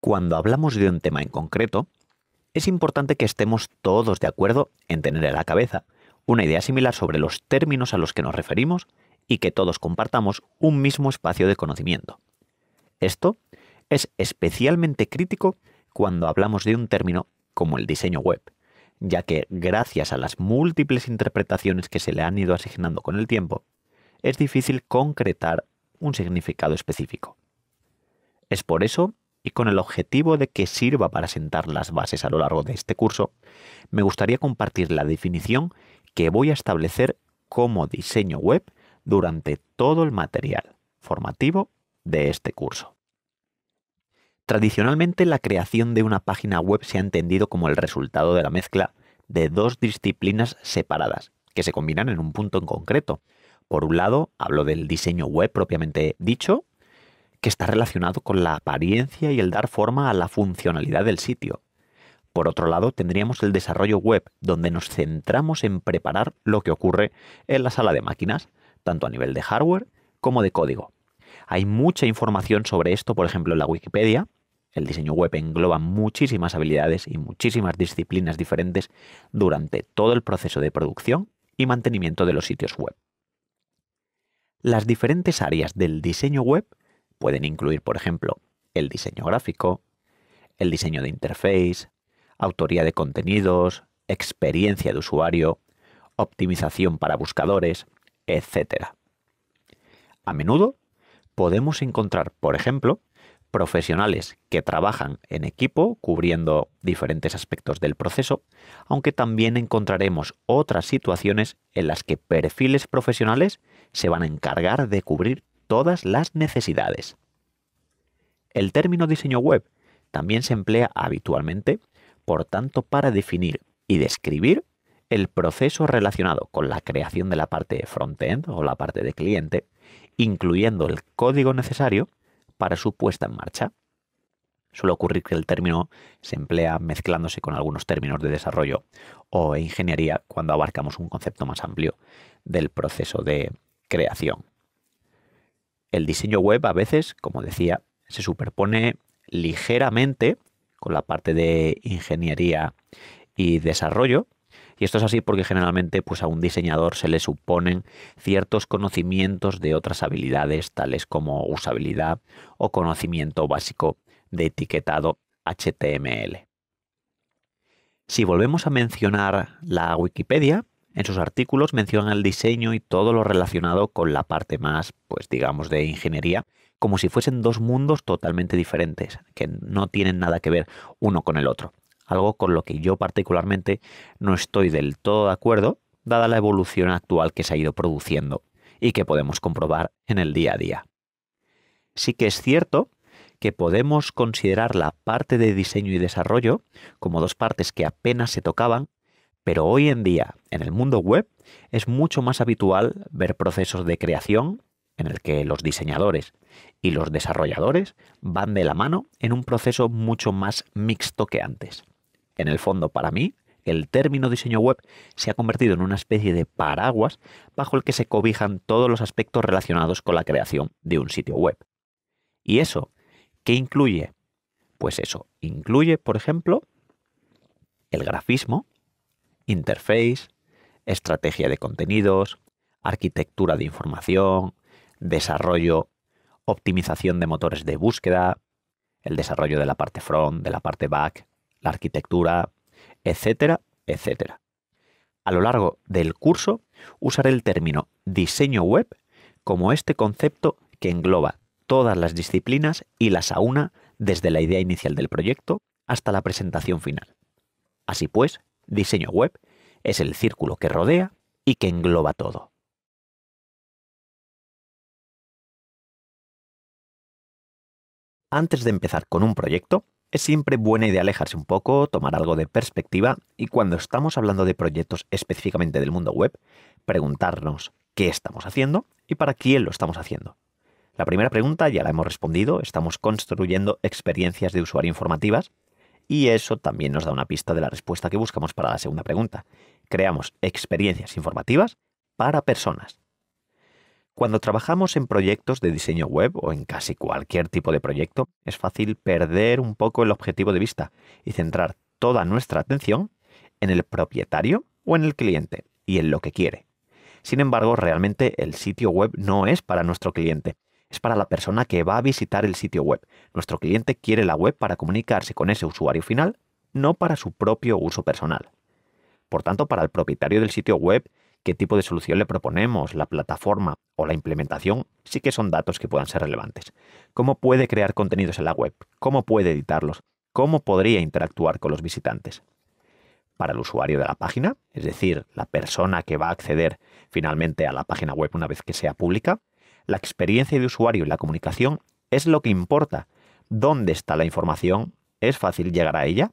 Cuando hablamos de un tema en concreto, es importante que estemos todos de acuerdo en tener en la cabeza una idea similar sobre los términos a los que nos referimos y que todos compartamos un mismo espacio de conocimiento. Esto es especialmente crítico cuando hablamos de un término como el diseño web, ya que gracias a las múltiples interpretaciones que se le han ido asignando con el tiempo, es difícil concretar un significado específico. Es por eso y con el objetivo de que sirva para sentar las bases a lo largo de este curso, me gustaría compartir la definición que voy a establecer como diseño web durante todo el material formativo de este curso. Tradicionalmente la creación de una página web se ha entendido como el resultado de la mezcla de dos disciplinas separadas, que se combinan en un punto en concreto. Por un lado, hablo del diseño web propiamente dicho, que está relacionado con la apariencia y el dar forma a la funcionalidad del sitio. Por otro lado, tendríamos el desarrollo web, donde nos centramos en preparar lo que ocurre en la sala de máquinas, tanto a nivel de hardware como de código. Hay mucha información sobre esto, por ejemplo, en la Wikipedia. El diseño web engloba muchísimas habilidades y muchísimas disciplinas diferentes durante todo el proceso de producción y mantenimiento de los sitios web. Las diferentes áreas del diseño web Pueden incluir, por ejemplo, el diseño gráfico, el diseño de interface, autoría de contenidos, experiencia de usuario, optimización para buscadores, etc. A menudo podemos encontrar, por ejemplo, profesionales que trabajan en equipo cubriendo diferentes aspectos del proceso, aunque también encontraremos otras situaciones en las que perfiles profesionales se van a encargar de cubrir todas las necesidades. El término diseño web también se emplea habitualmente, por tanto, para definir y describir el proceso relacionado con la creación de la parte front-end o la parte de cliente, incluyendo el código necesario para su puesta en marcha. Suele ocurrir que el término se emplea mezclándose con algunos términos de desarrollo o ingeniería cuando abarcamos un concepto más amplio del proceso de creación. El diseño web a veces, como decía, se superpone ligeramente con la parte de ingeniería y desarrollo. Y esto es así porque generalmente pues, a un diseñador se le suponen ciertos conocimientos de otras habilidades, tales como usabilidad o conocimiento básico de etiquetado HTML. Si volvemos a mencionar la Wikipedia, en sus artículos mencionan el diseño y todo lo relacionado con la parte más, pues digamos, de ingeniería, como si fuesen dos mundos totalmente diferentes, que no tienen nada que ver uno con el otro. Algo con lo que yo particularmente no estoy del todo de acuerdo, dada la evolución actual que se ha ido produciendo y que podemos comprobar en el día a día. Sí que es cierto que podemos considerar la parte de diseño y desarrollo como dos partes que apenas se tocaban pero hoy en día, en el mundo web, es mucho más habitual ver procesos de creación en el que los diseñadores y los desarrolladores van de la mano en un proceso mucho más mixto que antes. En el fondo, para mí, el término diseño web se ha convertido en una especie de paraguas bajo el que se cobijan todos los aspectos relacionados con la creación de un sitio web. ¿Y eso qué incluye? Pues eso, incluye, por ejemplo, el grafismo, interface, estrategia de contenidos, arquitectura de información, desarrollo, optimización de motores de búsqueda, el desarrollo de la parte front, de la parte back, la arquitectura, etcétera, etcétera. A lo largo del curso usaré el término diseño web como este concepto que engloba todas las disciplinas y las aúna desde la idea inicial del proyecto hasta la presentación final. Así pues, Diseño web es el círculo que rodea y que engloba todo. Antes de empezar con un proyecto, es siempre buena idea alejarse un poco, tomar algo de perspectiva y cuando estamos hablando de proyectos específicamente del mundo web, preguntarnos qué estamos haciendo y para quién lo estamos haciendo. La primera pregunta ya la hemos respondido, estamos construyendo experiencias de usuario informativas y eso también nos da una pista de la respuesta que buscamos para la segunda pregunta. Creamos experiencias informativas para personas. Cuando trabajamos en proyectos de diseño web o en casi cualquier tipo de proyecto, es fácil perder un poco el objetivo de vista y centrar toda nuestra atención en el propietario o en el cliente y en lo que quiere. Sin embargo, realmente el sitio web no es para nuestro cliente es para la persona que va a visitar el sitio web. Nuestro cliente quiere la web para comunicarse con ese usuario final, no para su propio uso personal. Por tanto, para el propietario del sitio web, qué tipo de solución le proponemos, la plataforma o la implementación, sí que son datos que puedan ser relevantes. ¿Cómo puede crear contenidos en la web? ¿Cómo puede editarlos? ¿Cómo podría interactuar con los visitantes? Para el usuario de la página, es decir, la persona que va a acceder finalmente a la página web una vez que sea pública, la experiencia de usuario y la comunicación es lo que importa. ¿Dónde está la información? ¿Es fácil llegar a ella?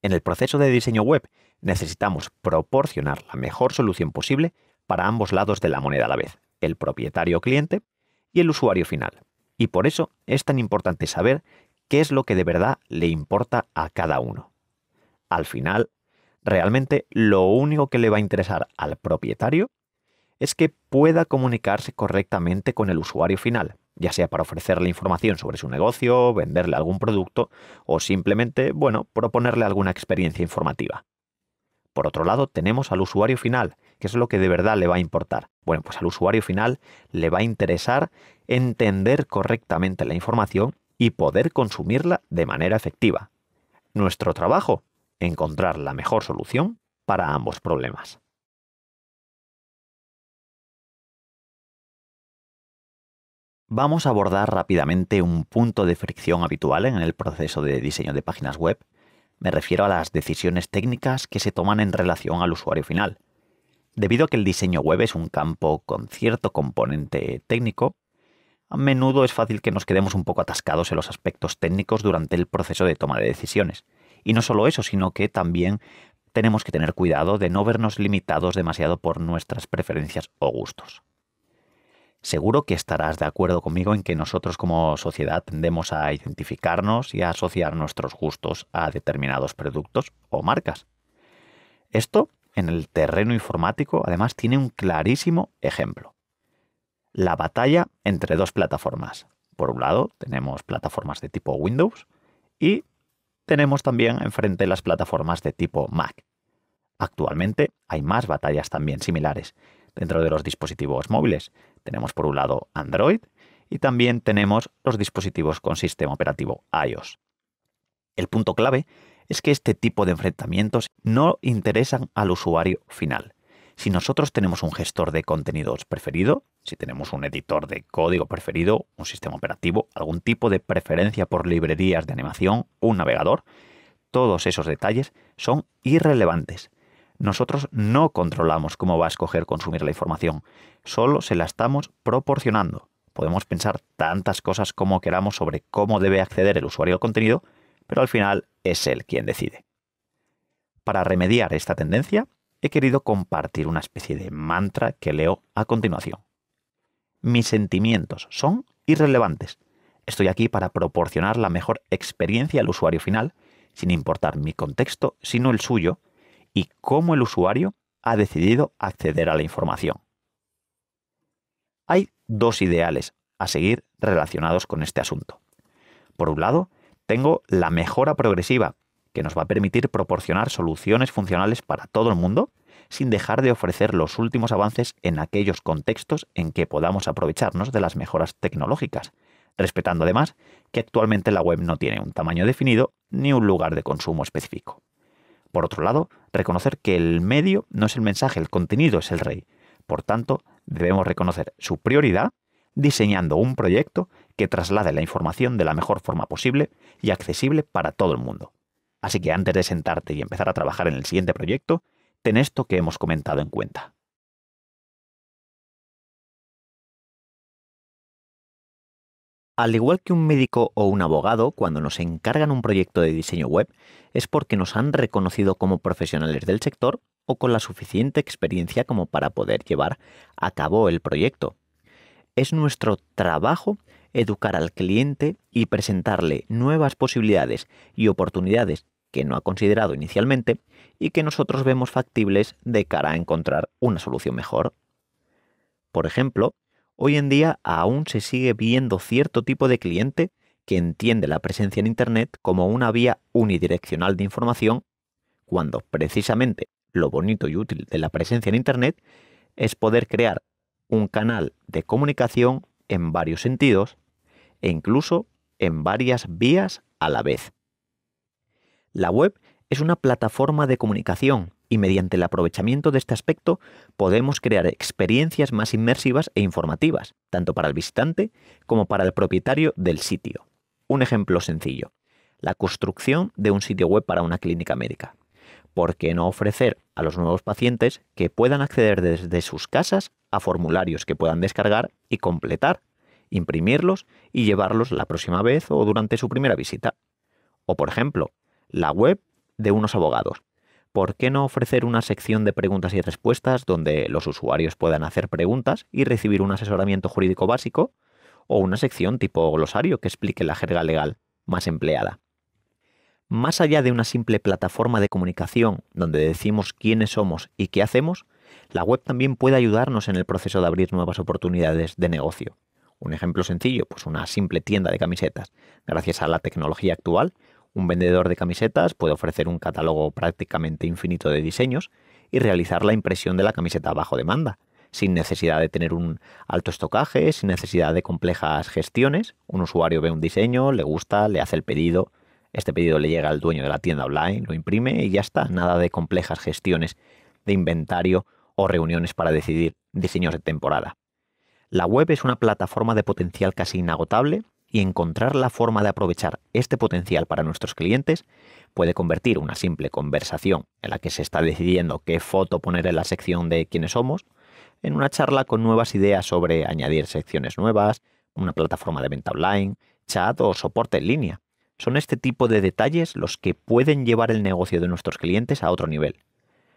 En el proceso de diseño web necesitamos proporcionar la mejor solución posible para ambos lados de la moneda a la vez, el propietario cliente y el usuario final. Y por eso es tan importante saber qué es lo que de verdad le importa a cada uno. Al final, realmente lo único que le va a interesar al propietario es que pueda comunicarse correctamente con el usuario final, ya sea para ofrecerle información sobre su negocio, venderle algún producto o simplemente, bueno, proponerle alguna experiencia informativa. Por otro lado, tenemos al usuario final, que es lo que de verdad le va a importar. Bueno, pues al usuario final le va a interesar entender correctamente la información y poder consumirla de manera efectiva. Nuestro trabajo, encontrar la mejor solución para ambos problemas. Vamos a abordar rápidamente un punto de fricción habitual en el proceso de diseño de páginas web. Me refiero a las decisiones técnicas que se toman en relación al usuario final. Debido a que el diseño web es un campo con cierto componente técnico, a menudo es fácil que nos quedemos un poco atascados en los aspectos técnicos durante el proceso de toma de decisiones. Y no solo eso, sino que también tenemos que tener cuidado de no vernos limitados demasiado por nuestras preferencias o gustos seguro que estarás de acuerdo conmigo en que nosotros como sociedad tendemos a identificarnos y a asociar nuestros gustos a determinados productos o marcas. Esto, en el terreno informático, además tiene un clarísimo ejemplo. La batalla entre dos plataformas. Por un lado, tenemos plataformas de tipo Windows y tenemos también enfrente las plataformas de tipo Mac. Actualmente hay más batallas también similares dentro de los dispositivos móviles, tenemos por un lado Android y también tenemos los dispositivos con sistema operativo iOS. El punto clave es que este tipo de enfrentamientos no interesan al usuario final. Si nosotros tenemos un gestor de contenidos preferido, si tenemos un editor de código preferido, un sistema operativo, algún tipo de preferencia por librerías de animación, un navegador, todos esos detalles son irrelevantes. Nosotros no controlamos cómo va a escoger consumir la información, solo se la estamos proporcionando. Podemos pensar tantas cosas como queramos sobre cómo debe acceder el usuario al contenido, pero al final es él quien decide. Para remediar esta tendencia, he querido compartir una especie de mantra que leo a continuación. Mis sentimientos son irrelevantes. Estoy aquí para proporcionar la mejor experiencia al usuario final, sin importar mi contexto, sino el suyo, y cómo el usuario ha decidido acceder a la información. Hay dos ideales a seguir relacionados con este asunto. Por un lado, tengo la mejora progresiva, que nos va a permitir proporcionar soluciones funcionales para todo el mundo, sin dejar de ofrecer los últimos avances en aquellos contextos en que podamos aprovecharnos de las mejoras tecnológicas, respetando además que actualmente la web no tiene un tamaño definido ni un lugar de consumo específico. Por otro lado, reconocer que el medio no es el mensaje, el contenido es el rey. Por tanto, debemos reconocer su prioridad diseñando un proyecto que traslade la información de la mejor forma posible y accesible para todo el mundo. Así que antes de sentarte y empezar a trabajar en el siguiente proyecto, ten esto que hemos comentado en cuenta. Al igual que un médico o un abogado, cuando nos encargan un proyecto de diseño web, es porque nos han reconocido como profesionales del sector o con la suficiente experiencia como para poder llevar a cabo el proyecto. Es nuestro trabajo educar al cliente y presentarle nuevas posibilidades y oportunidades que no ha considerado inicialmente y que nosotros vemos factibles de cara a encontrar una solución mejor. Por ejemplo, hoy en día aún se sigue viendo cierto tipo de cliente que entiende la presencia en Internet como una vía unidireccional de información, cuando precisamente lo bonito y útil de la presencia en Internet es poder crear un canal de comunicación en varios sentidos e incluso en varias vías a la vez. La web es una plataforma de comunicación y mediante el aprovechamiento de este aspecto podemos crear experiencias más inmersivas e informativas, tanto para el visitante como para el propietario del sitio. Un ejemplo sencillo, la construcción de un sitio web para una clínica médica. ¿Por qué no ofrecer a los nuevos pacientes que puedan acceder desde sus casas a formularios que puedan descargar y completar, imprimirlos y llevarlos la próxima vez o durante su primera visita? O por ejemplo, la web de unos abogados ¿por qué no ofrecer una sección de preguntas y respuestas donde los usuarios puedan hacer preguntas y recibir un asesoramiento jurídico básico? O una sección tipo glosario que explique la jerga legal más empleada. Más allá de una simple plataforma de comunicación donde decimos quiénes somos y qué hacemos, la web también puede ayudarnos en el proceso de abrir nuevas oportunidades de negocio. Un ejemplo sencillo, pues una simple tienda de camisetas. Gracias a la tecnología actual, un vendedor de camisetas puede ofrecer un catálogo prácticamente infinito de diseños y realizar la impresión de la camiseta bajo demanda, sin necesidad de tener un alto estocaje, sin necesidad de complejas gestiones. Un usuario ve un diseño, le gusta, le hace el pedido, este pedido le llega al dueño de la tienda online, lo imprime y ya está, nada de complejas gestiones de inventario o reuniones para decidir diseños de temporada. La web es una plataforma de potencial casi inagotable y encontrar la forma de aprovechar este potencial para nuestros clientes puede convertir una simple conversación en la que se está decidiendo qué foto poner en la sección de quiénes somos en una charla con nuevas ideas sobre añadir secciones nuevas, una plataforma de venta online, chat o soporte en línea. Son este tipo de detalles los que pueden llevar el negocio de nuestros clientes a otro nivel.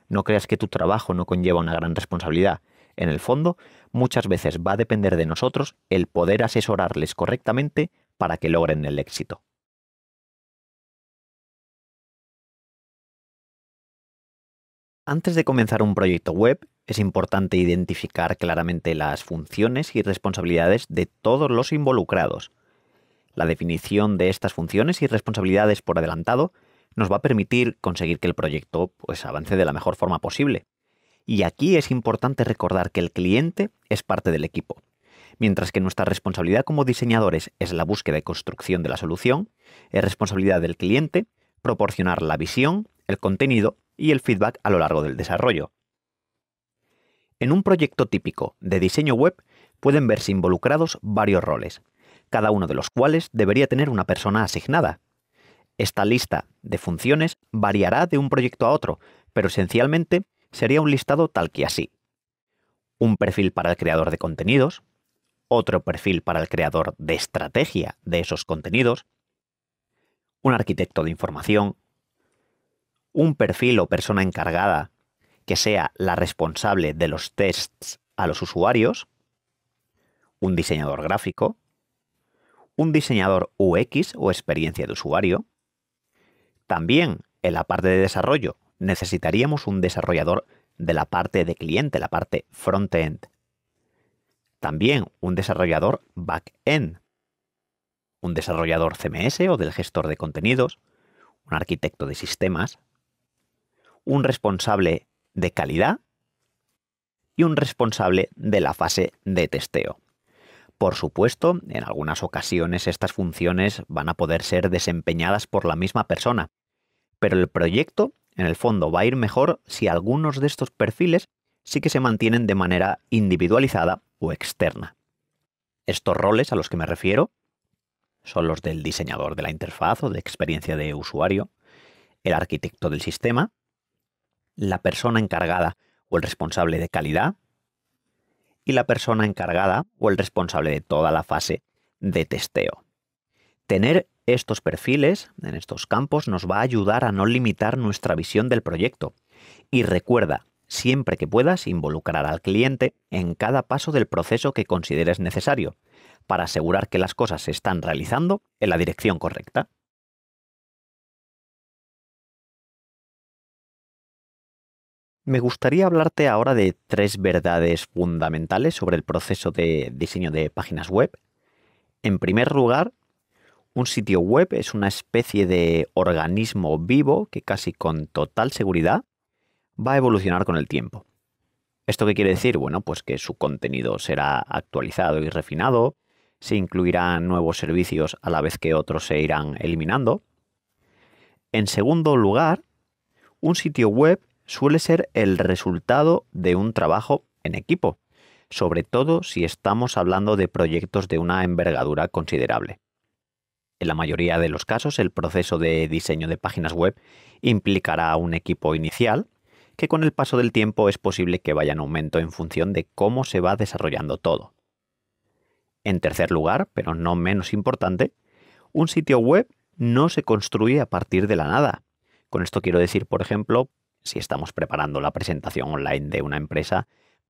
No creas que tu trabajo no conlleva una gran responsabilidad. En el fondo, muchas veces va a depender de nosotros el poder asesorarles correctamente para que logren el éxito. Antes de comenzar un proyecto web, es importante identificar claramente las funciones y responsabilidades de todos los involucrados. La definición de estas funciones y responsabilidades por adelantado nos va a permitir conseguir que el proyecto pues, avance de la mejor forma posible. Y aquí es importante recordar que el cliente es parte del equipo. Mientras que nuestra responsabilidad como diseñadores es la búsqueda y construcción de la solución, es responsabilidad del cliente proporcionar la visión, el contenido y el feedback a lo largo del desarrollo. En un proyecto típico de diseño web pueden verse involucrados varios roles, cada uno de los cuales debería tener una persona asignada. Esta lista de funciones variará de un proyecto a otro, pero esencialmente sería un listado tal que así. Un perfil para el creador de contenidos, otro perfil para el creador de estrategia de esos contenidos, un arquitecto de información, un perfil o persona encargada que sea la responsable de los tests a los usuarios, un diseñador gráfico, un diseñador UX o experiencia de usuario, también en la parte de desarrollo necesitaríamos un desarrollador de la parte de cliente, la parte front-end. También un desarrollador back-end, un desarrollador CMS o del gestor de contenidos, un arquitecto de sistemas, un responsable de calidad y un responsable de la fase de testeo. Por supuesto, en algunas ocasiones estas funciones van a poder ser desempeñadas por la misma persona, pero el proyecto en el fondo va a ir mejor si algunos de estos perfiles sí que se mantienen de manera individualizada o externa. Estos roles a los que me refiero son los del diseñador de la interfaz o de experiencia de usuario, el arquitecto del sistema, la persona encargada o el responsable de calidad y la persona encargada o el responsable de toda la fase de testeo. Tener estos perfiles en estos campos nos va a ayudar a no limitar nuestra visión del proyecto. Y recuerda, siempre que puedas, involucrar al cliente en cada paso del proceso que consideres necesario, para asegurar que las cosas se están realizando en la dirección correcta. Me gustaría hablarte ahora de tres verdades fundamentales sobre el proceso de diseño de páginas web. En primer lugar, un sitio web es una especie de organismo vivo que casi con total seguridad va a evolucionar con el tiempo. ¿Esto qué quiere decir? Bueno, pues que su contenido será actualizado y refinado, se incluirán nuevos servicios a la vez que otros se irán eliminando. En segundo lugar, un sitio web suele ser el resultado de un trabajo en equipo, sobre todo si estamos hablando de proyectos de una envergadura considerable. En la mayoría de los casos, el proceso de diseño de páginas web implicará un equipo inicial, que con el paso del tiempo es posible que vaya en aumento en función de cómo se va desarrollando todo. En tercer lugar, pero no menos importante, un sitio web no se construye a partir de la nada. Con esto quiero decir, por ejemplo, si estamos preparando la presentación online de una empresa,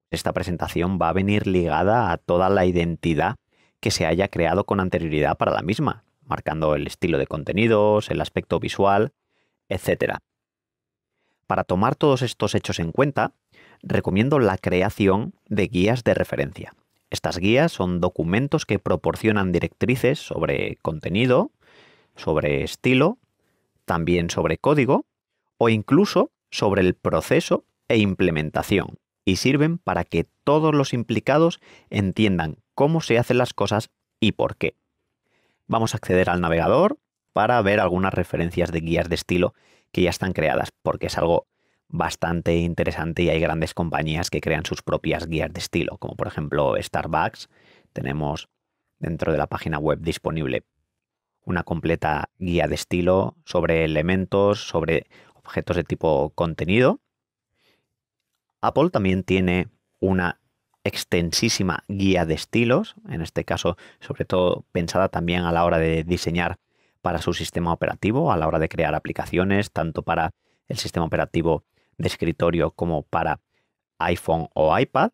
esta presentación va a venir ligada a toda la identidad que se haya creado con anterioridad para la misma, marcando el estilo de contenidos, el aspecto visual, etc. Para tomar todos estos hechos en cuenta, recomiendo la creación de guías de referencia. Estas guías son documentos que proporcionan directrices sobre contenido, sobre estilo, también sobre código o incluso sobre el proceso e implementación y sirven para que todos los implicados entiendan cómo se hacen las cosas y por qué vamos a acceder al navegador para ver algunas referencias de guías de estilo que ya están creadas, porque es algo bastante interesante y hay grandes compañías que crean sus propias guías de estilo, como por ejemplo Starbucks. Tenemos dentro de la página web disponible una completa guía de estilo sobre elementos, sobre objetos de tipo contenido. Apple también tiene una extensísima guía de estilos, en este caso sobre todo pensada también a la hora de diseñar para su sistema operativo, a la hora de crear aplicaciones, tanto para el sistema operativo de escritorio como para iPhone o iPad.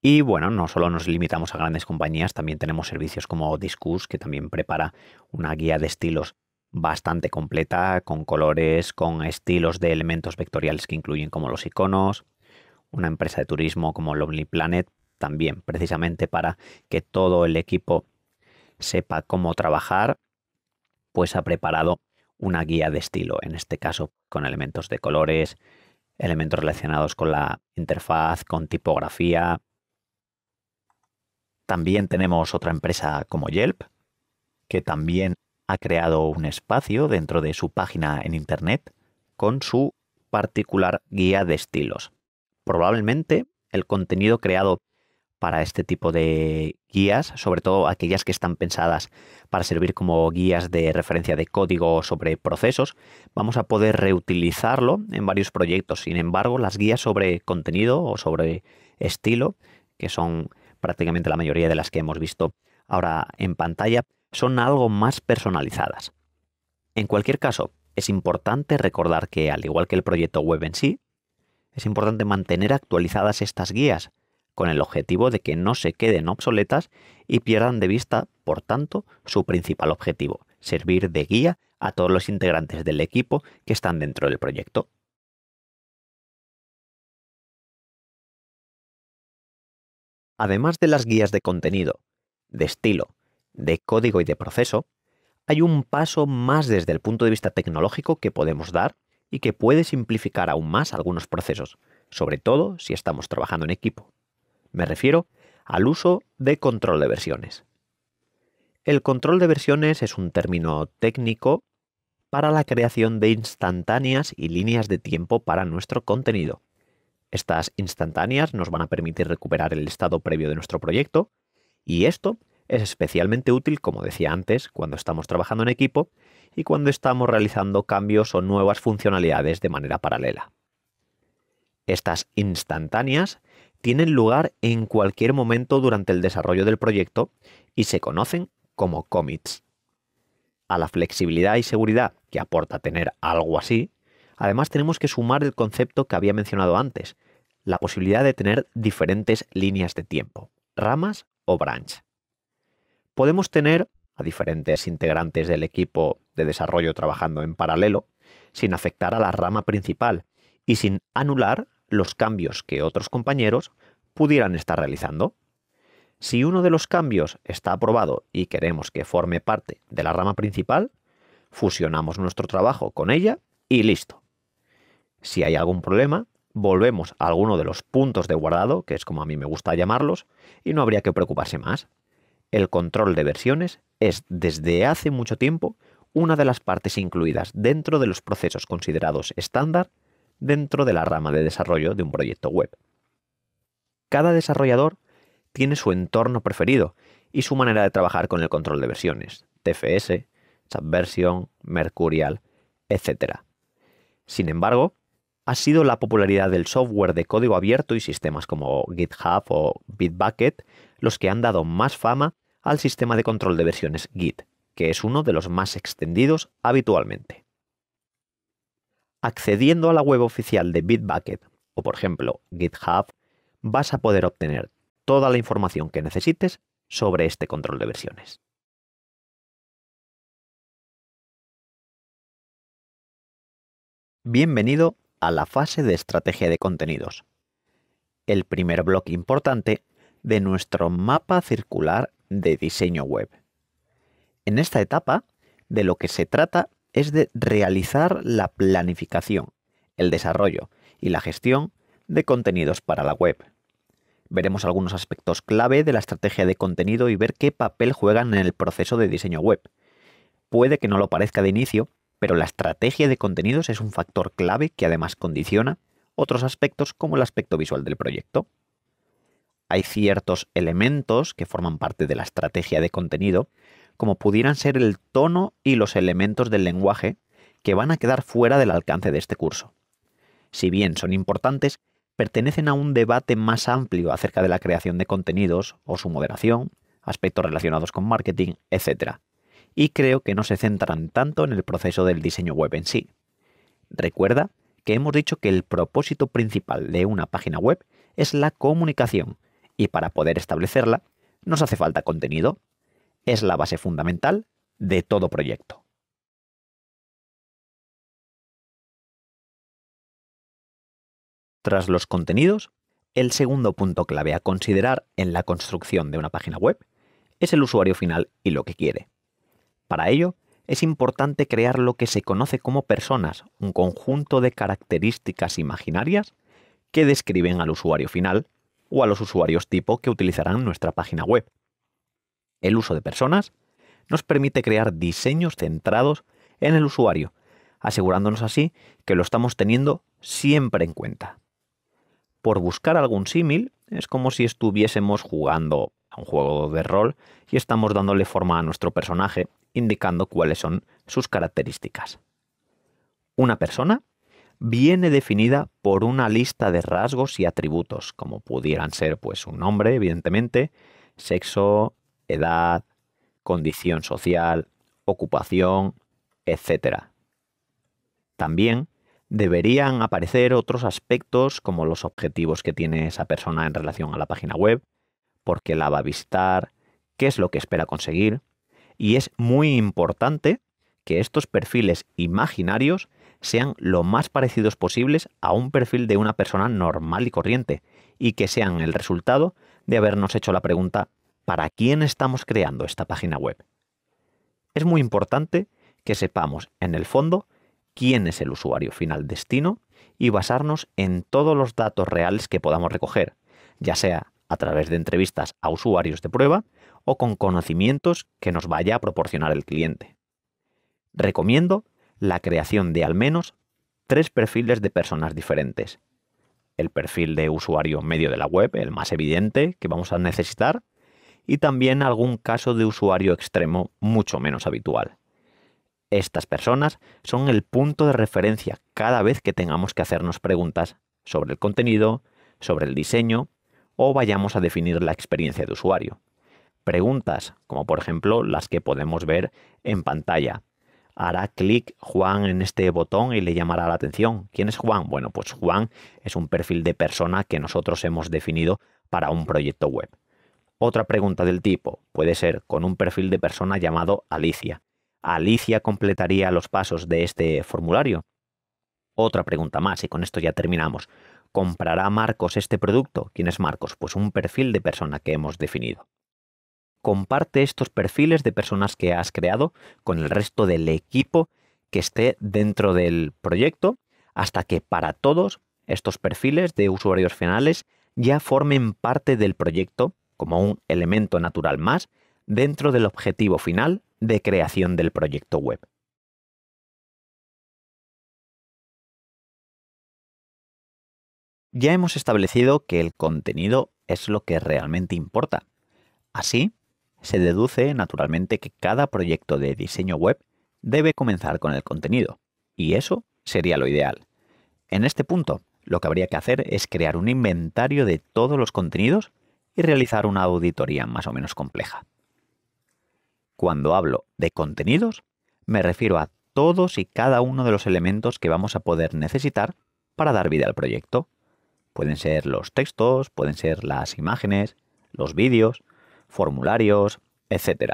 Y bueno, no solo nos limitamos a grandes compañías, también tenemos servicios como Discus, que también prepara una guía de estilos bastante completa, con colores, con estilos de elementos vectoriales que incluyen como los iconos, una empresa de turismo como Lonely Planet también, precisamente para que todo el equipo sepa cómo trabajar, pues ha preparado una guía de estilo, en este caso con elementos de colores, elementos relacionados con la interfaz, con tipografía. También tenemos otra empresa como Yelp, que también ha creado un espacio dentro de su página en Internet con su particular guía de estilos probablemente el contenido creado para este tipo de guías, sobre todo aquellas que están pensadas para servir como guías de referencia de código sobre procesos, vamos a poder reutilizarlo en varios proyectos. Sin embargo, las guías sobre contenido o sobre estilo, que son prácticamente la mayoría de las que hemos visto ahora en pantalla, son algo más personalizadas. En cualquier caso, es importante recordar que, al igual que el proyecto web en sí, es importante mantener actualizadas estas guías, con el objetivo de que no se queden obsoletas y pierdan de vista, por tanto, su principal objetivo, servir de guía a todos los integrantes del equipo que están dentro del proyecto. Además de las guías de contenido, de estilo, de código y de proceso, hay un paso más desde el punto de vista tecnológico que podemos dar y que puede simplificar aún más algunos procesos, sobre todo si estamos trabajando en equipo. Me refiero al uso de control de versiones. El control de versiones es un término técnico para la creación de instantáneas y líneas de tiempo para nuestro contenido. Estas instantáneas nos van a permitir recuperar el estado previo de nuestro proyecto y esto es especialmente útil, como decía antes, cuando estamos trabajando en equipo y cuando estamos realizando cambios o nuevas funcionalidades de manera paralela. Estas instantáneas tienen lugar en cualquier momento durante el desarrollo del proyecto y se conocen como commits. A la flexibilidad y seguridad que aporta tener algo así, además tenemos que sumar el concepto que había mencionado antes, la posibilidad de tener diferentes líneas de tiempo, ramas o branch. Podemos tener a diferentes integrantes del equipo de desarrollo trabajando en paralelo, sin afectar a la rama principal y sin anular los cambios que otros compañeros pudieran estar realizando. Si uno de los cambios está aprobado y queremos que forme parte de la rama principal, fusionamos nuestro trabajo con ella y listo. Si hay algún problema, volvemos a alguno de los puntos de guardado, que es como a mí me gusta llamarlos, y no habría que preocuparse más. El control de versiones es desde hace mucho tiempo una de las partes incluidas dentro de los procesos considerados estándar dentro de la rama de desarrollo de un proyecto web. Cada desarrollador tiene su entorno preferido y su manera de trabajar con el control de versiones, TFS, Subversion, Mercurial, etc. Sin embargo, ha sido la popularidad del software de código abierto y sistemas como GitHub o Bitbucket los que han dado más fama al sistema de control de versiones Git, que es uno de los más extendidos habitualmente. Accediendo a la web oficial de Bitbucket o por ejemplo GitHub, vas a poder obtener toda la información que necesites sobre este control de versiones. Bienvenido a la fase de estrategia de contenidos, el primer bloque importante de nuestro mapa circular de diseño web. En esta etapa, de lo que se trata es de realizar la planificación, el desarrollo y la gestión de contenidos para la web. Veremos algunos aspectos clave de la estrategia de contenido y ver qué papel juegan en el proceso de diseño web. Puede que no lo parezca de inicio, pero la estrategia de contenidos es un factor clave que además condiciona otros aspectos como el aspecto visual del proyecto. Hay ciertos elementos que forman parte de la estrategia de contenido, como pudieran ser el tono y los elementos del lenguaje que van a quedar fuera del alcance de este curso. Si bien son importantes, pertenecen a un debate más amplio acerca de la creación de contenidos o su moderación, aspectos relacionados con marketing, etc. Y creo que no se centran tanto en el proceso del diseño web en sí. Recuerda que hemos dicho que el propósito principal de una página web es la comunicación, y para poder establecerla nos hace falta contenido, es la base fundamental de todo proyecto. Tras los contenidos, el segundo punto clave a considerar en la construcción de una página web es el usuario final y lo que quiere. Para ello, es importante crear lo que se conoce como personas, un conjunto de características imaginarias que describen al usuario final o a los usuarios tipo que utilizarán nuestra página web el uso de personas, nos permite crear diseños centrados en el usuario, asegurándonos así que lo estamos teniendo siempre en cuenta. Por buscar algún símil, es como si estuviésemos jugando a un juego de rol y estamos dándole forma a nuestro personaje, indicando cuáles son sus características. Una persona viene definida por una lista de rasgos y atributos, como pudieran ser pues un nombre, evidentemente, sexo, edad, condición social, ocupación, etc. También deberían aparecer otros aspectos como los objetivos que tiene esa persona en relación a la página web, por qué la va a visitar, qué es lo que espera conseguir. Y es muy importante que estos perfiles imaginarios sean lo más parecidos posibles a un perfil de una persona normal y corriente, y que sean el resultado de habernos hecho la pregunta para quién estamos creando esta página web. Es muy importante que sepamos, en el fondo, quién es el usuario final destino y basarnos en todos los datos reales que podamos recoger, ya sea a través de entrevistas a usuarios de prueba o con conocimientos que nos vaya a proporcionar el cliente. Recomiendo la creación de al menos tres perfiles de personas diferentes. El perfil de usuario medio de la web, el más evidente que vamos a necesitar, y también algún caso de usuario extremo mucho menos habitual. Estas personas son el punto de referencia cada vez que tengamos que hacernos preguntas sobre el contenido, sobre el diseño o vayamos a definir la experiencia de usuario. Preguntas, como por ejemplo las que podemos ver en pantalla. Hará clic Juan en este botón y le llamará la atención. ¿Quién es Juan? Bueno, pues Juan es un perfil de persona que nosotros hemos definido para un proyecto web. Otra pregunta del tipo puede ser con un perfil de persona llamado Alicia. ¿Alicia completaría los pasos de este formulario? Otra pregunta más y con esto ya terminamos. ¿Comprará Marcos este producto? ¿Quién es Marcos? Pues un perfil de persona que hemos definido. Comparte estos perfiles de personas que has creado con el resto del equipo que esté dentro del proyecto hasta que para todos estos perfiles de usuarios finales ya formen parte del proyecto como un elemento natural más dentro del objetivo final de creación del proyecto web. Ya hemos establecido que el contenido es lo que realmente importa. Así, se deduce naturalmente que cada proyecto de diseño web debe comenzar con el contenido, y eso sería lo ideal. En este punto, lo que habría que hacer es crear un inventario de todos los contenidos y realizar una auditoría más o menos compleja. Cuando hablo de contenidos, me refiero a todos y cada uno de los elementos que vamos a poder necesitar para dar vida al proyecto. Pueden ser los textos, pueden ser las imágenes, los vídeos, formularios, etc.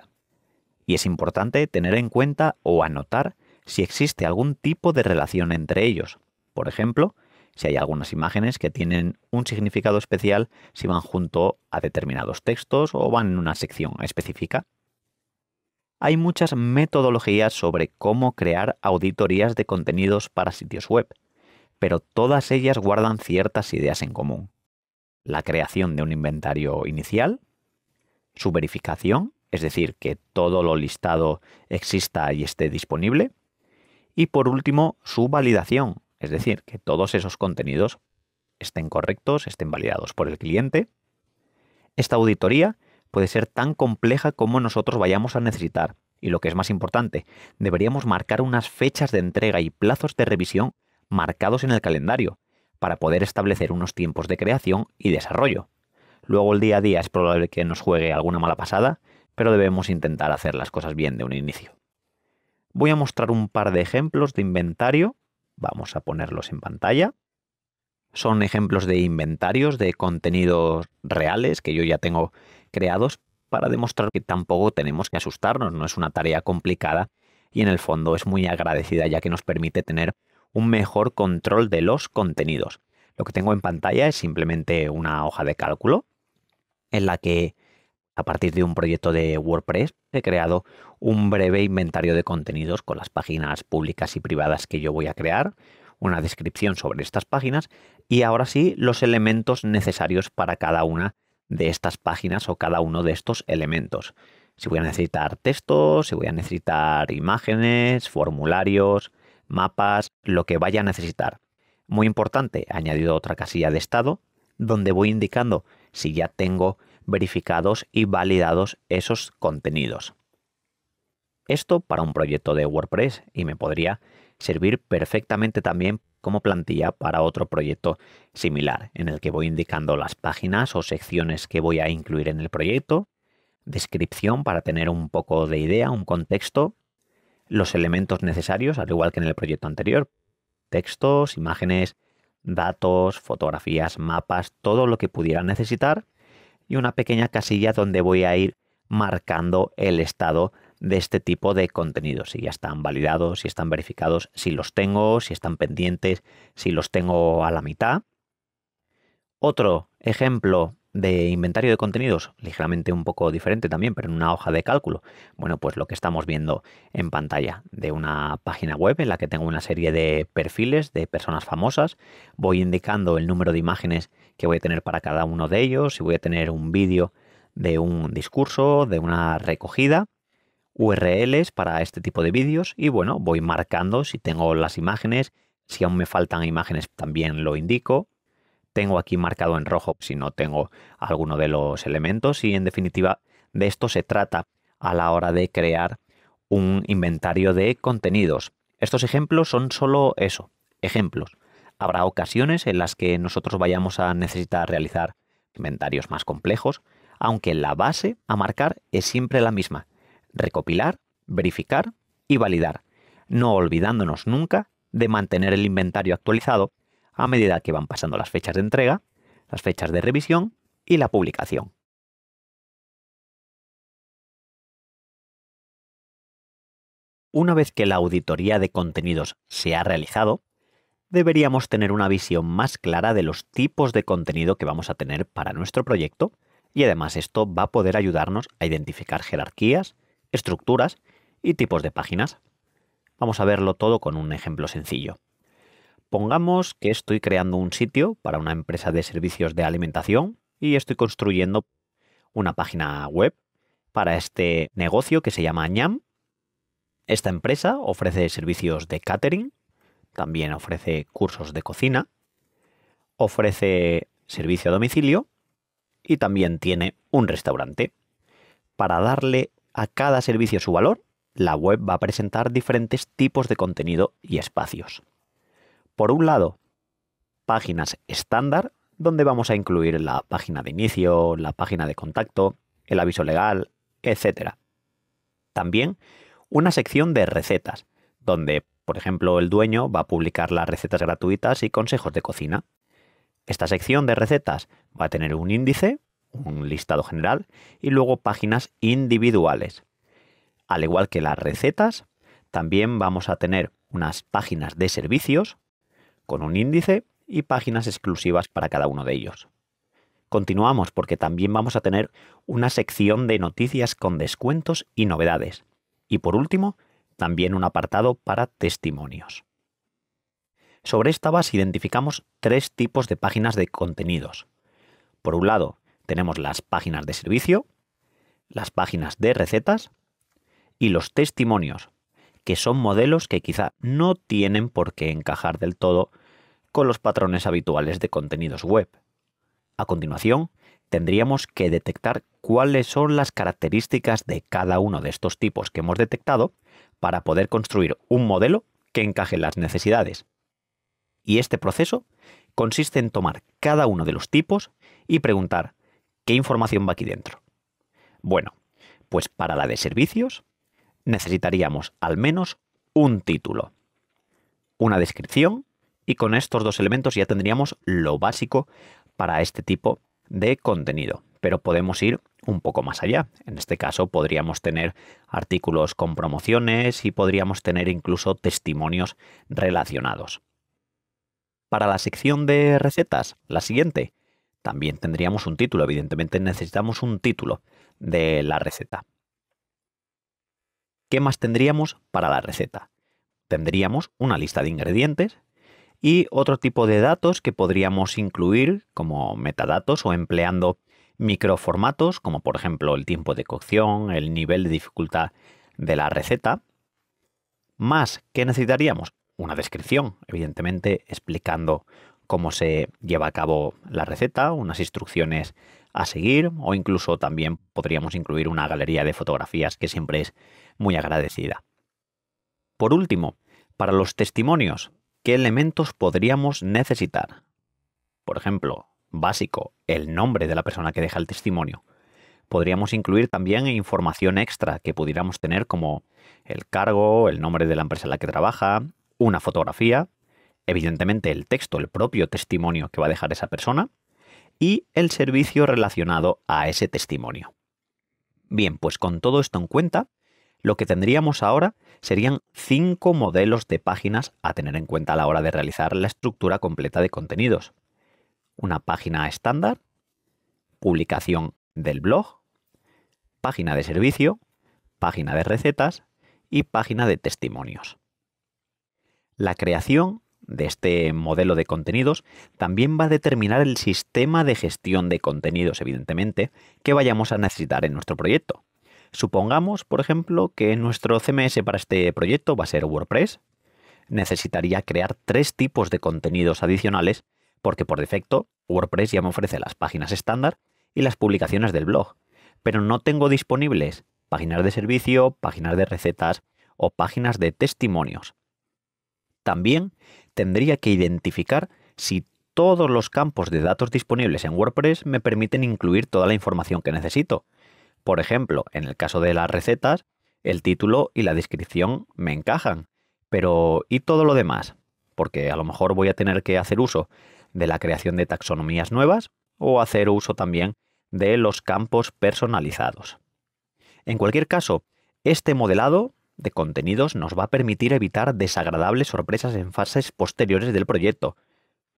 Y es importante tener en cuenta o anotar si existe algún tipo de relación entre ellos. Por ejemplo, si hay algunas imágenes que tienen un significado especial si van junto a determinados textos o van en una sección específica. Hay muchas metodologías sobre cómo crear auditorías de contenidos para sitios web, pero todas ellas guardan ciertas ideas en común. La creación de un inventario inicial, su verificación, es decir, que todo lo listado exista y esté disponible, y por último, su validación, es decir, que todos esos contenidos estén correctos, estén validados por el cliente. Esta auditoría puede ser tan compleja como nosotros vayamos a necesitar. Y lo que es más importante, deberíamos marcar unas fechas de entrega y plazos de revisión marcados en el calendario, para poder establecer unos tiempos de creación y desarrollo. Luego el día a día es probable que nos juegue alguna mala pasada, pero debemos intentar hacer las cosas bien de un inicio. Voy a mostrar un par de ejemplos de inventario Vamos a ponerlos en pantalla. Son ejemplos de inventarios de contenidos reales que yo ya tengo creados para demostrar que tampoco tenemos que asustarnos, no es una tarea complicada y en el fondo es muy agradecida ya que nos permite tener un mejor control de los contenidos. Lo que tengo en pantalla es simplemente una hoja de cálculo en la que a partir de un proyecto de WordPress he creado un breve inventario de contenidos con las páginas públicas y privadas que yo voy a crear, una descripción sobre estas páginas y ahora sí los elementos necesarios para cada una de estas páginas o cada uno de estos elementos. Si voy a necesitar textos, si voy a necesitar imágenes, formularios, mapas, lo que vaya a necesitar. Muy importante, he añadido otra casilla de estado donde voy indicando si ya tengo verificados y validados esos contenidos. Esto para un proyecto de WordPress y me podría servir perfectamente también como plantilla para otro proyecto similar, en el que voy indicando las páginas o secciones que voy a incluir en el proyecto, descripción para tener un poco de idea, un contexto, los elementos necesarios, al igual que en el proyecto anterior, textos, imágenes, datos, fotografías, mapas, todo lo que pudiera necesitar y una pequeña casilla donde voy a ir marcando el estado de este tipo de contenidos, si ya están validados, si están verificados, si los tengo, si están pendientes, si los tengo a la mitad. Otro ejemplo de inventario de contenidos, ligeramente un poco diferente también, pero en una hoja de cálculo. Bueno, pues lo que estamos viendo en pantalla de una página web en la que tengo una serie de perfiles de personas famosas, voy indicando el número de imágenes que voy a tener para cada uno de ellos, si voy a tener un vídeo de un discurso, de una recogida, URLs para este tipo de vídeos y bueno, voy marcando si tengo las imágenes, si aún me faltan imágenes también lo indico, tengo aquí marcado en rojo si no tengo alguno de los elementos y en definitiva de esto se trata a la hora de crear un inventario de contenidos. Estos ejemplos son solo eso, ejemplos. Habrá ocasiones en las que nosotros vayamos a necesitar realizar inventarios más complejos, aunque la base a marcar es siempre la misma. Recopilar, verificar y validar, no olvidándonos nunca de mantener el inventario actualizado a medida que van pasando las fechas de entrega, las fechas de revisión y la publicación. Una vez que la auditoría de contenidos se ha realizado, deberíamos tener una visión más clara de los tipos de contenido que vamos a tener para nuestro proyecto y además esto va a poder ayudarnos a identificar jerarquías, estructuras y tipos de páginas. Vamos a verlo todo con un ejemplo sencillo. Pongamos que estoy creando un sitio para una empresa de servicios de alimentación y estoy construyendo una página web para este negocio que se llama ñam. Esta empresa ofrece servicios de catering, también ofrece cursos de cocina, ofrece servicio a domicilio y también tiene un restaurante. Para darle a cada servicio su valor, la web va a presentar diferentes tipos de contenido y espacios. Por un lado, páginas estándar, donde vamos a incluir la página de inicio, la página de contacto, el aviso legal, etc. También una sección de recetas, donde, por ejemplo, el dueño va a publicar las recetas gratuitas y consejos de cocina. Esta sección de recetas va a tener un índice, un listado general y luego páginas individuales. Al igual que las recetas, también vamos a tener unas páginas de servicios con un índice y páginas exclusivas para cada uno de ellos. Continuamos porque también vamos a tener una sección de noticias con descuentos y novedades. Y por último, también un apartado para testimonios. Sobre esta base identificamos tres tipos de páginas de contenidos. Por un lado, tenemos las páginas de servicio, las páginas de recetas y los testimonios, que son modelos que quizá no tienen por qué encajar del todo con los patrones habituales de contenidos web. A continuación, tendríamos que detectar cuáles son las características de cada uno de estos tipos que hemos detectado para poder construir un modelo que encaje en las necesidades. Y este proceso consiste en tomar cada uno de los tipos y preguntar qué información va aquí dentro. Bueno, pues para la de servicios necesitaríamos al menos un título, una descripción y con estos dos elementos ya tendríamos lo básico para este tipo de contenido. Pero podemos ir un poco más allá. En este caso podríamos tener artículos con promociones y podríamos tener incluso testimonios relacionados. Para la sección de recetas, la siguiente, también tendríamos un título. Evidentemente necesitamos un título de la receta. ¿Qué más tendríamos para la receta? Tendríamos una lista de ingredientes y otro tipo de datos que podríamos incluir como metadatos o empleando microformatos como por ejemplo el tiempo de cocción, el nivel de dificultad de la receta. Más, ¿qué necesitaríamos? Una descripción, evidentemente explicando cómo se lleva a cabo la receta, unas instrucciones a seguir o incluso también podríamos incluir una galería de fotografías que siempre es muy agradecida. Por último, para los testimonios qué elementos podríamos necesitar. Por ejemplo, básico, el nombre de la persona que deja el testimonio. Podríamos incluir también información extra que pudiéramos tener como el cargo, el nombre de la empresa en la que trabaja, una fotografía, evidentemente el texto, el propio testimonio que va a dejar esa persona y el servicio relacionado a ese testimonio. Bien, pues con todo esto en cuenta, lo que tendríamos ahora serían cinco modelos de páginas a tener en cuenta a la hora de realizar la estructura completa de contenidos. Una página estándar, publicación del blog, página de servicio, página de recetas y página de testimonios. La creación de este modelo de contenidos también va a determinar el sistema de gestión de contenidos, evidentemente, que vayamos a necesitar en nuestro proyecto. Supongamos, por ejemplo, que nuestro CMS para este proyecto va a ser WordPress. Necesitaría crear tres tipos de contenidos adicionales porque por defecto WordPress ya me ofrece las páginas estándar y las publicaciones del blog, pero no tengo disponibles páginas de servicio, páginas de recetas o páginas de testimonios. También tendría que identificar si todos los campos de datos disponibles en WordPress me permiten incluir toda la información que necesito, por ejemplo, en el caso de las recetas, el título y la descripción me encajan, pero ¿y todo lo demás? Porque a lo mejor voy a tener que hacer uso de la creación de taxonomías nuevas o hacer uso también de los campos personalizados. En cualquier caso, este modelado de contenidos nos va a permitir evitar desagradables sorpresas en fases posteriores del proyecto,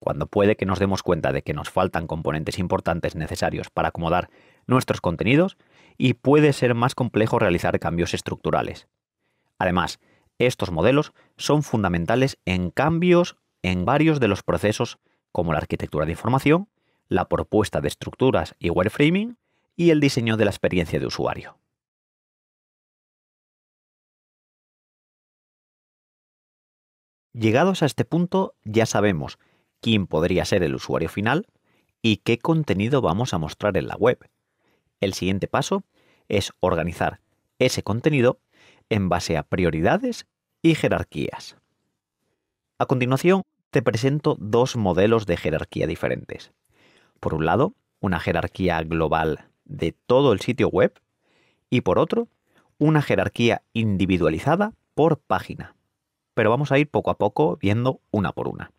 cuando puede que nos demos cuenta de que nos faltan componentes importantes necesarios para acomodar nuestros contenidos, y puede ser más complejo realizar cambios estructurales. Además, estos modelos son fundamentales en cambios en varios de los procesos como la arquitectura de información, la propuesta de estructuras y wireframing y el diseño de la experiencia de usuario. Llegados a este punto ya sabemos quién podría ser el usuario final y qué contenido vamos a mostrar en la web, el siguiente paso es organizar ese contenido en base a prioridades y jerarquías. A continuación, te presento dos modelos de jerarquía diferentes. Por un lado, una jerarquía global de todo el sitio web y por otro, una jerarquía individualizada por página. Pero vamos a ir poco a poco viendo una por una.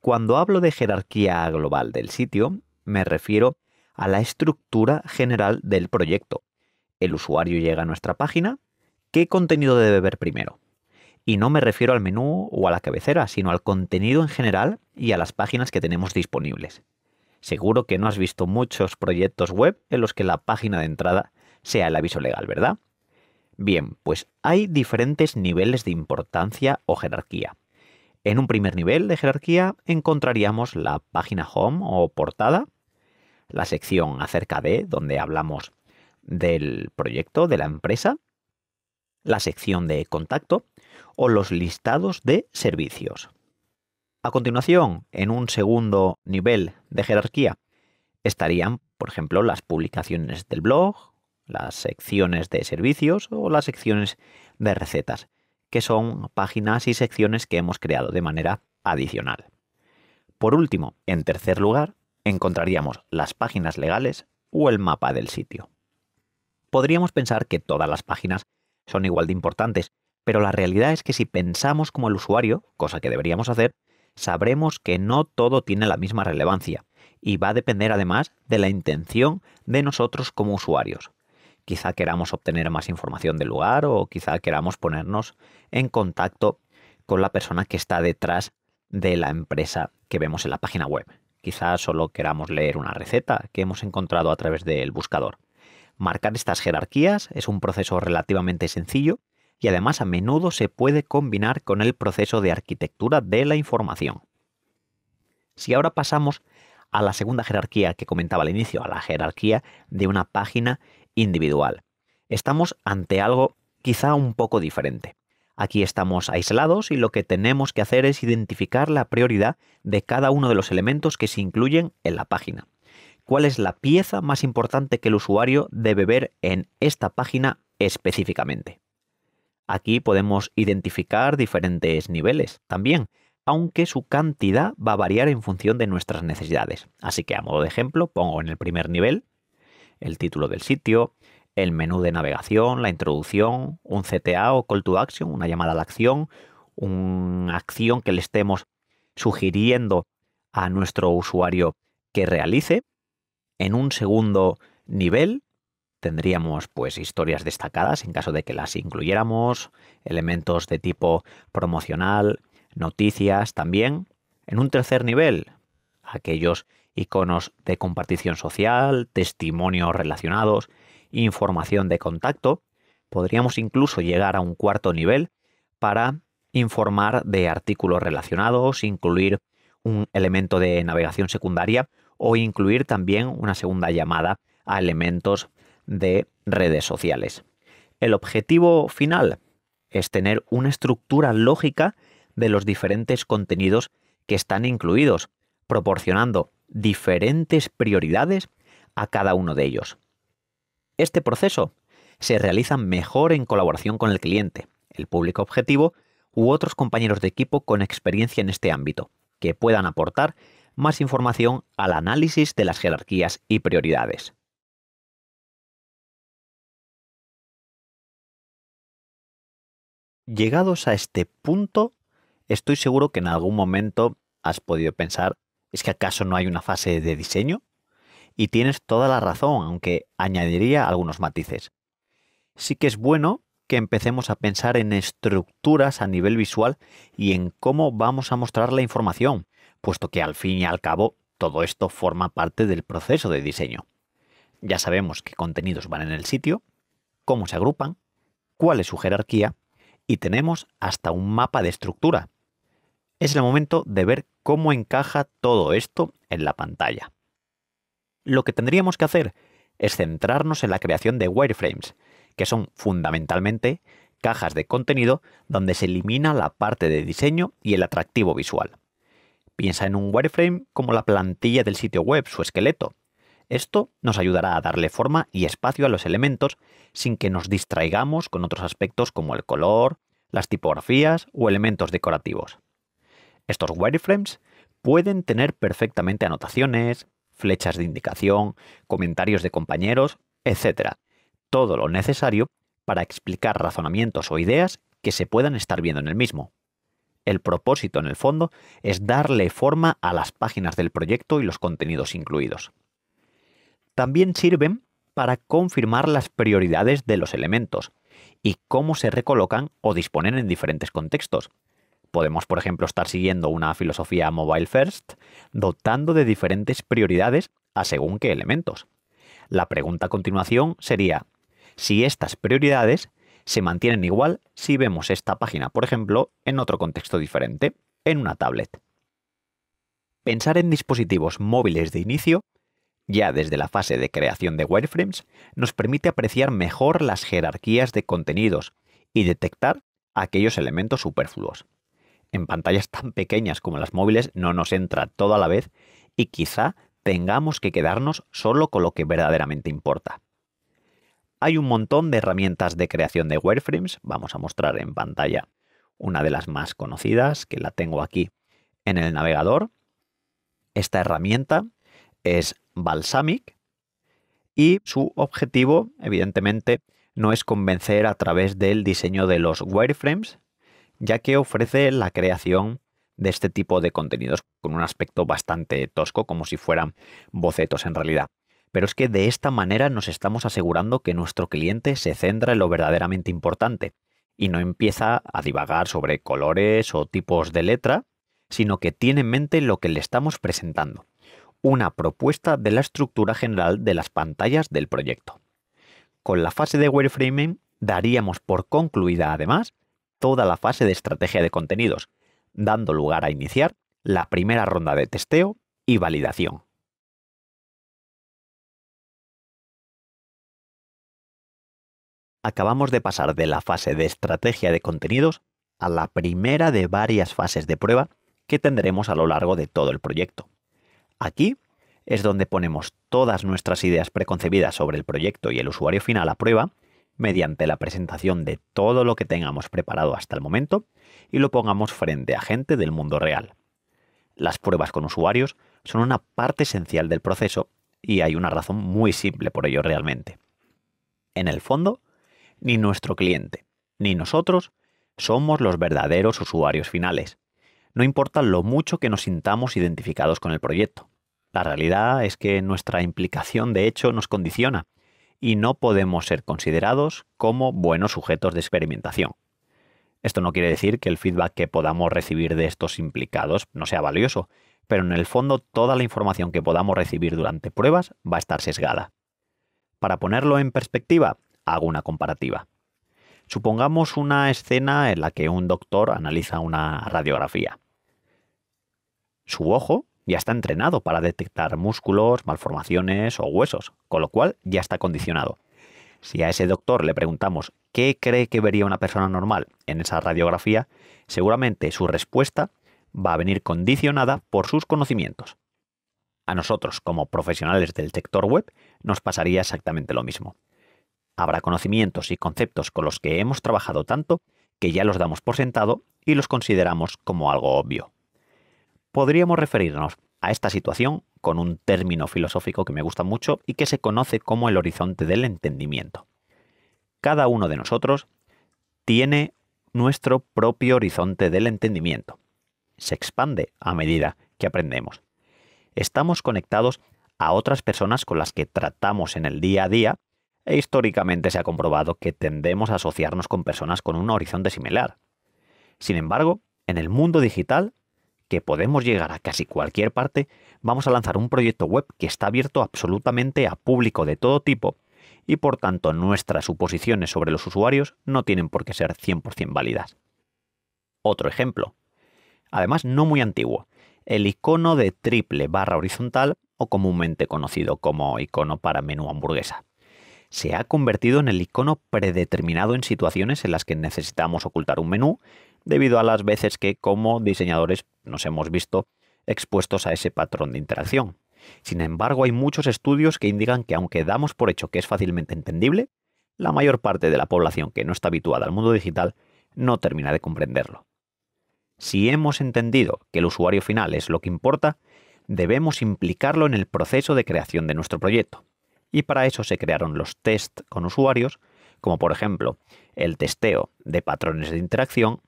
Cuando hablo de jerarquía global del sitio, me refiero a a la estructura general del proyecto. El usuario llega a nuestra página, ¿qué contenido debe ver primero? Y no me refiero al menú o a la cabecera, sino al contenido en general y a las páginas que tenemos disponibles. Seguro que no has visto muchos proyectos web en los que la página de entrada sea el aviso legal, ¿verdad? Bien, pues hay diferentes niveles de importancia o jerarquía. En un primer nivel de jerarquía encontraríamos la página home o portada, la sección acerca de, donde hablamos del proyecto, de la empresa, la sección de contacto o los listados de servicios. A continuación, en un segundo nivel de jerarquía, estarían, por ejemplo, las publicaciones del blog, las secciones de servicios o las secciones de recetas, que son páginas y secciones que hemos creado de manera adicional. Por último, en tercer lugar, encontraríamos las páginas legales o el mapa del sitio. Podríamos pensar que todas las páginas son igual de importantes, pero la realidad es que si pensamos como el usuario, cosa que deberíamos hacer, sabremos que no todo tiene la misma relevancia y va a depender además de la intención de nosotros como usuarios. Quizá queramos obtener más información del lugar o quizá queramos ponernos en contacto con la persona que está detrás de la empresa que vemos en la página web. Quizás solo queramos leer una receta que hemos encontrado a través del buscador. Marcar estas jerarquías es un proceso relativamente sencillo y además a menudo se puede combinar con el proceso de arquitectura de la información. Si ahora pasamos a la segunda jerarquía que comentaba al inicio, a la jerarquía de una página individual, estamos ante algo quizá un poco diferente. Aquí estamos aislados y lo que tenemos que hacer es identificar la prioridad de cada uno de los elementos que se incluyen en la página. ¿Cuál es la pieza más importante que el usuario debe ver en esta página específicamente? Aquí podemos identificar diferentes niveles también, aunque su cantidad va a variar en función de nuestras necesidades. Así que a modo de ejemplo pongo en el primer nivel el título del sitio, el menú de navegación, la introducción, un CTA o call to action, una llamada a la acción, una acción que le estemos sugiriendo a nuestro usuario que realice. En un segundo nivel tendríamos pues historias destacadas en caso de que las incluyéramos, elementos de tipo promocional, noticias también. En un tercer nivel, aquellos iconos de compartición social, testimonios relacionados, información de contacto. Podríamos incluso llegar a un cuarto nivel para informar de artículos relacionados, incluir un elemento de navegación secundaria o incluir también una segunda llamada a elementos de redes sociales. El objetivo final es tener una estructura lógica de los diferentes contenidos que están incluidos, proporcionando diferentes prioridades a cada uno de ellos. Este proceso se realiza mejor en colaboración con el cliente, el público objetivo u otros compañeros de equipo con experiencia en este ámbito, que puedan aportar más información al análisis de las jerarquías y prioridades. Llegados a este punto, estoy seguro que en algún momento has podido pensar, ¿es que acaso no hay una fase de diseño? Y tienes toda la razón, aunque añadiría algunos matices. Sí que es bueno que empecemos a pensar en estructuras a nivel visual y en cómo vamos a mostrar la información, puesto que al fin y al cabo todo esto forma parte del proceso de diseño. Ya sabemos qué contenidos van en el sitio, cómo se agrupan, cuál es su jerarquía y tenemos hasta un mapa de estructura. Es el momento de ver cómo encaja todo esto en la pantalla. Lo que tendríamos que hacer es centrarnos en la creación de wireframes, que son fundamentalmente cajas de contenido donde se elimina la parte de diseño y el atractivo visual. Piensa en un wireframe como la plantilla del sitio web, su esqueleto. Esto nos ayudará a darle forma y espacio a los elementos sin que nos distraigamos con otros aspectos como el color, las tipografías o elementos decorativos. Estos wireframes pueden tener perfectamente anotaciones, flechas de indicación, comentarios de compañeros, etc. Todo lo necesario para explicar razonamientos o ideas que se puedan estar viendo en el mismo. El propósito, en el fondo, es darle forma a las páginas del proyecto y los contenidos incluidos. También sirven para confirmar las prioridades de los elementos y cómo se recolocan o disponen en diferentes contextos, Podemos, por ejemplo, estar siguiendo una filosofía mobile first, dotando de diferentes prioridades a según qué elementos. La pregunta a continuación sería si estas prioridades se mantienen igual si vemos esta página, por ejemplo, en otro contexto diferente, en una tablet. Pensar en dispositivos móviles de inicio, ya desde la fase de creación de wireframes, nos permite apreciar mejor las jerarquías de contenidos y detectar aquellos elementos superfluos en pantallas tan pequeñas como las móviles no nos entra todo a la vez y quizá tengamos que quedarnos solo con lo que verdaderamente importa. Hay un montón de herramientas de creación de wireframes, vamos a mostrar en pantalla una de las más conocidas, que la tengo aquí en el navegador. Esta herramienta es Balsamic y su objetivo, evidentemente, no es convencer a través del diseño de los wireframes, ya que ofrece la creación de este tipo de contenidos con un aspecto bastante tosco, como si fueran bocetos en realidad. Pero es que de esta manera nos estamos asegurando que nuestro cliente se centra en lo verdaderamente importante y no empieza a divagar sobre colores o tipos de letra, sino que tiene en mente lo que le estamos presentando, una propuesta de la estructura general de las pantallas del proyecto. Con la fase de wireframing daríamos por concluida además toda la fase de estrategia de contenidos, dando lugar a iniciar la primera ronda de testeo y validación. Acabamos de pasar de la fase de estrategia de contenidos a la primera de varias fases de prueba que tendremos a lo largo de todo el proyecto. Aquí es donde ponemos todas nuestras ideas preconcebidas sobre el proyecto y el usuario final a prueba mediante la presentación de todo lo que tengamos preparado hasta el momento y lo pongamos frente a gente del mundo real. Las pruebas con usuarios son una parte esencial del proceso y hay una razón muy simple por ello realmente. En el fondo, ni nuestro cliente, ni nosotros somos los verdaderos usuarios finales. No importa lo mucho que nos sintamos identificados con el proyecto. La realidad es que nuestra implicación de hecho nos condiciona y no podemos ser considerados como buenos sujetos de experimentación. Esto no quiere decir que el feedback que podamos recibir de estos implicados no sea valioso, pero en el fondo toda la información que podamos recibir durante pruebas va a estar sesgada. Para ponerlo en perspectiva, hago una comparativa. Supongamos una escena en la que un doctor analiza una radiografía. Su ojo ya está entrenado para detectar músculos, malformaciones o huesos, con lo cual ya está condicionado. Si a ese doctor le preguntamos qué cree que vería una persona normal en esa radiografía, seguramente su respuesta va a venir condicionada por sus conocimientos. A nosotros, como profesionales del sector web, nos pasaría exactamente lo mismo. Habrá conocimientos y conceptos con los que hemos trabajado tanto que ya los damos por sentado y los consideramos como algo obvio podríamos referirnos a esta situación con un término filosófico que me gusta mucho y que se conoce como el horizonte del entendimiento. Cada uno de nosotros tiene nuestro propio horizonte del entendimiento. Se expande a medida que aprendemos. Estamos conectados a otras personas con las que tratamos en el día a día e históricamente se ha comprobado que tendemos a asociarnos con personas con un horizonte similar. Sin embargo, en el mundo digital que podemos llegar a casi cualquier parte, vamos a lanzar un proyecto web que está abierto absolutamente a público de todo tipo y por tanto nuestras suposiciones sobre los usuarios no tienen por qué ser 100% válidas. Otro ejemplo, además no muy antiguo, el icono de triple barra horizontal o comúnmente conocido como icono para menú hamburguesa. Se ha convertido en el icono predeterminado en situaciones en las que necesitamos ocultar un menú debido a las veces que como diseñadores nos hemos visto expuestos a ese patrón de interacción. Sin embargo, hay muchos estudios que indican que aunque damos por hecho que es fácilmente entendible, la mayor parte de la población que no está habituada al mundo digital no termina de comprenderlo. Si hemos entendido que el usuario final es lo que importa, debemos implicarlo en el proceso de creación de nuestro proyecto. Y para eso se crearon los tests con usuarios, como por ejemplo el testeo de patrones de interacción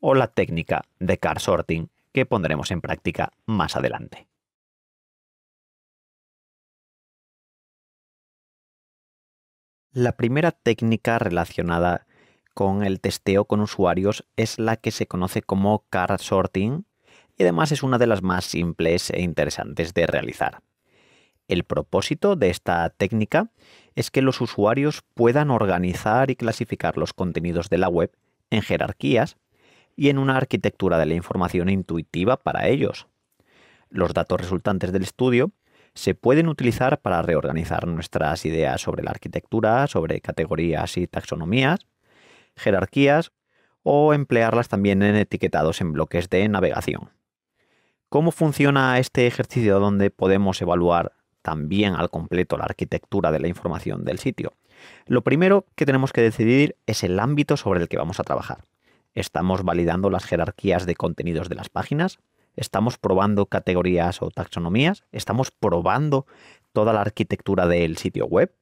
o la técnica de car sorting que pondremos en práctica más adelante. La primera técnica relacionada con el testeo con usuarios es la que se conoce como card sorting y además es una de las más simples e interesantes de realizar. El propósito de esta técnica es que los usuarios puedan organizar y clasificar los contenidos de la web en jerarquías y en una arquitectura de la información intuitiva para ellos. Los datos resultantes del estudio se pueden utilizar para reorganizar nuestras ideas sobre la arquitectura, sobre categorías y taxonomías, jerarquías o emplearlas también en etiquetados en bloques de navegación. ¿Cómo funciona este ejercicio donde podemos evaluar también al completo la arquitectura de la información del sitio? Lo primero que tenemos que decidir es el ámbito sobre el que vamos a trabajar. Estamos validando las jerarquías de contenidos de las páginas. Estamos probando categorías o taxonomías. Estamos probando toda la arquitectura del sitio web.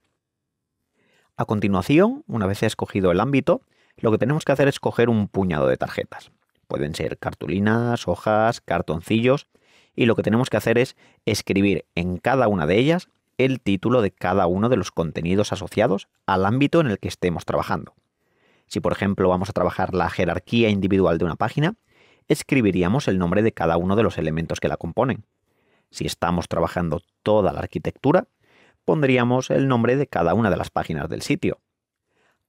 A continuación, una vez escogido el ámbito, lo que tenemos que hacer es coger un puñado de tarjetas. Pueden ser cartulinas, hojas, cartoncillos, y lo que tenemos que hacer es escribir en cada una de ellas el título de cada uno de los contenidos asociados al ámbito en el que estemos trabajando. Si por ejemplo vamos a trabajar la jerarquía individual de una página, escribiríamos el nombre de cada uno de los elementos que la componen. Si estamos trabajando toda la arquitectura, pondríamos el nombre de cada una de las páginas del sitio.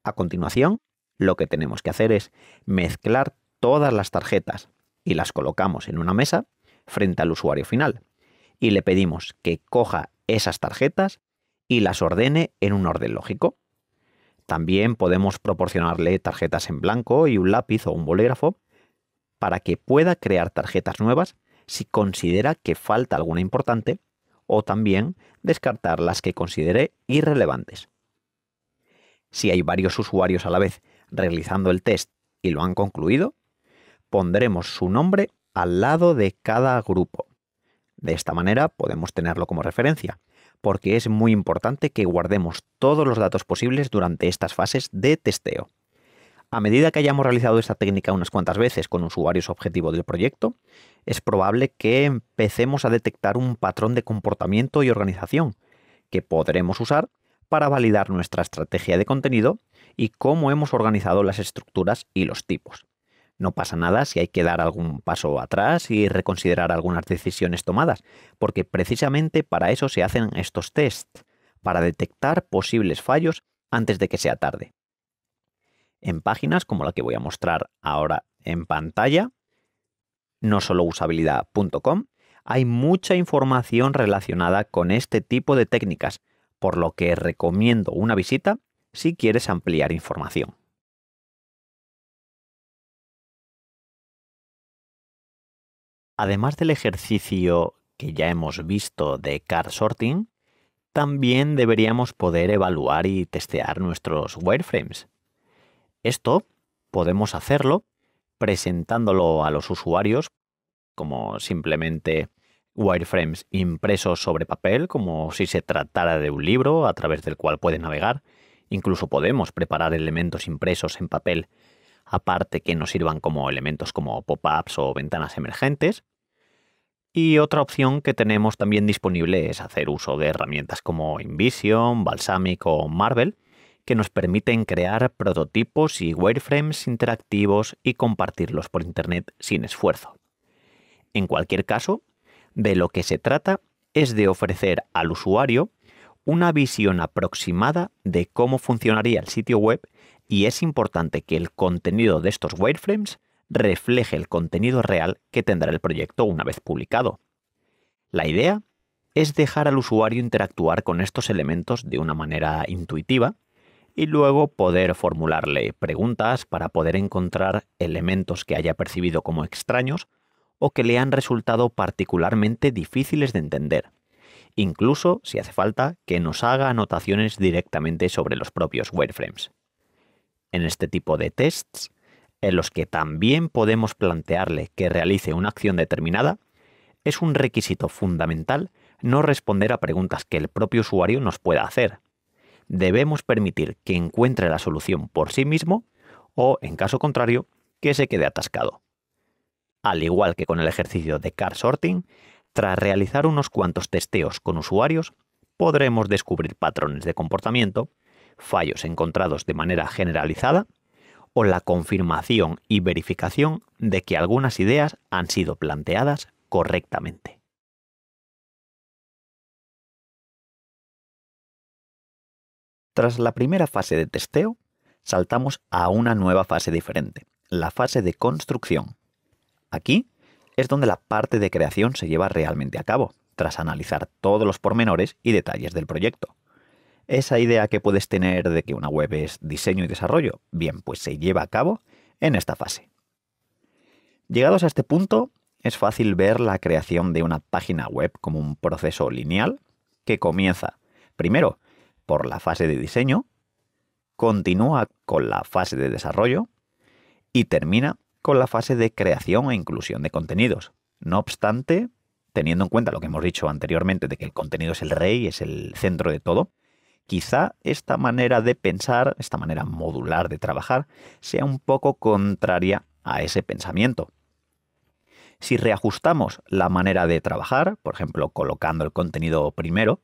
A continuación, lo que tenemos que hacer es mezclar todas las tarjetas y las colocamos en una mesa frente al usuario final y le pedimos que coja esas tarjetas y las ordene en un orden lógico. También podemos proporcionarle tarjetas en blanco y un lápiz o un bolígrafo para que pueda crear tarjetas nuevas si considera que falta alguna importante o también descartar las que considere irrelevantes. Si hay varios usuarios a la vez realizando el test y lo han concluido, pondremos su nombre al lado de cada grupo. De esta manera podemos tenerlo como referencia porque es muy importante que guardemos todos los datos posibles durante estas fases de testeo. A medida que hayamos realizado esta técnica unas cuantas veces con usuarios objetivo del proyecto, es probable que empecemos a detectar un patrón de comportamiento y organización que podremos usar para validar nuestra estrategia de contenido y cómo hemos organizado las estructuras y los tipos. No pasa nada si hay que dar algún paso atrás y reconsiderar algunas decisiones tomadas, porque precisamente para eso se hacen estos tests para detectar posibles fallos antes de que sea tarde. En páginas como la que voy a mostrar ahora en pantalla, no solo usabilidad.com, hay mucha información relacionada con este tipo de técnicas, por lo que recomiendo una visita si quieres ampliar información. Además del ejercicio que ya hemos visto de card sorting, también deberíamos poder evaluar y testear nuestros wireframes. Esto podemos hacerlo presentándolo a los usuarios como simplemente wireframes impresos sobre papel, como si se tratara de un libro a través del cual puede navegar. Incluso podemos preparar elementos impresos en papel aparte que nos sirvan como elementos como pop-ups o ventanas emergentes. Y otra opción que tenemos también disponible es hacer uso de herramientas como InVision, Balsamic o Marvel, que nos permiten crear prototipos y wireframes interactivos y compartirlos por Internet sin esfuerzo. En cualquier caso, de lo que se trata es de ofrecer al usuario una visión aproximada de cómo funcionaría el sitio web y es importante que el contenido de estos wireframes refleje el contenido real que tendrá el proyecto una vez publicado. La idea es dejar al usuario interactuar con estos elementos de una manera intuitiva y luego poder formularle preguntas para poder encontrar elementos que haya percibido como extraños o que le han resultado particularmente difíciles de entender, incluso si hace falta que nos haga anotaciones directamente sobre los propios wireframes en este tipo de tests en los que también podemos plantearle que realice una acción determinada, es un requisito fundamental no responder a preguntas que el propio usuario nos pueda hacer. Debemos permitir que encuentre la solución por sí mismo o, en caso contrario, que se quede atascado. Al igual que con el ejercicio de car sorting, tras realizar unos cuantos testeos con usuarios, podremos descubrir patrones de comportamiento fallos encontrados de manera generalizada o la confirmación y verificación de que algunas ideas han sido planteadas correctamente. Tras la primera fase de testeo, saltamos a una nueva fase diferente, la fase de construcción. Aquí es donde la parte de creación se lleva realmente a cabo, tras analizar todos los pormenores y detalles del proyecto. Esa idea que puedes tener de que una web es diseño y desarrollo, bien, pues se lleva a cabo en esta fase. Llegados a este punto, es fácil ver la creación de una página web como un proceso lineal que comienza primero por la fase de diseño, continúa con la fase de desarrollo y termina con la fase de creación e inclusión de contenidos. No obstante, teniendo en cuenta lo que hemos dicho anteriormente de que el contenido es el rey, es el centro de todo, Quizá esta manera de pensar, esta manera modular de trabajar, sea un poco contraria a ese pensamiento. Si reajustamos la manera de trabajar, por ejemplo, colocando el contenido primero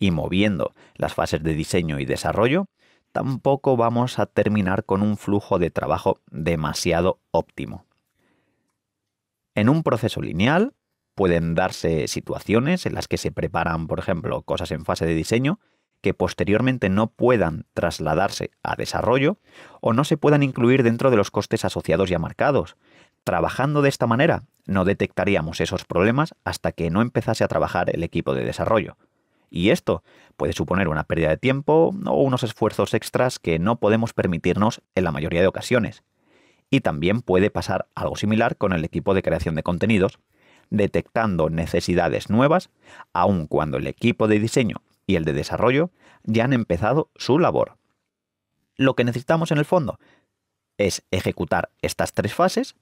y moviendo las fases de diseño y desarrollo, tampoco vamos a terminar con un flujo de trabajo demasiado óptimo. En un proceso lineal pueden darse situaciones en las que se preparan, por ejemplo, cosas en fase de diseño que posteriormente no puedan trasladarse a desarrollo o no se puedan incluir dentro de los costes asociados ya marcados. Trabajando de esta manera, no detectaríamos esos problemas hasta que no empezase a trabajar el equipo de desarrollo. Y esto puede suponer una pérdida de tiempo o unos esfuerzos extras que no podemos permitirnos en la mayoría de ocasiones. Y también puede pasar algo similar con el equipo de creación de contenidos, detectando necesidades nuevas, aun cuando el equipo de diseño y el de desarrollo ya han empezado su labor. Lo que necesitamos en el fondo es ejecutar estas tres fases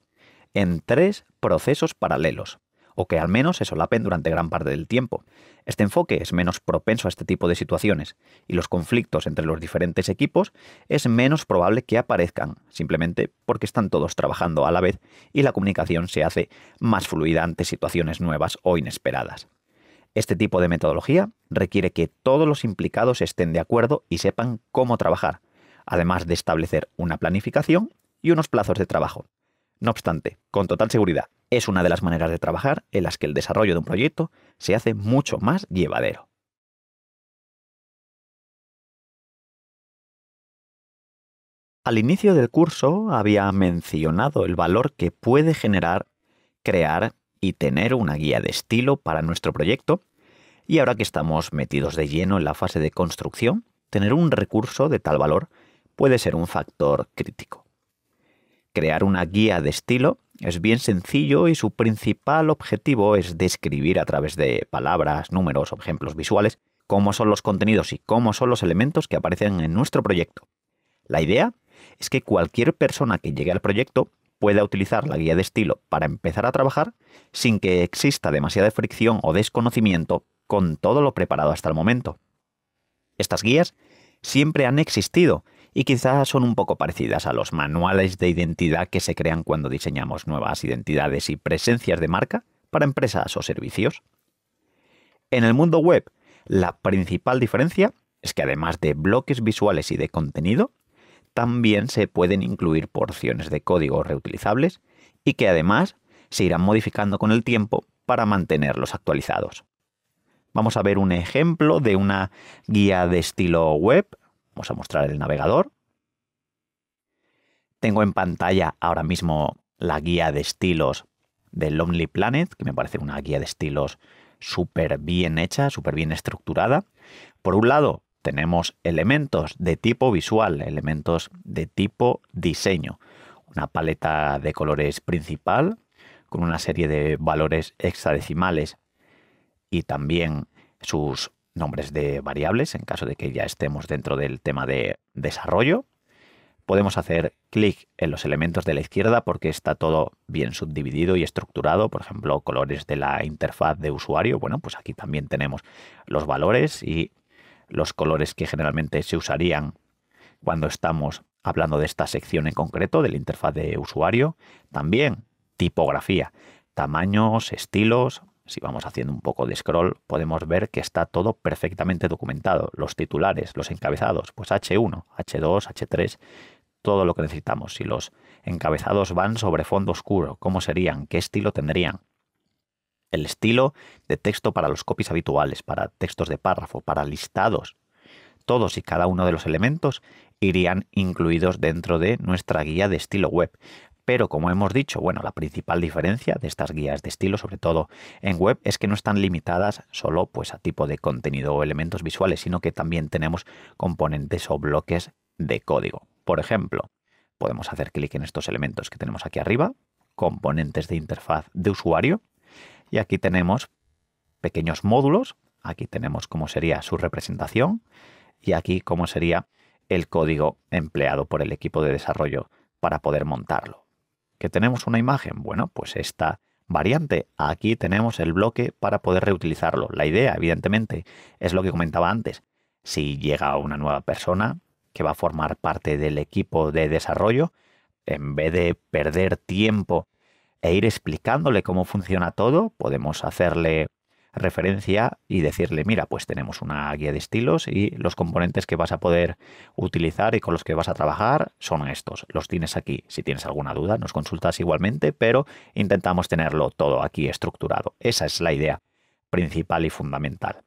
en tres procesos paralelos, o que al menos se solapen durante gran parte del tiempo. Este enfoque es menos propenso a este tipo de situaciones, y los conflictos entre los diferentes equipos es menos probable que aparezcan, simplemente porque están todos trabajando a la vez y la comunicación se hace más fluida ante situaciones nuevas o inesperadas. Este tipo de metodología requiere que todos los implicados estén de acuerdo y sepan cómo trabajar, además de establecer una planificación y unos plazos de trabajo. No obstante, con total seguridad, es una de las maneras de trabajar en las que el desarrollo de un proyecto se hace mucho más llevadero. Al inicio del curso había mencionado el valor que puede generar crear y tener una guía de estilo para nuestro proyecto. Y ahora que estamos metidos de lleno en la fase de construcción, tener un recurso de tal valor puede ser un factor crítico. Crear una guía de estilo es bien sencillo y su principal objetivo es describir a través de palabras, números o ejemplos visuales cómo son los contenidos y cómo son los elementos que aparecen en nuestro proyecto. La idea es que cualquier persona que llegue al proyecto pueda utilizar la guía de estilo para empezar a trabajar sin que exista demasiada fricción o desconocimiento con todo lo preparado hasta el momento. Estas guías siempre han existido y quizás son un poco parecidas a los manuales de identidad que se crean cuando diseñamos nuevas identidades y presencias de marca para empresas o servicios. En el mundo web, la principal diferencia es que además de bloques visuales y de contenido, también se pueden incluir porciones de código reutilizables y que además se irán modificando con el tiempo para mantenerlos actualizados. Vamos a ver un ejemplo de una guía de estilo web. Vamos a mostrar el navegador. Tengo en pantalla ahora mismo la guía de estilos de Lonely Planet, que me parece una guía de estilos súper bien hecha, súper bien estructurada. Por un lado, tenemos elementos de tipo visual, elementos de tipo diseño, una paleta de colores principal con una serie de valores hexadecimales y también sus nombres de variables en caso de que ya estemos dentro del tema de desarrollo. Podemos hacer clic en los elementos de la izquierda porque está todo bien subdividido y estructurado. Por ejemplo, colores de la interfaz de usuario. Bueno, pues aquí también tenemos los valores y los colores que generalmente se usarían cuando estamos hablando de esta sección en concreto, de la interfaz de usuario. También tipografía, tamaños, estilos. Si vamos haciendo un poco de scroll, podemos ver que está todo perfectamente documentado. Los titulares, los encabezados, pues H1, H2, H3, todo lo que necesitamos. Si los encabezados van sobre fondo oscuro, ¿cómo serían? ¿Qué estilo tendrían? El estilo de texto para los copies habituales, para textos de párrafo, para listados. Todos y cada uno de los elementos irían incluidos dentro de nuestra guía de estilo web. Pero como hemos dicho, bueno, la principal diferencia de estas guías de estilo, sobre todo en web, es que no están limitadas solo pues a tipo de contenido o elementos visuales, sino que también tenemos componentes o bloques de código. Por ejemplo, podemos hacer clic en estos elementos que tenemos aquí arriba, componentes de interfaz de usuario, y aquí tenemos pequeños módulos, aquí tenemos cómo sería su representación y aquí cómo sería el código empleado por el equipo de desarrollo para poder montarlo. ¿Que tenemos una imagen? Bueno, pues esta variante. Aquí tenemos el bloque para poder reutilizarlo. La idea, evidentemente, es lo que comentaba antes. Si llega una nueva persona que va a formar parte del equipo de desarrollo, en vez de perder tiempo e ir explicándole cómo funciona todo, podemos hacerle referencia y decirle, mira, pues tenemos una guía de estilos y los componentes que vas a poder utilizar y con los que vas a trabajar son estos. Los tienes aquí. Si tienes alguna duda, nos consultas igualmente, pero intentamos tenerlo todo aquí estructurado. Esa es la idea principal y fundamental.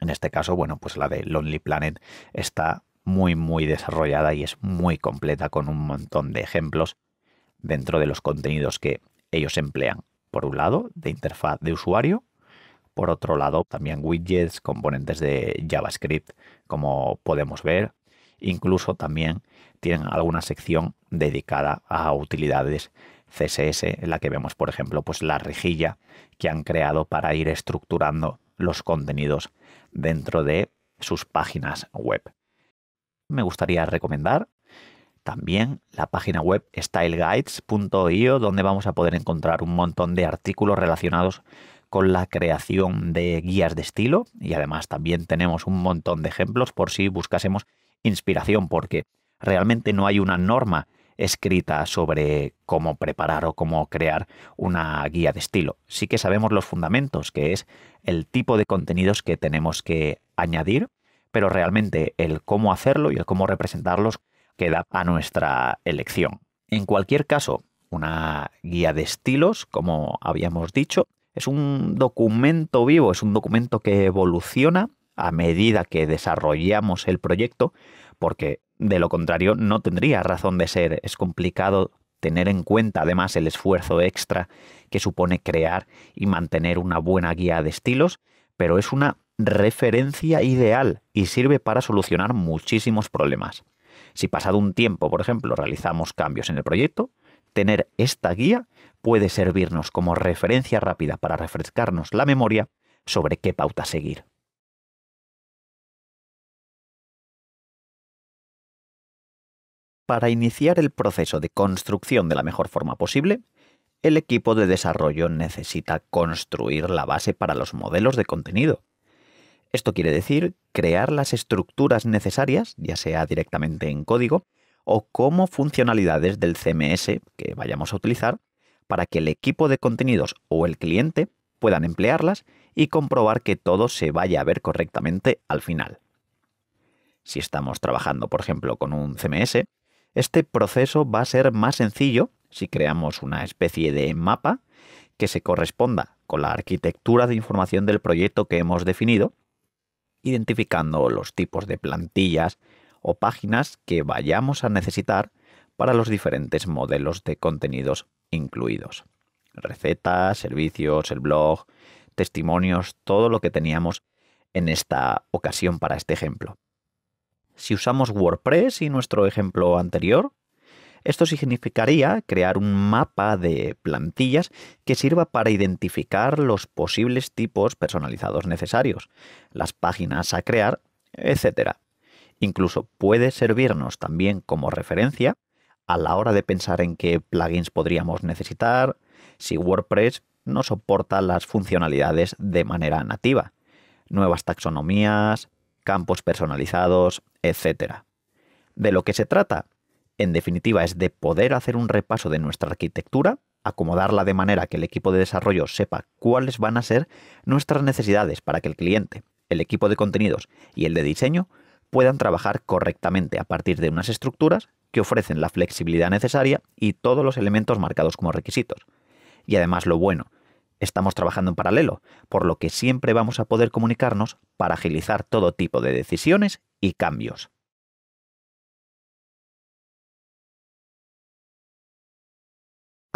En este caso, bueno, pues la de Lonely Planet está muy, muy desarrollada y es muy completa con un montón de ejemplos dentro de los contenidos que ellos emplean. Por un lado, de interfaz de usuario. Por otro lado, también widgets, componentes de JavaScript, como podemos ver. Incluso también tienen alguna sección dedicada a utilidades CSS, en la que vemos, por ejemplo, pues la rejilla que han creado para ir estructurando los contenidos dentro de sus páginas web. Me gustaría recomendar también la página web styleguides.io, donde vamos a poder encontrar un montón de artículos relacionados con la creación de guías de estilo y además también tenemos un montón de ejemplos por si buscásemos inspiración, porque realmente no hay una norma escrita sobre cómo preparar o cómo crear una guía de estilo. Sí que sabemos los fundamentos, que es el tipo de contenidos que tenemos que añadir, pero realmente el cómo hacerlo y el cómo representarlos queda a nuestra elección. En cualquier caso, una guía de estilos, como habíamos dicho, es un documento vivo, es un documento que evoluciona a medida que desarrollamos el proyecto, porque de lo contrario no tendría razón de ser. Es complicado tener en cuenta además el esfuerzo extra que supone crear y mantener una buena guía de estilos, pero es una referencia ideal y sirve para solucionar muchísimos problemas. Si pasado un tiempo, por ejemplo, realizamos cambios en el proyecto, tener esta guía puede servirnos como referencia rápida para refrescarnos la memoria sobre qué pauta seguir. Para iniciar el proceso de construcción de la mejor forma posible, el equipo de desarrollo necesita construir la base para los modelos de contenido, esto quiere decir crear las estructuras necesarias, ya sea directamente en código, o como funcionalidades del CMS que vayamos a utilizar, para que el equipo de contenidos o el cliente puedan emplearlas y comprobar que todo se vaya a ver correctamente al final. Si estamos trabajando, por ejemplo, con un CMS, este proceso va a ser más sencillo si creamos una especie de mapa que se corresponda con la arquitectura de información del proyecto que hemos definido identificando los tipos de plantillas o páginas que vayamos a necesitar para los diferentes modelos de contenidos incluidos. Recetas, servicios, el blog, testimonios, todo lo que teníamos en esta ocasión para este ejemplo. Si usamos WordPress y nuestro ejemplo anterior, esto significaría crear un mapa de plantillas que sirva para identificar los posibles tipos personalizados necesarios, las páginas a crear, etc. Incluso puede servirnos también como referencia a la hora de pensar en qué plugins podríamos necesitar, si WordPress no soporta las funcionalidades de manera nativa, nuevas taxonomías, campos personalizados, etc. De lo que se trata en definitiva, es de poder hacer un repaso de nuestra arquitectura, acomodarla de manera que el equipo de desarrollo sepa cuáles van a ser nuestras necesidades para que el cliente, el equipo de contenidos y el de diseño puedan trabajar correctamente a partir de unas estructuras que ofrecen la flexibilidad necesaria y todos los elementos marcados como requisitos. Y además lo bueno, estamos trabajando en paralelo, por lo que siempre vamos a poder comunicarnos para agilizar todo tipo de decisiones y cambios.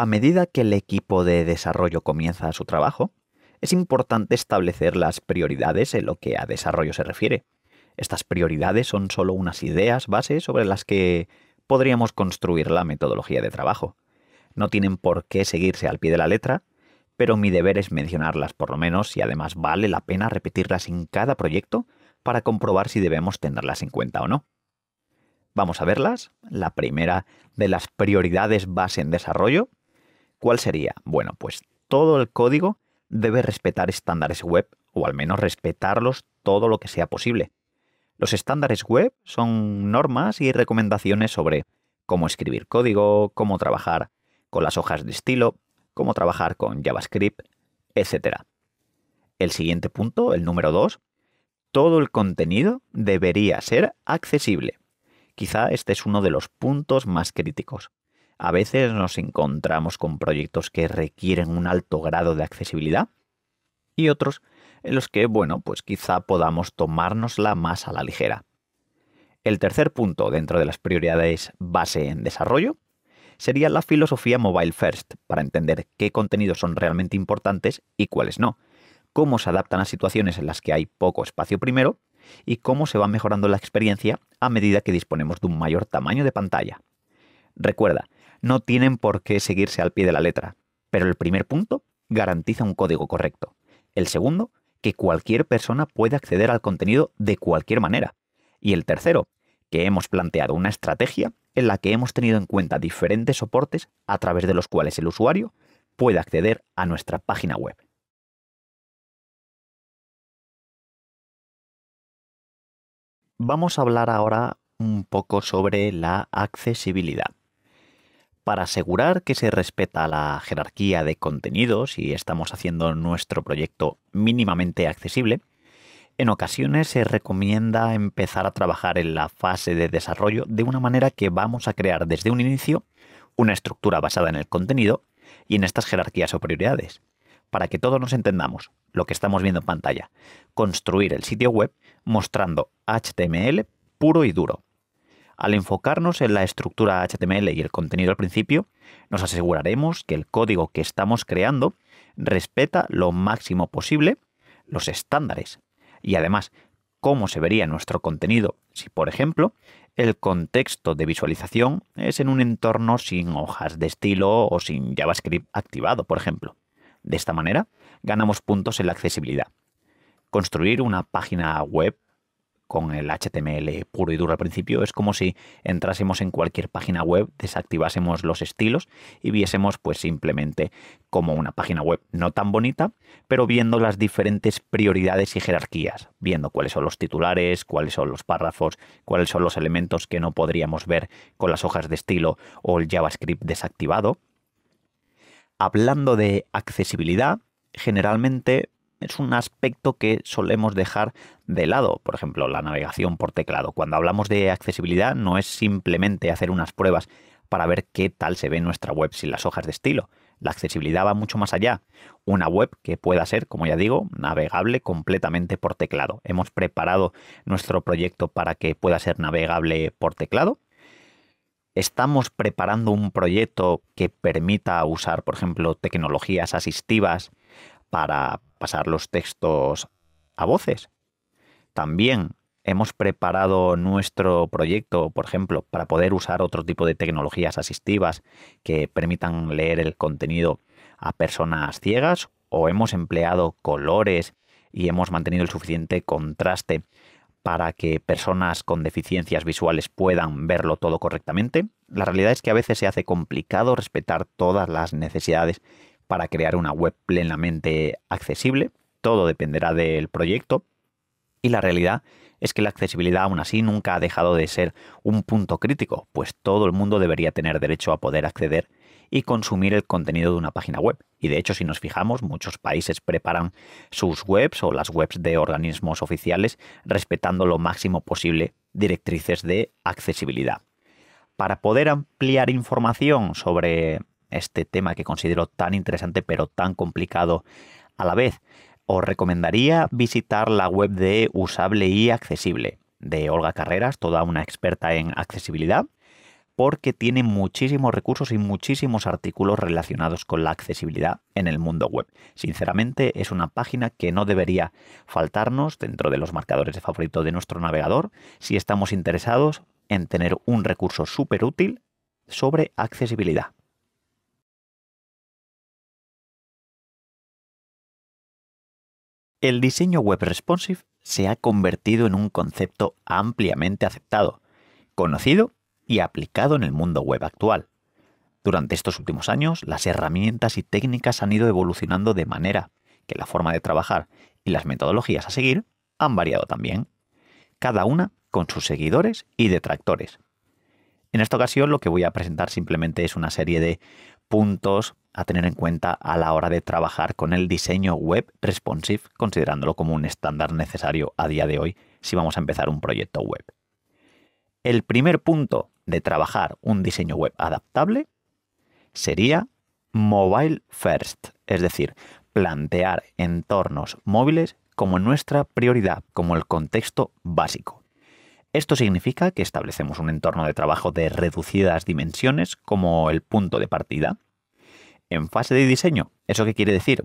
A medida que el equipo de desarrollo comienza su trabajo, es importante establecer las prioridades en lo que a desarrollo se refiere. Estas prioridades son solo unas ideas base sobre las que podríamos construir la metodología de trabajo. No tienen por qué seguirse al pie de la letra, pero mi deber es mencionarlas por lo menos y además vale la pena repetirlas en cada proyecto para comprobar si debemos tenerlas en cuenta o no. Vamos a verlas. La primera de las prioridades base en desarrollo ¿Cuál sería? Bueno, pues todo el código debe respetar estándares web, o al menos respetarlos todo lo que sea posible. Los estándares web son normas y recomendaciones sobre cómo escribir código, cómo trabajar con las hojas de estilo, cómo trabajar con JavaScript, etc. El siguiente punto, el número 2, todo el contenido debería ser accesible. Quizá este es uno de los puntos más críticos. A veces nos encontramos con proyectos que requieren un alto grado de accesibilidad y otros en los que, bueno, pues quizá podamos tomárnosla más a la ligera. El tercer punto dentro de las prioridades base en desarrollo sería la filosofía mobile first, para entender qué contenidos son realmente importantes y cuáles no, cómo se adaptan a situaciones en las que hay poco espacio primero y cómo se va mejorando la experiencia a medida que disponemos de un mayor tamaño de pantalla. Recuerda, no tienen por qué seguirse al pie de la letra. Pero el primer punto garantiza un código correcto. El segundo, que cualquier persona pueda acceder al contenido de cualquier manera. Y el tercero, que hemos planteado una estrategia en la que hemos tenido en cuenta diferentes soportes a través de los cuales el usuario puede acceder a nuestra página web. Vamos a hablar ahora un poco sobre la accesibilidad para asegurar que se respeta la jerarquía de contenidos y estamos haciendo nuestro proyecto mínimamente accesible, en ocasiones se recomienda empezar a trabajar en la fase de desarrollo de una manera que vamos a crear desde un inicio una estructura basada en el contenido y en estas jerarquías o prioridades. Para que todos nos entendamos lo que estamos viendo en pantalla, construir el sitio web mostrando HTML puro y duro, al enfocarnos en la estructura HTML y el contenido al principio, nos aseguraremos que el código que estamos creando respeta lo máximo posible los estándares y además cómo se vería nuestro contenido si, por ejemplo, el contexto de visualización es en un entorno sin hojas de estilo o sin JavaScript activado, por ejemplo. De esta manera, ganamos puntos en la accesibilidad. Construir una página web con el HTML puro y duro al principio, es como si entrásemos en cualquier página web, desactivásemos los estilos y viésemos pues simplemente como una página web no tan bonita, pero viendo las diferentes prioridades y jerarquías, viendo cuáles son los titulares, cuáles son los párrafos, cuáles son los elementos que no podríamos ver con las hojas de estilo o el JavaScript desactivado. Hablando de accesibilidad, generalmente es un aspecto que solemos dejar de lado. Por ejemplo, la navegación por teclado. Cuando hablamos de accesibilidad no es simplemente hacer unas pruebas para ver qué tal se ve nuestra web sin las hojas de estilo. La accesibilidad va mucho más allá. Una web que pueda ser, como ya digo, navegable completamente por teclado. Hemos preparado nuestro proyecto para que pueda ser navegable por teclado. Estamos preparando un proyecto que permita usar, por ejemplo, tecnologías asistivas para pasar los textos a voces. También hemos preparado nuestro proyecto, por ejemplo, para poder usar otro tipo de tecnologías asistivas que permitan leer el contenido a personas ciegas o hemos empleado colores y hemos mantenido el suficiente contraste para que personas con deficiencias visuales puedan verlo todo correctamente. La realidad es que a veces se hace complicado respetar todas las necesidades para crear una web plenamente accesible. Todo dependerá del proyecto. Y la realidad es que la accesibilidad aún así nunca ha dejado de ser un punto crítico, pues todo el mundo debería tener derecho a poder acceder y consumir el contenido de una página web. Y de hecho, si nos fijamos, muchos países preparan sus webs o las webs de organismos oficiales respetando lo máximo posible directrices de accesibilidad. Para poder ampliar información sobre este tema que considero tan interesante pero tan complicado a la vez. Os recomendaría visitar la web de Usable y Accesible de Olga Carreras, toda una experta en accesibilidad, porque tiene muchísimos recursos y muchísimos artículos relacionados con la accesibilidad en el mundo web. Sinceramente, es una página que no debería faltarnos dentro de los marcadores de favorito de nuestro navegador si estamos interesados en tener un recurso súper útil sobre accesibilidad. El diseño web responsive se ha convertido en un concepto ampliamente aceptado, conocido y aplicado en el mundo web actual. Durante estos últimos años, las herramientas y técnicas han ido evolucionando de manera que la forma de trabajar y las metodologías a seguir han variado también, cada una con sus seguidores y detractores. En esta ocasión lo que voy a presentar simplemente es una serie de puntos a tener en cuenta a la hora de trabajar con el diseño web responsive, considerándolo como un estándar necesario a día de hoy si vamos a empezar un proyecto web. El primer punto de trabajar un diseño web adaptable sería mobile first, es decir, plantear entornos móviles como nuestra prioridad, como el contexto básico. Esto significa que establecemos un entorno de trabajo de reducidas dimensiones como el punto de partida en fase de diseño. ¿Eso qué quiere decir?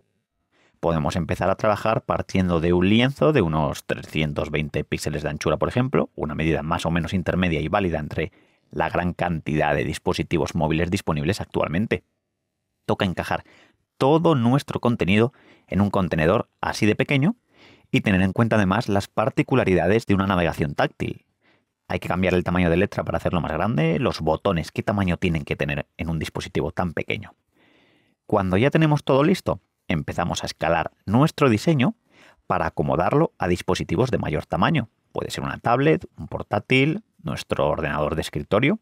Podemos empezar a trabajar partiendo de un lienzo de unos 320 píxeles de anchura, por ejemplo, una medida más o menos intermedia y válida entre la gran cantidad de dispositivos móviles disponibles actualmente. Toca encajar todo nuestro contenido en un contenedor así de pequeño y tener en cuenta además las particularidades de una navegación táctil. Hay que cambiar el tamaño de letra para hacerlo más grande, los botones, qué tamaño tienen que tener en un dispositivo tan pequeño. Cuando ya tenemos todo listo, empezamos a escalar nuestro diseño para acomodarlo a dispositivos de mayor tamaño. Puede ser una tablet, un portátil, nuestro ordenador de escritorio.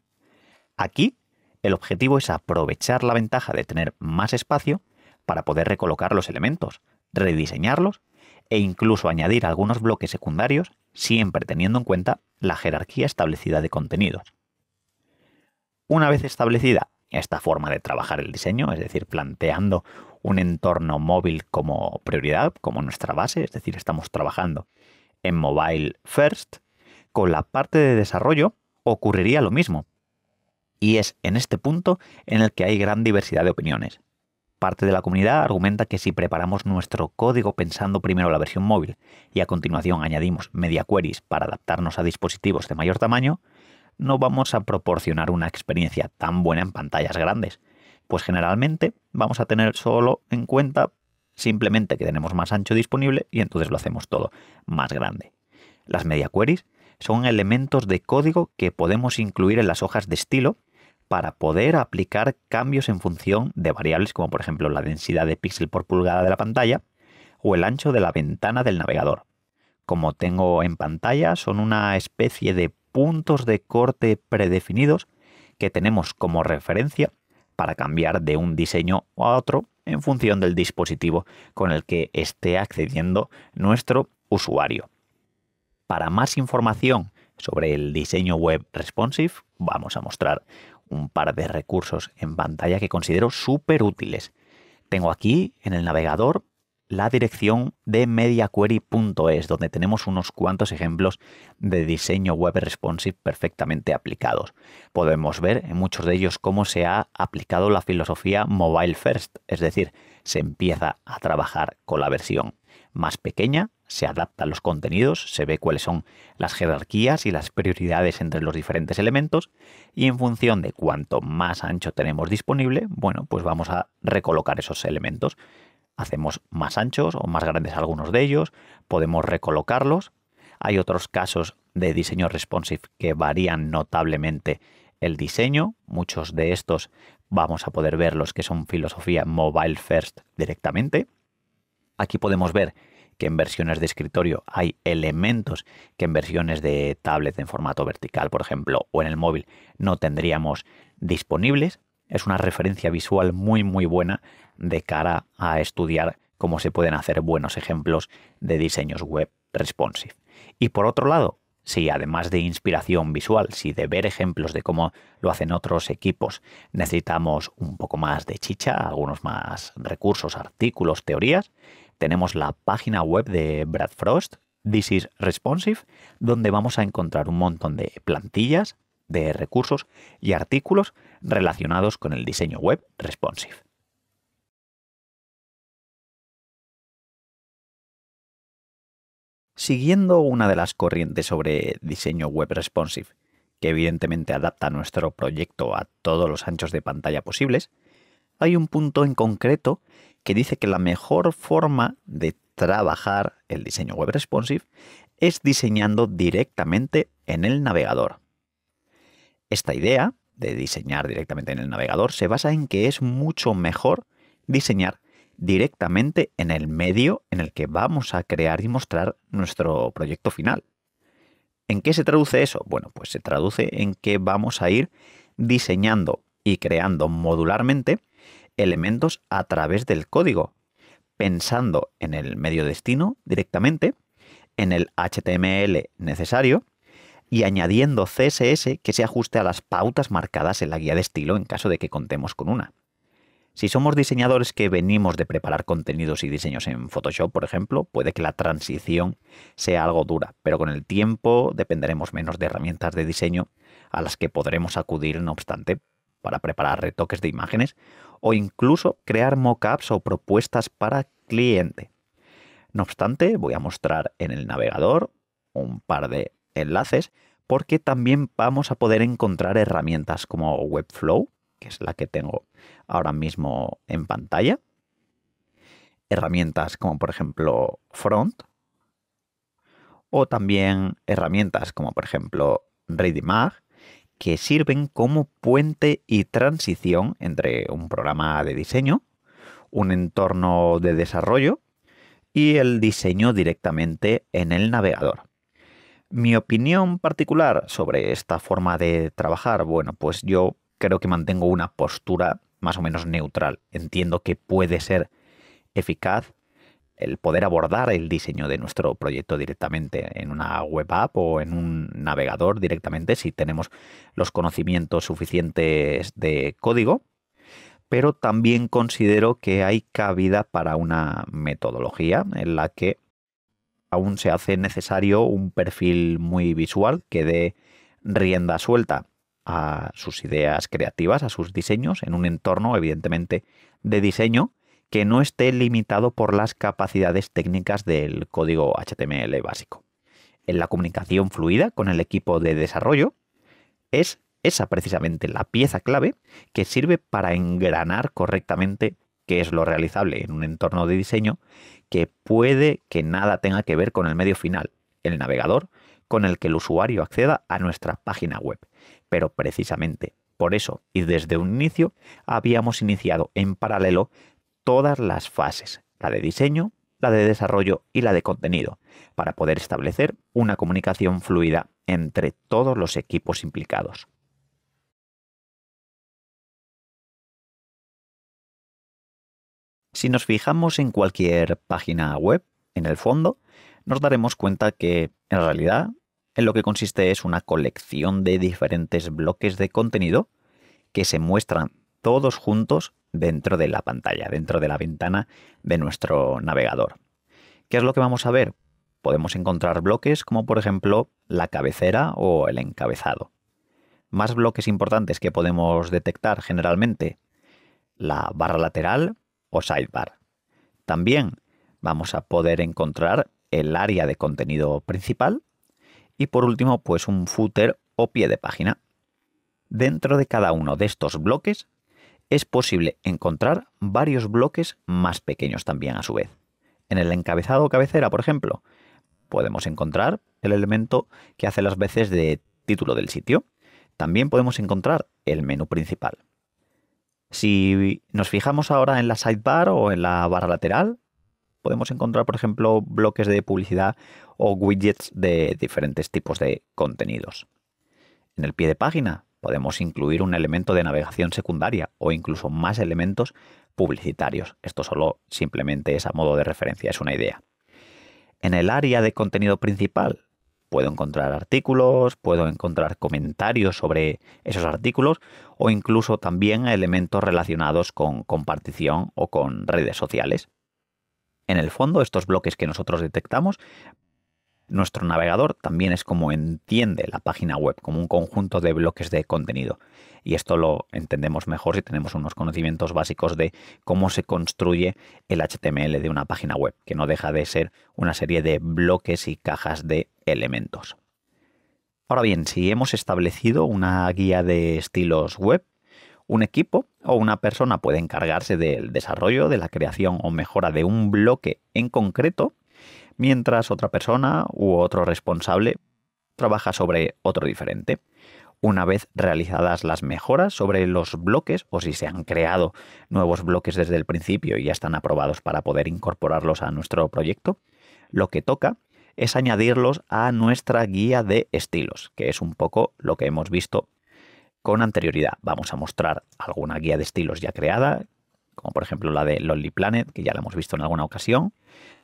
Aquí el objetivo es aprovechar la ventaja de tener más espacio para poder recolocar los elementos, rediseñarlos e incluso añadir algunos bloques secundarios siempre teniendo en cuenta la jerarquía establecida de contenidos. Una vez establecida esta forma de trabajar el diseño, es decir, planteando un entorno móvil como prioridad, como nuestra base, es decir, estamos trabajando en mobile first, con la parte de desarrollo ocurriría lo mismo. Y es en este punto en el que hay gran diversidad de opiniones. Parte de la comunidad argumenta que si preparamos nuestro código pensando primero la versión móvil y a continuación añadimos media queries para adaptarnos a dispositivos de mayor tamaño, no vamos a proporcionar una experiencia tan buena en pantallas grandes, pues generalmente vamos a tener solo en cuenta simplemente que tenemos más ancho disponible y entonces lo hacemos todo más grande. Las media queries son elementos de código que podemos incluir en las hojas de estilo para poder aplicar cambios en función de variables como por ejemplo la densidad de píxel por pulgada de la pantalla o el ancho de la ventana del navegador. Como tengo en pantalla, son una especie de puntos de corte predefinidos que tenemos como referencia para cambiar de un diseño a otro en función del dispositivo con el que esté accediendo nuestro usuario. Para más información sobre el diseño web responsive, vamos a mostrar un par de recursos en pantalla que considero súper útiles. Tengo aquí en el navegador la dirección de mediaquery.es, donde tenemos unos cuantos ejemplos de diseño web responsive perfectamente aplicados. Podemos ver en muchos de ellos cómo se ha aplicado la filosofía mobile first, es decir, se empieza a trabajar con la versión más pequeña, se a los contenidos, se ve cuáles son las jerarquías y las prioridades entre los diferentes elementos y en función de cuánto más ancho tenemos disponible, bueno, pues vamos a recolocar esos elementos hacemos más anchos o más grandes algunos de ellos, podemos recolocarlos. Hay otros casos de diseño responsive que varían notablemente el diseño. Muchos de estos vamos a poder ver los que son filosofía mobile first directamente. Aquí podemos ver que en versiones de escritorio hay elementos que en versiones de tablet en formato vertical, por ejemplo, o en el móvil no tendríamos disponibles. Es una referencia visual muy muy buena de cara a estudiar cómo se pueden hacer buenos ejemplos de diseños web responsive. Y por otro lado, si además de inspiración visual, si de ver ejemplos de cómo lo hacen otros equipos, necesitamos un poco más de chicha, algunos más recursos, artículos, teorías, tenemos la página web de Brad Frost, This is Responsive, donde vamos a encontrar un montón de plantillas, de recursos y artículos relacionados con el diseño web responsive. siguiendo una de las corrientes sobre diseño web responsive, que evidentemente adapta nuestro proyecto a todos los anchos de pantalla posibles, hay un punto en concreto que dice que la mejor forma de trabajar el diseño web responsive es diseñando directamente en el navegador. Esta idea de diseñar directamente en el navegador se basa en que es mucho mejor diseñar directamente en el medio en el que vamos a crear y mostrar nuestro proyecto final. ¿En qué se traduce eso? Bueno, pues se traduce en que vamos a ir diseñando y creando modularmente elementos a través del código, pensando en el medio destino directamente, en el HTML necesario y añadiendo CSS que se ajuste a las pautas marcadas en la guía de estilo en caso de que contemos con una. Si somos diseñadores que venimos de preparar contenidos y diseños en Photoshop, por ejemplo, puede que la transición sea algo dura, pero con el tiempo dependeremos menos de herramientas de diseño a las que podremos acudir, no obstante, para preparar retoques de imágenes o incluso crear mockups o propuestas para cliente. No obstante, voy a mostrar en el navegador un par de enlaces porque también vamos a poder encontrar herramientas como Webflow, que es la que tengo ahora mismo en pantalla. Herramientas como por ejemplo Front. O también herramientas como por ejemplo Readymag, que sirven como puente y transición entre un programa de diseño, un entorno de desarrollo y el diseño directamente en el navegador. Mi opinión particular sobre esta forma de trabajar, bueno, pues yo creo que mantengo una postura más o menos neutral. Entiendo que puede ser eficaz el poder abordar el diseño de nuestro proyecto directamente en una web app o en un navegador directamente si tenemos los conocimientos suficientes de código, pero también considero que hay cabida para una metodología en la que aún se hace necesario un perfil muy visual que dé rienda suelta a sus ideas creativas, a sus diseños, en un entorno evidentemente de diseño que no esté limitado por las capacidades técnicas del código HTML básico. En la comunicación fluida con el equipo de desarrollo es esa precisamente la pieza clave que sirve para engranar correctamente qué es lo realizable en un entorno de diseño que puede que nada tenga que ver con el medio final, el navegador con el que el usuario acceda a nuestra página web. Pero precisamente por eso y desde un inicio habíamos iniciado en paralelo todas las fases, la de diseño, la de desarrollo y la de contenido, para poder establecer una comunicación fluida entre todos los equipos implicados. Si nos fijamos en cualquier página web, en el fondo, nos daremos cuenta que en realidad en lo que consiste es una colección de diferentes bloques de contenido que se muestran todos juntos dentro de la pantalla, dentro de la ventana de nuestro navegador. ¿Qué es lo que vamos a ver? Podemos encontrar bloques como por ejemplo la cabecera o el encabezado. Más bloques importantes que podemos detectar generalmente, la barra lateral o sidebar. También vamos a poder encontrar el área de contenido principal y por último pues un footer o pie de página. Dentro de cada uno de estos bloques es posible encontrar varios bloques más pequeños también a su vez. En el encabezado o cabecera, por ejemplo, podemos encontrar el elemento que hace las veces de título del sitio. También podemos encontrar el menú principal. Si nos fijamos ahora en la sidebar o en la barra lateral, podemos encontrar, por ejemplo, bloques de publicidad o widgets de diferentes tipos de contenidos. En el pie de página podemos incluir un elemento de navegación secundaria o incluso más elementos publicitarios. Esto solo simplemente es a modo de referencia, es una idea. En el área de contenido principal puedo encontrar artículos, puedo encontrar comentarios sobre esos artículos o incluso también elementos relacionados con compartición o con redes sociales en el fondo, estos bloques que nosotros detectamos, nuestro navegador también es como entiende la página web, como un conjunto de bloques de contenido. Y esto lo entendemos mejor si tenemos unos conocimientos básicos de cómo se construye el HTML de una página web, que no deja de ser una serie de bloques y cajas de elementos. Ahora bien, si hemos establecido una guía de estilos web, un equipo o una persona puede encargarse del desarrollo, de la creación o mejora de un bloque en concreto, mientras otra persona u otro responsable trabaja sobre otro diferente. Una vez realizadas las mejoras sobre los bloques o si se han creado nuevos bloques desde el principio y ya están aprobados para poder incorporarlos a nuestro proyecto, lo que toca es añadirlos a nuestra guía de estilos, que es un poco lo que hemos visto con anterioridad. Vamos a mostrar alguna guía de estilos ya creada, como por ejemplo la de Lonely Planet, que ya la hemos visto en alguna ocasión.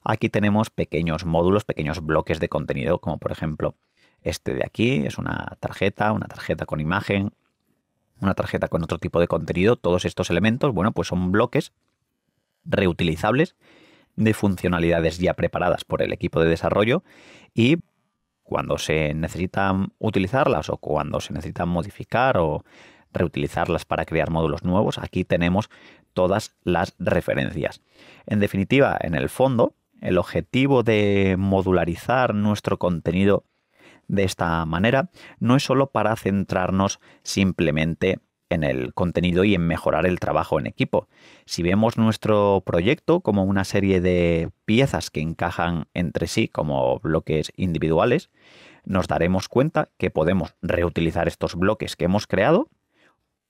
Aquí tenemos pequeños módulos, pequeños bloques de contenido, como por ejemplo este de aquí, es una tarjeta, una tarjeta con imagen, una tarjeta con otro tipo de contenido. Todos estos elementos, bueno, pues son bloques reutilizables de funcionalidades ya preparadas por el equipo de desarrollo y cuando se necesitan utilizarlas o cuando se necesitan modificar o reutilizarlas para crear módulos nuevos, aquí tenemos todas las referencias. En definitiva, en el fondo, el objetivo de modularizar nuestro contenido de esta manera no es solo para centrarnos simplemente en el contenido y en mejorar el trabajo en equipo. Si vemos nuestro proyecto como una serie de piezas que encajan entre sí como bloques individuales, nos daremos cuenta que podemos reutilizar estos bloques que hemos creado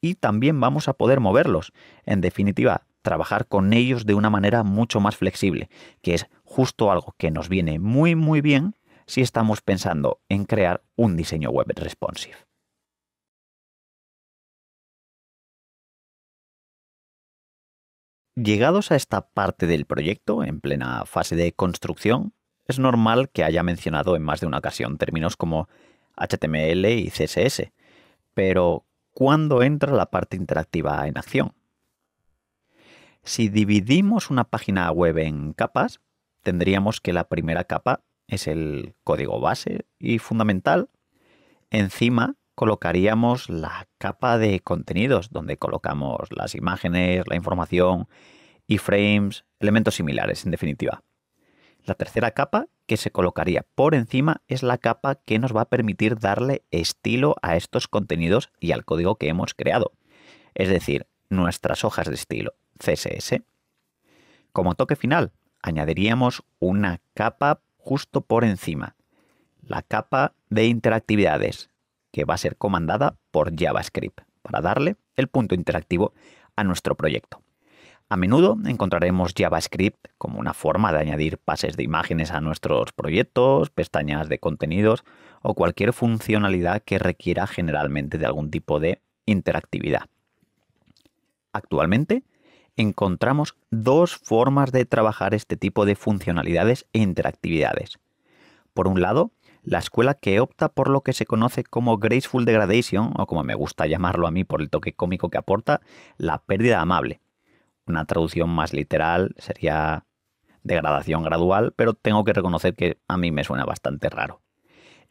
y también vamos a poder moverlos. En definitiva, trabajar con ellos de una manera mucho más flexible, que es justo algo que nos viene muy muy bien si estamos pensando en crear un diseño web responsive. Llegados a esta parte del proyecto, en plena fase de construcción, es normal que haya mencionado en más de una ocasión términos como HTML y CSS, pero ¿cuándo entra la parte interactiva en acción? Si dividimos una página web en capas, tendríamos que la primera capa es el código base y fundamental. Encima colocaríamos la capa de contenidos, donde colocamos las imágenes, la información, iframes, frames, elementos similares, en definitiva. La tercera capa que se colocaría por encima es la capa que nos va a permitir darle estilo a estos contenidos y al código que hemos creado, es decir, nuestras hojas de estilo CSS. Como toque final, añadiríamos una capa justo por encima, la capa de interactividades, que va a ser comandada por JavaScript para darle el punto interactivo a nuestro proyecto. A menudo encontraremos JavaScript como una forma de añadir pases de imágenes a nuestros proyectos, pestañas de contenidos o cualquier funcionalidad que requiera generalmente de algún tipo de interactividad. Actualmente encontramos dos formas de trabajar este tipo de funcionalidades e interactividades. Por un lado, la escuela que opta por lo que se conoce como Graceful Degradation, o como me gusta llamarlo a mí por el toque cómico que aporta, la pérdida amable. Una traducción más literal sería degradación gradual, pero tengo que reconocer que a mí me suena bastante raro.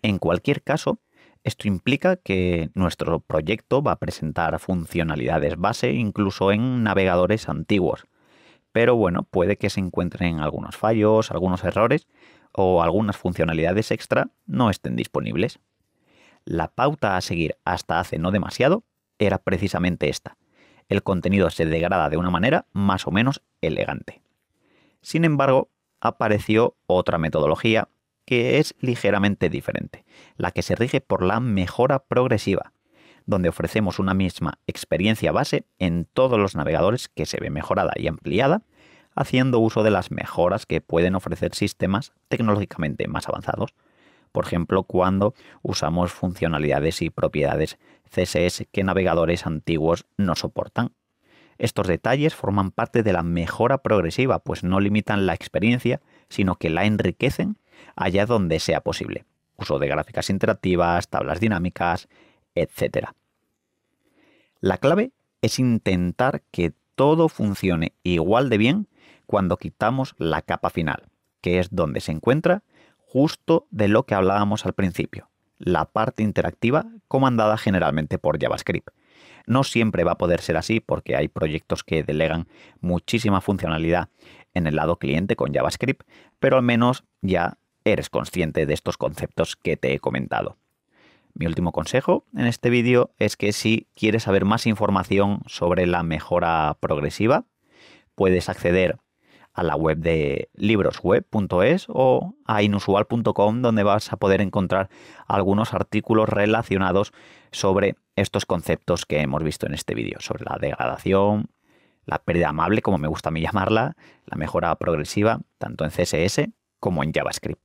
En cualquier caso, esto implica que nuestro proyecto va a presentar funcionalidades base incluso en navegadores antiguos. Pero bueno, puede que se encuentren algunos fallos, algunos errores, o algunas funcionalidades extra no estén disponibles. La pauta a seguir hasta hace no demasiado era precisamente esta. El contenido se degrada de una manera más o menos elegante. Sin embargo, apareció otra metodología que es ligeramente diferente, la que se rige por la mejora progresiva, donde ofrecemos una misma experiencia base en todos los navegadores que se ve mejorada y ampliada haciendo uso de las mejoras que pueden ofrecer sistemas tecnológicamente más avanzados. Por ejemplo, cuando usamos funcionalidades y propiedades CSS que navegadores antiguos no soportan. Estos detalles forman parte de la mejora progresiva, pues no limitan la experiencia, sino que la enriquecen allá donde sea posible. Uso de gráficas interactivas, tablas dinámicas, etc. La clave es intentar que todo funcione igual de bien cuando quitamos la capa final, que es donde se encuentra justo de lo que hablábamos al principio, la parte interactiva comandada generalmente por JavaScript. No siempre va a poder ser así porque hay proyectos que delegan muchísima funcionalidad en el lado cliente con JavaScript, pero al menos ya eres consciente de estos conceptos que te he comentado. Mi último consejo en este vídeo es que si quieres saber más información sobre la mejora progresiva, puedes acceder a la web de librosweb.es o a inusual.com donde vas a poder encontrar algunos artículos relacionados sobre estos conceptos que hemos visto en este vídeo, sobre la degradación, la pérdida amable, como me gusta a mí llamarla, la mejora progresiva, tanto en CSS como en JavaScript.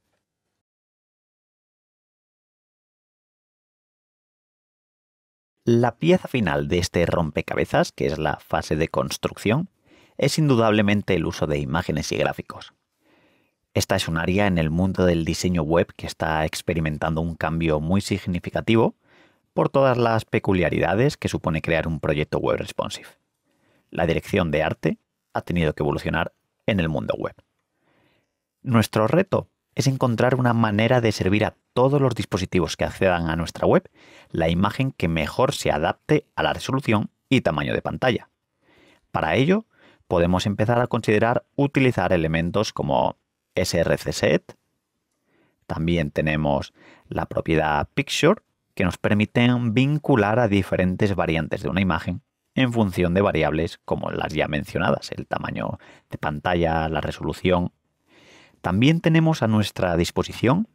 La pieza final de este rompecabezas, que es la fase de construcción, es indudablemente el uso de imágenes y gráficos. Esta es un área en el mundo del diseño web que está experimentando un cambio muy significativo por todas las peculiaridades que supone crear un proyecto web responsive. La dirección de arte ha tenido que evolucionar en el mundo web. Nuestro reto es encontrar una manera de servir a todos los dispositivos que accedan a nuestra web la imagen que mejor se adapte a la resolución y tamaño de pantalla. Para ello, podemos empezar a considerar utilizar elementos como srcset. También tenemos la propiedad picture, que nos permite vincular a diferentes variantes de una imagen en función de variables como las ya mencionadas, el tamaño de pantalla, la resolución. También tenemos a nuestra disposición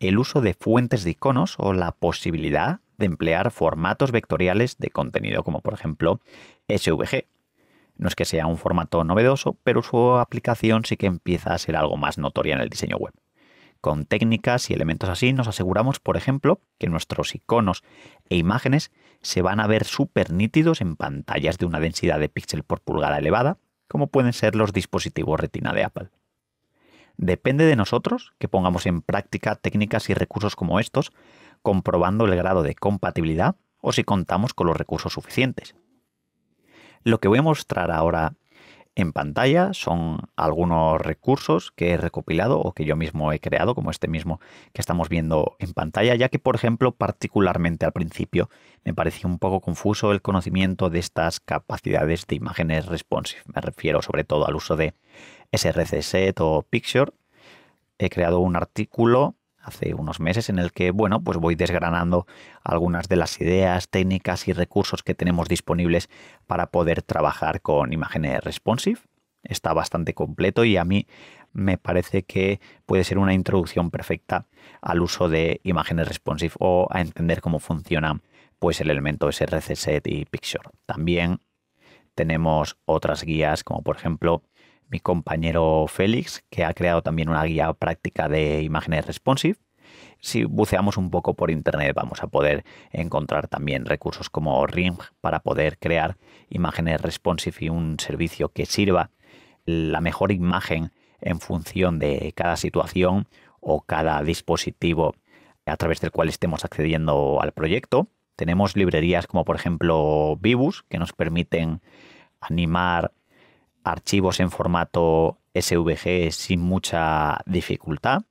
el uso de fuentes de iconos o la posibilidad de emplear formatos vectoriales de contenido como por ejemplo SVG no es que sea un formato novedoso, pero su aplicación sí que empieza a ser algo más notoria en el diseño web. Con técnicas y elementos así nos aseguramos, por ejemplo, que nuestros iconos e imágenes se van a ver súper nítidos en pantallas de una densidad de píxel por pulgada elevada, como pueden ser los dispositivos retina de Apple. Depende de nosotros que pongamos en práctica técnicas y recursos como estos, comprobando el grado de compatibilidad o si contamos con los recursos suficientes. Lo que voy a mostrar ahora en pantalla son algunos recursos que he recopilado o que yo mismo he creado, como este mismo que estamos viendo en pantalla, ya que, por ejemplo, particularmente al principio me parecía un poco confuso el conocimiento de estas capacidades de imágenes responsive. Me refiero sobre todo al uso de SRC Set o Picture. He creado un artículo hace unos meses en el que, bueno, pues voy desgranando algunas de las ideas, técnicas y recursos que tenemos disponibles para poder trabajar con imágenes responsive. Está bastante completo y a mí me parece que puede ser una introducción perfecta al uso de imágenes responsive o a entender cómo funciona pues el elemento SRC set y Picture. También tenemos otras guías como por ejemplo mi compañero Félix, que ha creado también una guía práctica de imágenes responsive. Si buceamos un poco por internet vamos a poder encontrar también recursos como Ring para poder crear imágenes responsive y un servicio que sirva la mejor imagen en función de cada situación o cada dispositivo a través del cual estemos accediendo al proyecto. Tenemos librerías como por ejemplo Vibus que nos permiten animar archivos en formato SVG sin mucha dificultad.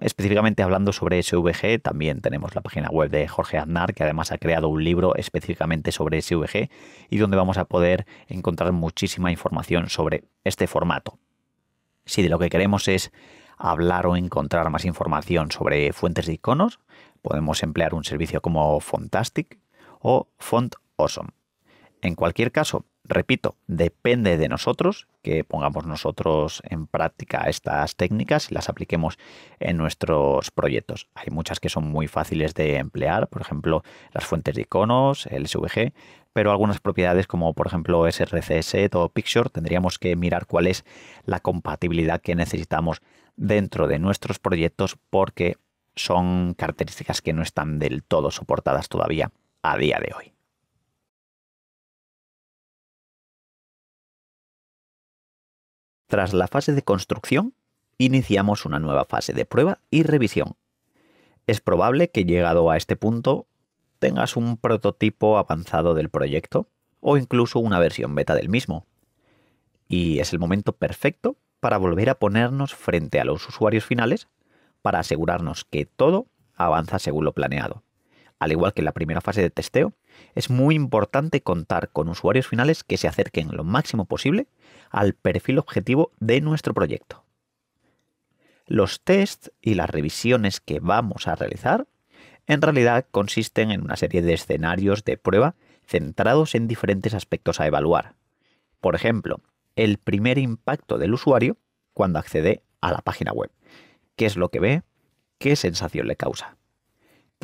Específicamente hablando sobre SVG, también tenemos la página web de Jorge Aznar, que además ha creado un libro específicamente sobre SVG y donde vamos a poder encontrar muchísima información sobre este formato. Si de lo que queremos es hablar o encontrar más información sobre fuentes de iconos, podemos emplear un servicio como Fontastic o Font Awesome. En cualquier caso, repito, depende de nosotros que pongamos nosotros en práctica estas técnicas y las apliquemos en nuestros proyectos. Hay muchas que son muy fáciles de emplear, por ejemplo, las fuentes de iconos, el SVG, pero algunas propiedades como por ejemplo SRCS e o Picture tendríamos que mirar cuál es la compatibilidad que necesitamos dentro de nuestros proyectos porque son características que no están del todo soportadas todavía a día de hoy. Tras la fase de construcción, iniciamos una nueva fase de prueba y revisión. Es probable que llegado a este punto tengas un prototipo avanzado del proyecto o incluso una versión beta del mismo. Y es el momento perfecto para volver a ponernos frente a los usuarios finales para asegurarnos que todo avanza según lo planeado al igual que en la primera fase de testeo, es muy importante contar con usuarios finales que se acerquen lo máximo posible al perfil objetivo de nuestro proyecto. Los tests y las revisiones que vamos a realizar en realidad consisten en una serie de escenarios de prueba centrados en diferentes aspectos a evaluar. Por ejemplo, el primer impacto del usuario cuando accede a la página web. ¿Qué es lo que ve? ¿Qué sensación le causa?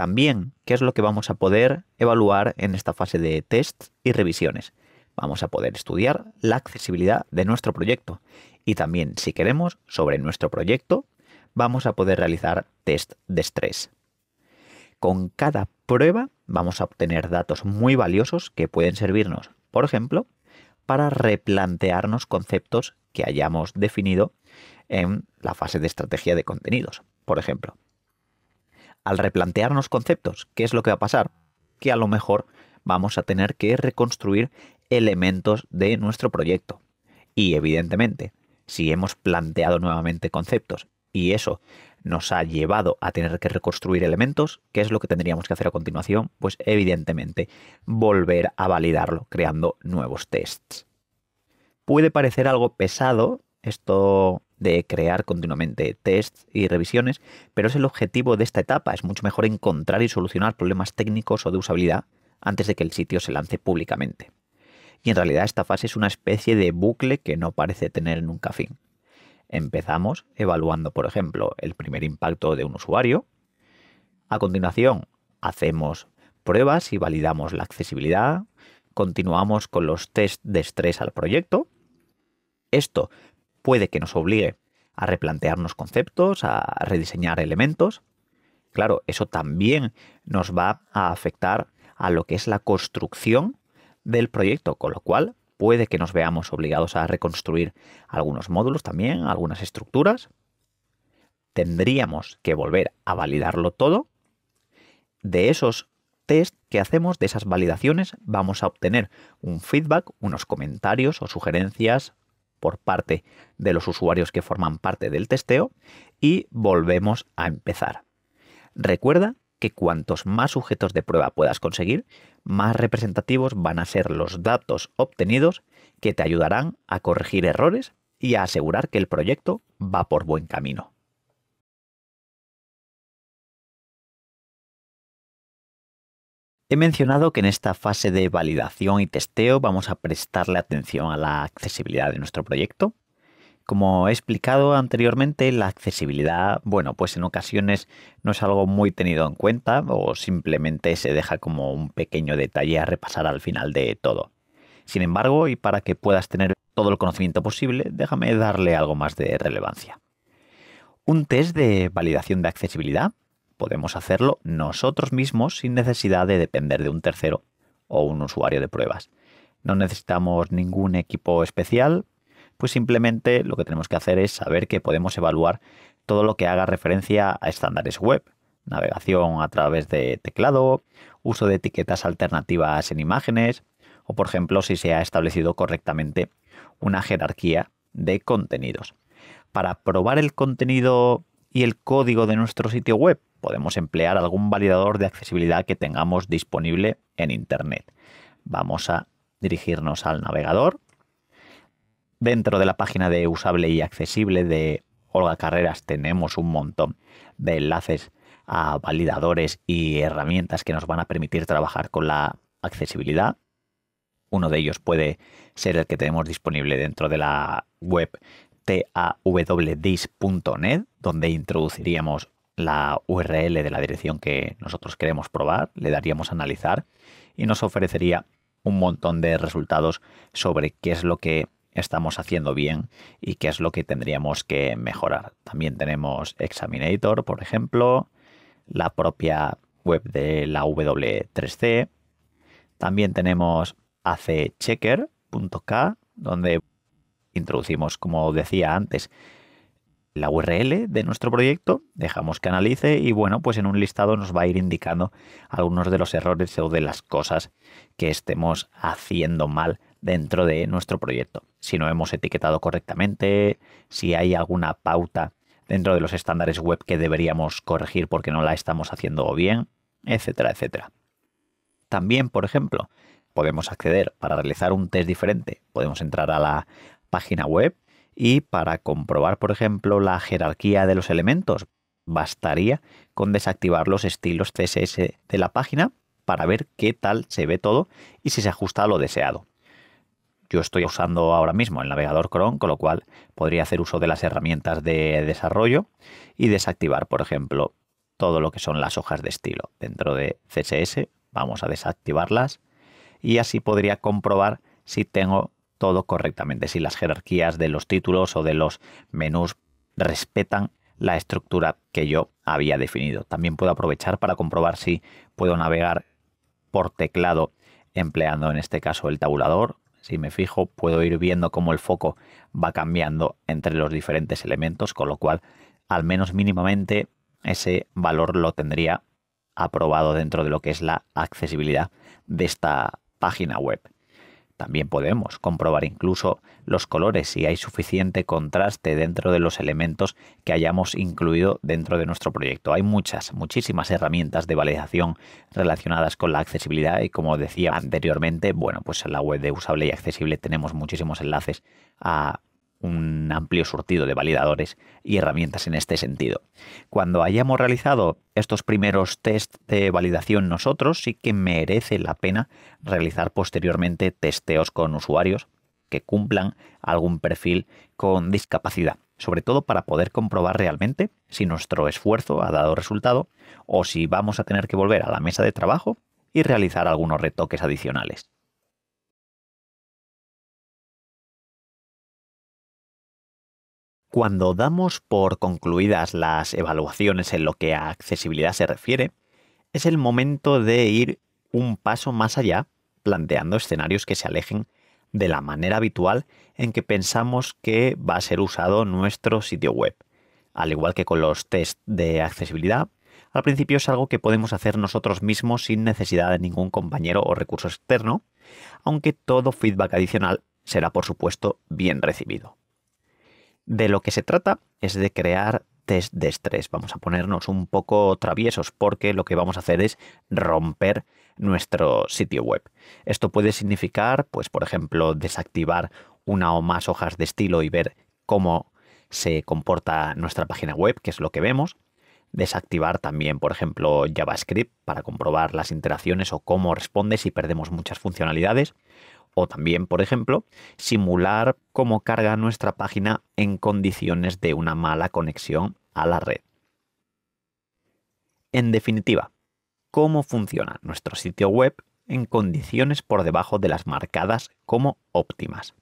También, ¿qué es lo que vamos a poder evaluar en esta fase de test y revisiones? Vamos a poder estudiar la accesibilidad de nuestro proyecto y también, si queremos, sobre nuestro proyecto, vamos a poder realizar test de estrés. Con cada prueba vamos a obtener datos muy valiosos que pueden servirnos, por ejemplo, para replantearnos conceptos que hayamos definido en la fase de estrategia de contenidos, por ejemplo al replantearnos conceptos, ¿qué es lo que va a pasar? Que a lo mejor vamos a tener que reconstruir elementos de nuestro proyecto. Y evidentemente, si hemos planteado nuevamente conceptos y eso nos ha llevado a tener que reconstruir elementos, ¿qué es lo que tendríamos que hacer a continuación? Pues evidentemente volver a validarlo creando nuevos tests. Puede parecer algo pesado esto de crear continuamente tests y revisiones, pero es el objetivo de esta etapa. Es mucho mejor encontrar y solucionar problemas técnicos o de usabilidad antes de que el sitio se lance públicamente. Y en realidad esta fase es una especie de bucle que no parece tener nunca fin. Empezamos evaluando, por ejemplo, el primer impacto de un usuario. A continuación, hacemos pruebas y validamos la accesibilidad. Continuamos con los test de estrés al proyecto. Esto puede que nos obligue a replantearnos conceptos, a rediseñar elementos. Claro, eso también nos va a afectar a lo que es la construcción del proyecto, con lo cual puede que nos veamos obligados a reconstruir algunos módulos también, algunas estructuras. Tendríamos que volver a validarlo todo. De esos test que hacemos, de esas validaciones, vamos a obtener un feedback, unos comentarios o sugerencias por parte de los usuarios que forman parte del testeo y volvemos a empezar. Recuerda que cuantos más sujetos de prueba puedas conseguir, más representativos van a ser los datos obtenidos que te ayudarán a corregir errores y a asegurar que el proyecto va por buen camino. He mencionado que en esta fase de validación y testeo vamos a prestarle atención a la accesibilidad de nuestro proyecto. Como he explicado anteriormente, la accesibilidad, bueno, pues en ocasiones no es algo muy tenido en cuenta o simplemente se deja como un pequeño detalle a repasar al final de todo. Sin embargo, y para que puedas tener todo el conocimiento posible, déjame darle algo más de relevancia. Un test de validación de accesibilidad podemos hacerlo nosotros mismos sin necesidad de depender de un tercero o un usuario de pruebas. No necesitamos ningún equipo especial, pues simplemente lo que tenemos que hacer es saber que podemos evaluar todo lo que haga referencia a estándares web, navegación a través de teclado, uso de etiquetas alternativas en imágenes, o por ejemplo si se ha establecido correctamente una jerarquía de contenidos. Para probar el contenido y el código de nuestro sitio web, podemos emplear algún validador de accesibilidad que tengamos disponible en Internet. Vamos a dirigirnos al navegador. Dentro de la página de usable y accesible de Olga Carreras tenemos un montón de enlaces a validadores y herramientas que nos van a permitir trabajar con la accesibilidad. Uno de ellos puede ser el que tenemos disponible dentro de la web tawdis.net, donde introduciríamos la URL de la dirección que nosotros queremos probar, le daríamos a analizar y nos ofrecería un montón de resultados sobre qué es lo que estamos haciendo bien y qué es lo que tendríamos que mejorar. También tenemos Examinator, por ejemplo, la propia web de la W3C. También tenemos acchecker.k, donde introducimos, como decía antes, la URL de nuestro proyecto, dejamos que analice y bueno, pues en un listado nos va a ir indicando algunos de los errores o de las cosas que estemos haciendo mal dentro de nuestro proyecto. Si no hemos etiquetado correctamente, si hay alguna pauta dentro de los estándares web que deberíamos corregir porque no la estamos haciendo bien, etcétera, etcétera. También, por ejemplo, podemos acceder para realizar un test diferente, podemos entrar a la página web y para comprobar, por ejemplo, la jerarquía de los elementos, bastaría con desactivar los estilos CSS de la página para ver qué tal se ve todo y si se ajusta a lo deseado. Yo estoy usando ahora mismo el navegador Chrome, con lo cual podría hacer uso de las herramientas de desarrollo y desactivar, por ejemplo, todo lo que son las hojas de estilo. Dentro de CSS vamos a desactivarlas y así podría comprobar si tengo todo correctamente, si las jerarquías de los títulos o de los menús respetan la estructura que yo había definido. También puedo aprovechar para comprobar si puedo navegar por teclado empleando en este caso el tabulador. Si me fijo, puedo ir viendo cómo el foco va cambiando entre los diferentes elementos, con lo cual al menos mínimamente ese valor lo tendría aprobado dentro de lo que es la accesibilidad de esta página web. También podemos comprobar incluso los colores si hay suficiente contraste dentro de los elementos que hayamos incluido dentro de nuestro proyecto. Hay muchas, muchísimas herramientas de validación relacionadas con la accesibilidad y como decía anteriormente, bueno, pues en la web de usable y accesible tenemos muchísimos enlaces a un amplio surtido de validadores y herramientas en este sentido. Cuando hayamos realizado estos primeros test de validación nosotros, sí que merece la pena realizar posteriormente testeos con usuarios que cumplan algún perfil con discapacidad, sobre todo para poder comprobar realmente si nuestro esfuerzo ha dado resultado o si vamos a tener que volver a la mesa de trabajo y realizar algunos retoques adicionales. Cuando damos por concluidas las evaluaciones en lo que a accesibilidad se refiere, es el momento de ir un paso más allá, planteando escenarios que se alejen de la manera habitual en que pensamos que va a ser usado nuestro sitio web. Al igual que con los test de accesibilidad, al principio es algo que podemos hacer nosotros mismos sin necesidad de ningún compañero o recurso externo, aunque todo feedback adicional será por supuesto bien recibido. De lo que se trata es de crear test de estrés. Vamos a ponernos un poco traviesos porque lo que vamos a hacer es romper nuestro sitio web. Esto puede significar, pues por ejemplo, desactivar una o más hojas de estilo y ver cómo se comporta nuestra página web, que es lo que vemos. Desactivar también, por ejemplo, JavaScript para comprobar las interacciones o cómo responde si perdemos muchas funcionalidades o también, por ejemplo, simular cómo carga nuestra página en condiciones de una mala conexión a la red. En definitiva, cómo funciona nuestro sitio web en condiciones por debajo de las marcadas como óptimas.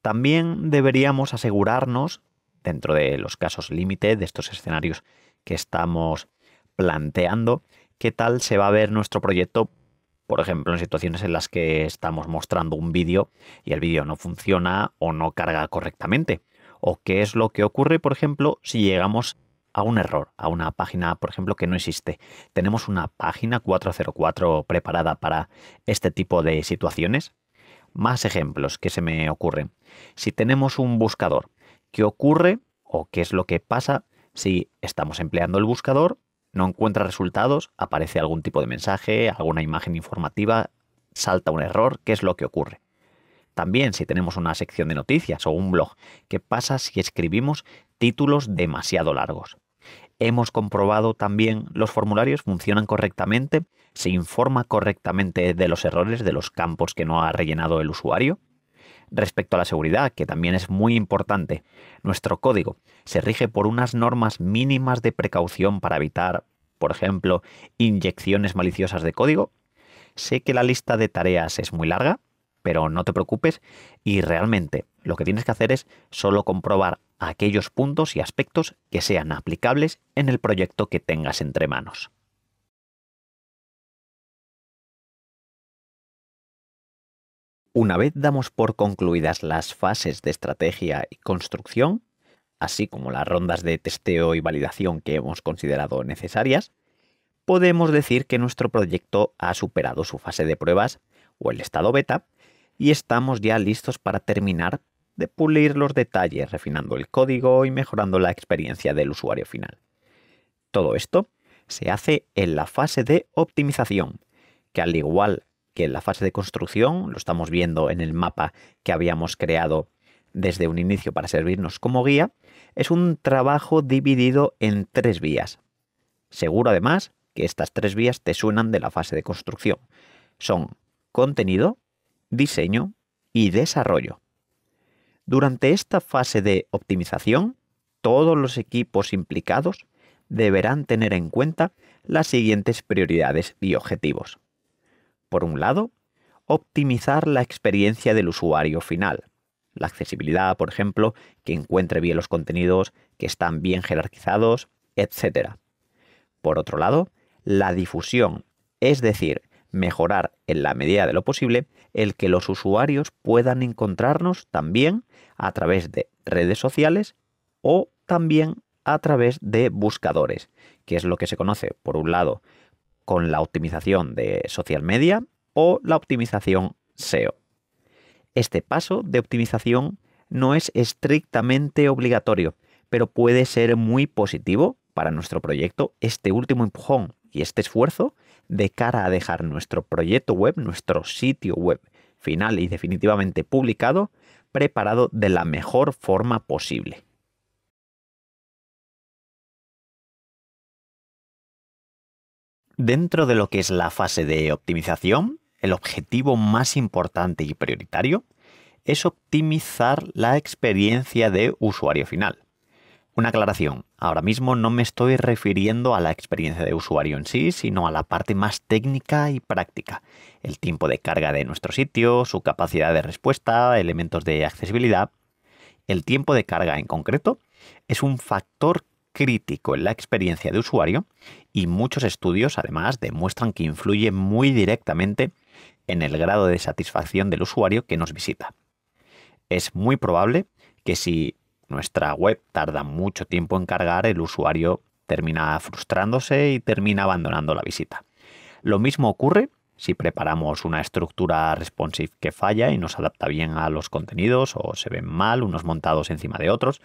También deberíamos asegurarnos, dentro de los casos límite de estos escenarios que estamos planteando, qué tal se va a ver nuestro proyecto por ejemplo, en situaciones en las que estamos mostrando un vídeo y el vídeo no funciona o no carga correctamente. O qué es lo que ocurre, por ejemplo, si llegamos a un error, a una página, por ejemplo, que no existe. Tenemos una página 404 preparada para este tipo de situaciones. Más ejemplos que se me ocurren. Si tenemos un buscador, ¿qué ocurre o qué es lo que pasa si estamos empleando el buscador no encuentra resultados, aparece algún tipo de mensaje, alguna imagen informativa, salta un error, ¿qué es lo que ocurre? También si tenemos una sección de noticias o un blog, ¿qué pasa si escribimos títulos demasiado largos? Hemos comprobado también los formularios funcionan correctamente, se informa correctamente de los errores de los campos que no ha rellenado el usuario. Respecto a la seguridad, que también es muy importante, nuestro código se rige por unas normas mínimas de precaución para evitar, por ejemplo, inyecciones maliciosas de código. Sé que la lista de tareas es muy larga, pero no te preocupes y realmente lo que tienes que hacer es solo comprobar aquellos puntos y aspectos que sean aplicables en el proyecto que tengas entre manos. Una vez damos por concluidas las fases de estrategia y construcción, así como las rondas de testeo y validación que hemos considerado necesarias, podemos decir que nuestro proyecto ha superado su fase de pruebas o el estado beta y estamos ya listos para terminar de pulir los detalles, refinando el código y mejorando la experiencia del usuario final. Todo esto se hace en la fase de optimización, que al igual que la fase de construcción, lo estamos viendo en el mapa que habíamos creado desde un inicio para servirnos como guía, es un trabajo dividido en tres vías. Seguro además que estas tres vías te suenan de la fase de construcción. Son contenido, diseño y desarrollo. Durante esta fase de optimización, todos los equipos implicados deberán tener en cuenta las siguientes prioridades y objetivos. Por un lado, optimizar la experiencia del usuario final. La accesibilidad, por ejemplo, que encuentre bien los contenidos, que están bien jerarquizados, etc. Por otro lado, la difusión, es decir, mejorar en la medida de lo posible el que los usuarios puedan encontrarnos también a través de redes sociales o también a través de buscadores, que es lo que se conoce, por un lado, con la optimización de social media o la optimización SEO. Este paso de optimización no es estrictamente obligatorio, pero puede ser muy positivo para nuestro proyecto este último empujón y este esfuerzo de cara a dejar nuestro proyecto web, nuestro sitio web final y definitivamente publicado, preparado de la mejor forma posible. Dentro de lo que es la fase de optimización, el objetivo más importante y prioritario es optimizar la experiencia de usuario final. Una aclaración, ahora mismo no me estoy refiriendo a la experiencia de usuario en sí, sino a la parte más técnica y práctica, el tiempo de carga de nuestro sitio, su capacidad de respuesta, elementos de accesibilidad. El tiempo de carga en concreto es un factor crítico en la experiencia de usuario y muchos estudios además demuestran que influye muy directamente en el grado de satisfacción del usuario que nos visita. Es muy probable que si nuestra web tarda mucho tiempo en cargar, el usuario termina frustrándose y termina abandonando la visita. Lo mismo ocurre si preparamos una estructura responsive que falla y no se adapta bien a los contenidos o se ven mal unos montados encima de otros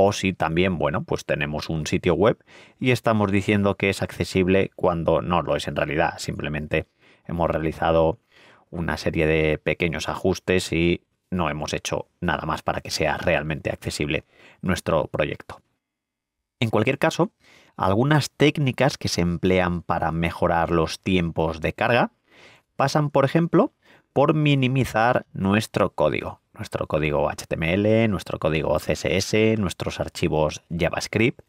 o si también, bueno, pues tenemos un sitio web y estamos diciendo que es accesible cuando no lo es en realidad. Simplemente hemos realizado una serie de pequeños ajustes y no hemos hecho nada más para que sea realmente accesible nuestro proyecto. En cualquier caso, algunas técnicas que se emplean para mejorar los tiempos de carga pasan, por ejemplo, por minimizar nuestro código nuestro código HTML, nuestro código CSS, nuestros archivos JavaScript.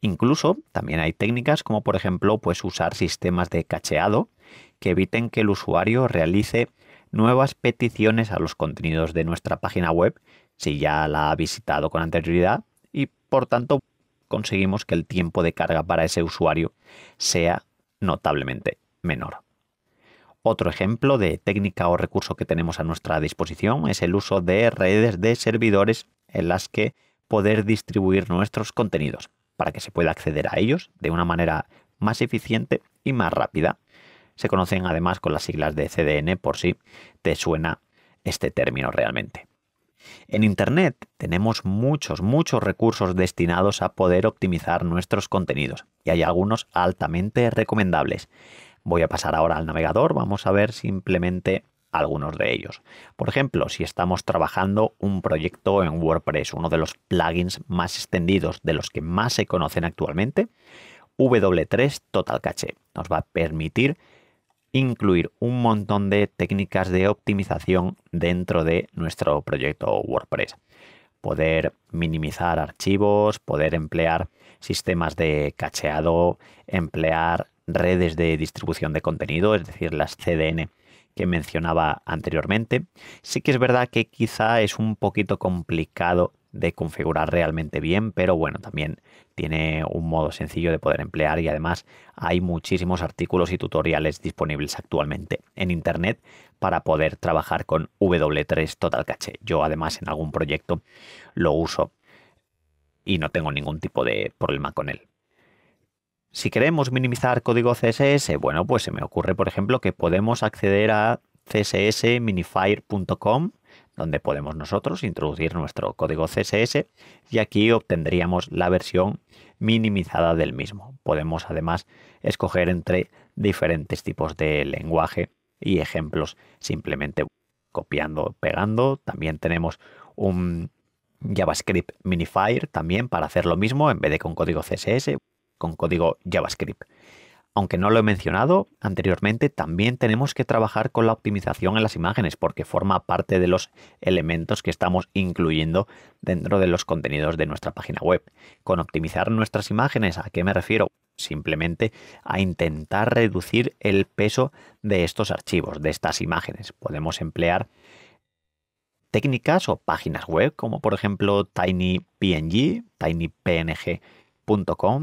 Incluso también hay técnicas como por ejemplo pues usar sistemas de cacheado que eviten que el usuario realice nuevas peticiones a los contenidos de nuestra página web si ya la ha visitado con anterioridad y por tanto conseguimos que el tiempo de carga para ese usuario sea notablemente menor. Otro ejemplo de técnica o recurso que tenemos a nuestra disposición es el uso de redes de servidores en las que poder distribuir nuestros contenidos para que se pueda acceder a ellos de una manera más eficiente y más rápida. Se conocen además con las siglas de CDN por si te suena este término realmente. En Internet tenemos muchos, muchos recursos destinados a poder optimizar nuestros contenidos y hay algunos altamente recomendables. Voy a pasar ahora al navegador, vamos a ver simplemente algunos de ellos. Por ejemplo, si estamos trabajando un proyecto en WordPress, uno de los plugins más extendidos, de los que más se conocen actualmente, W3 Total Cache nos va a permitir incluir un montón de técnicas de optimización dentro de nuestro proyecto WordPress. Poder minimizar archivos, poder emplear sistemas de cacheado, emplear redes de distribución de contenido, es decir, las CDN que mencionaba anteriormente. Sí que es verdad que quizá es un poquito complicado de configurar realmente bien, pero bueno, también tiene un modo sencillo de poder emplear y además hay muchísimos artículos y tutoriales disponibles actualmente en Internet para poder trabajar con W3 Total Cache. Yo además en algún proyecto lo uso y no tengo ningún tipo de problema con él si queremos minimizar código CSS, bueno, pues se me ocurre, por ejemplo, que podemos acceder a cssminifier.com, donde podemos nosotros introducir nuestro código CSS y aquí obtendríamos la versión minimizada del mismo. Podemos además escoger entre diferentes tipos de lenguaje y ejemplos simplemente copiando, pegando. También tenemos un JavaScript minifier también para hacer lo mismo en vez de con código CSS con código JavaScript. Aunque no lo he mencionado anteriormente, también tenemos que trabajar con la optimización en las imágenes porque forma parte de los elementos que estamos incluyendo dentro de los contenidos de nuestra página web. Con optimizar nuestras imágenes, ¿a qué me refiero? Simplemente a intentar reducir el peso de estos archivos, de estas imágenes. Podemos emplear técnicas o páginas web como por ejemplo TinyPNG, TinyPNG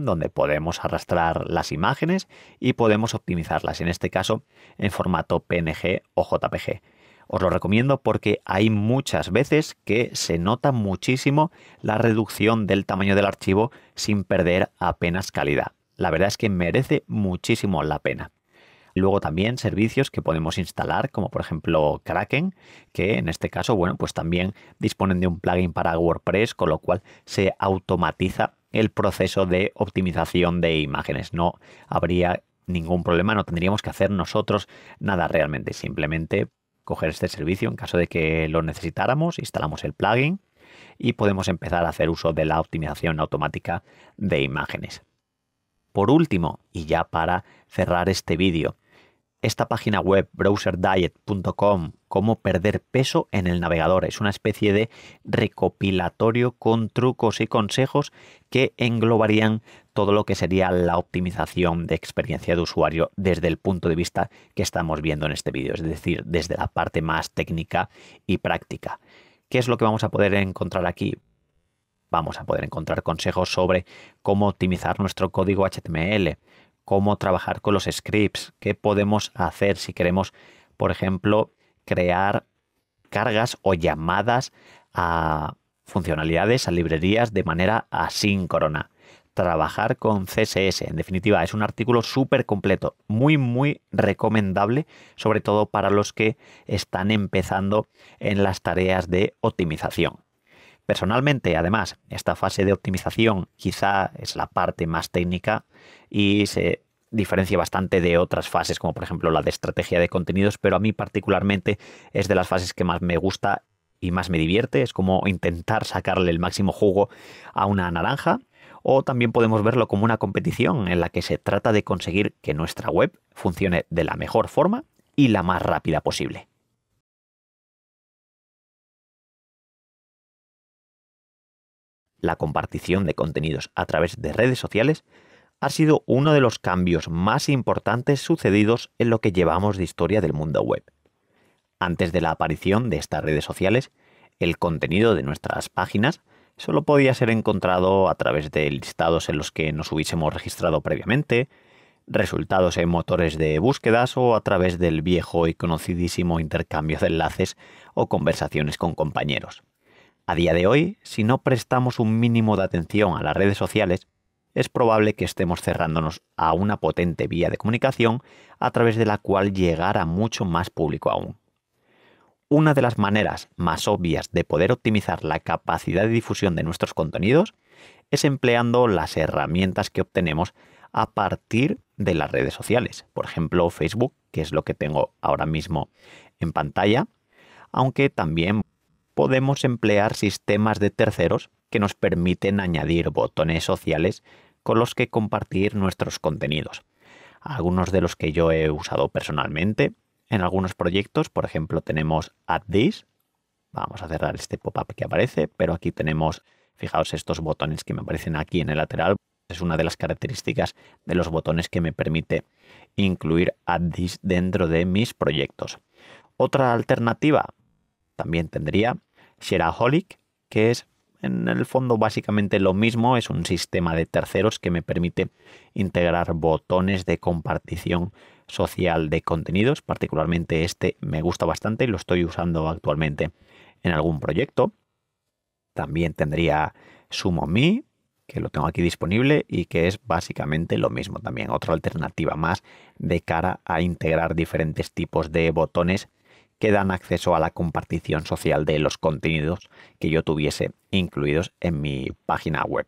donde podemos arrastrar las imágenes y podemos optimizarlas, en este caso en formato PNG o JPG. Os lo recomiendo porque hay muchas veces que se nota muchísimo la reducción del tamaño del archivo sin perder apenas calidad. La verdad es que merece muchísimo la pena. Luego también servicios que podemos instalar, como por ejemplo Kraken, que en este caso, bueno, pues también disponen de un plugin para WordPress, con lo cual se automatiza el proceso de optimización de imágenes. No habría ningún problema, no tendríamos que hacer nosotros nada realmente, simplemente coger este servicio en caso de que lo necesitáramos, instalamos el plugin y podemos empezar a hacer uso de la optimización automática de imágenes. Por último, y ya para cerrar este vídeo, esta página web, browserdiet.com, cómo perder peso en el navegador. Es una especie de recopilatorio con trucos y consejos que englobarían todo lo que sería la optimización de experiencia de usuario desde el punto de vista que estamos viendo en este vídeo, es decir, desde la parte más técnica y práctica. ¿Qué es lo que vamos a poder encontrar aquí? Vamos a poder encontrar consejos sobre cómo optimizar nuestro código HTML, cómo trabajar con los scripts, qué podemos hacer si queremos, por ejemplo, crear cargas o llamadas a funcionalidades, a librerías de manera asíncrona. Trabajar con CSS, en definitiva, es un artículo súper completo, muy, muy recomendable, sobre todo para los que están empezando en las tareas de optimización. Personalmente, además, esta fase de optimización quizá es la parte más técnica y se diferencia bastante de otras fases, como por ejemplo la de estrategia de contenidos, pero a mí particularmente es de las fases que más me gusta y más me divierte. Es como intentar sacarle el máximo jugo a una naranja. O también podemos verlo como una competición en la que se trata de conseguir que nuestra web funcione de la mejor forma y la más rápida posible. la compartición de contenidos a través de redes sociales ha sido uno de los cambios más importantes sucedidos en lo que llevamos de historia del mundo web. Antes de la aparición de estas redes sociales, el contenido de nuestras páginas solo podía ser encontrado a través de listados en los que nos hubiésemos registrado previamente, resultados en motores de búsquedas o a través del viejo y conocidísimo intercambio de enlaces o conversaciones con compañeros. A día de hoy, si no prestamos un mínimo de atención a las redes sociales, es probable que estemos cerrándonos a una potente vía de comunicación a través de la cual llegar a mucho más público aún. Una de las maneras más obvias de poder optimizar la capacidad de difusión de nuestros contenidos es empleando las herramientas que obtenemos a partir de las redes sociales. Por ejemplo, Facebook, que es lo que tengo ahora mismo en pantalla, aunque también podemos emplear sistemas de terceros que nos permiten añadir botones sociales con los que compartir nuestros contenidos. Algunos de los que yo he usado personalmente. En algunos proyectos, por ejemplo, tenemos Add This. Vamos a cerrar este pop-up que aparece, pero aquí tenemos, fijaos, estos botones que me aparecen aquí en el lateral. Es una de las características de los botones que me permite incluir Add This dentro de mis proyectos. Otra alternativa también tendría Sheraholic, que es en el fondo básicamente lo mismo, es un sistema de terceros que me permite integrar botones de compartición social de contenidos, particularmente este me gusta bastante y lo estoy usando actualmente en algún proyecto. También tendría SumoMe, que lo tengo aquí disponible y que es básicamente lo mismo también, otra alternativa más de cara a integrar diferentes tipos de botones que dan acceso a la compartición social de los contenidos que yo tuviese incluidos en mi página web.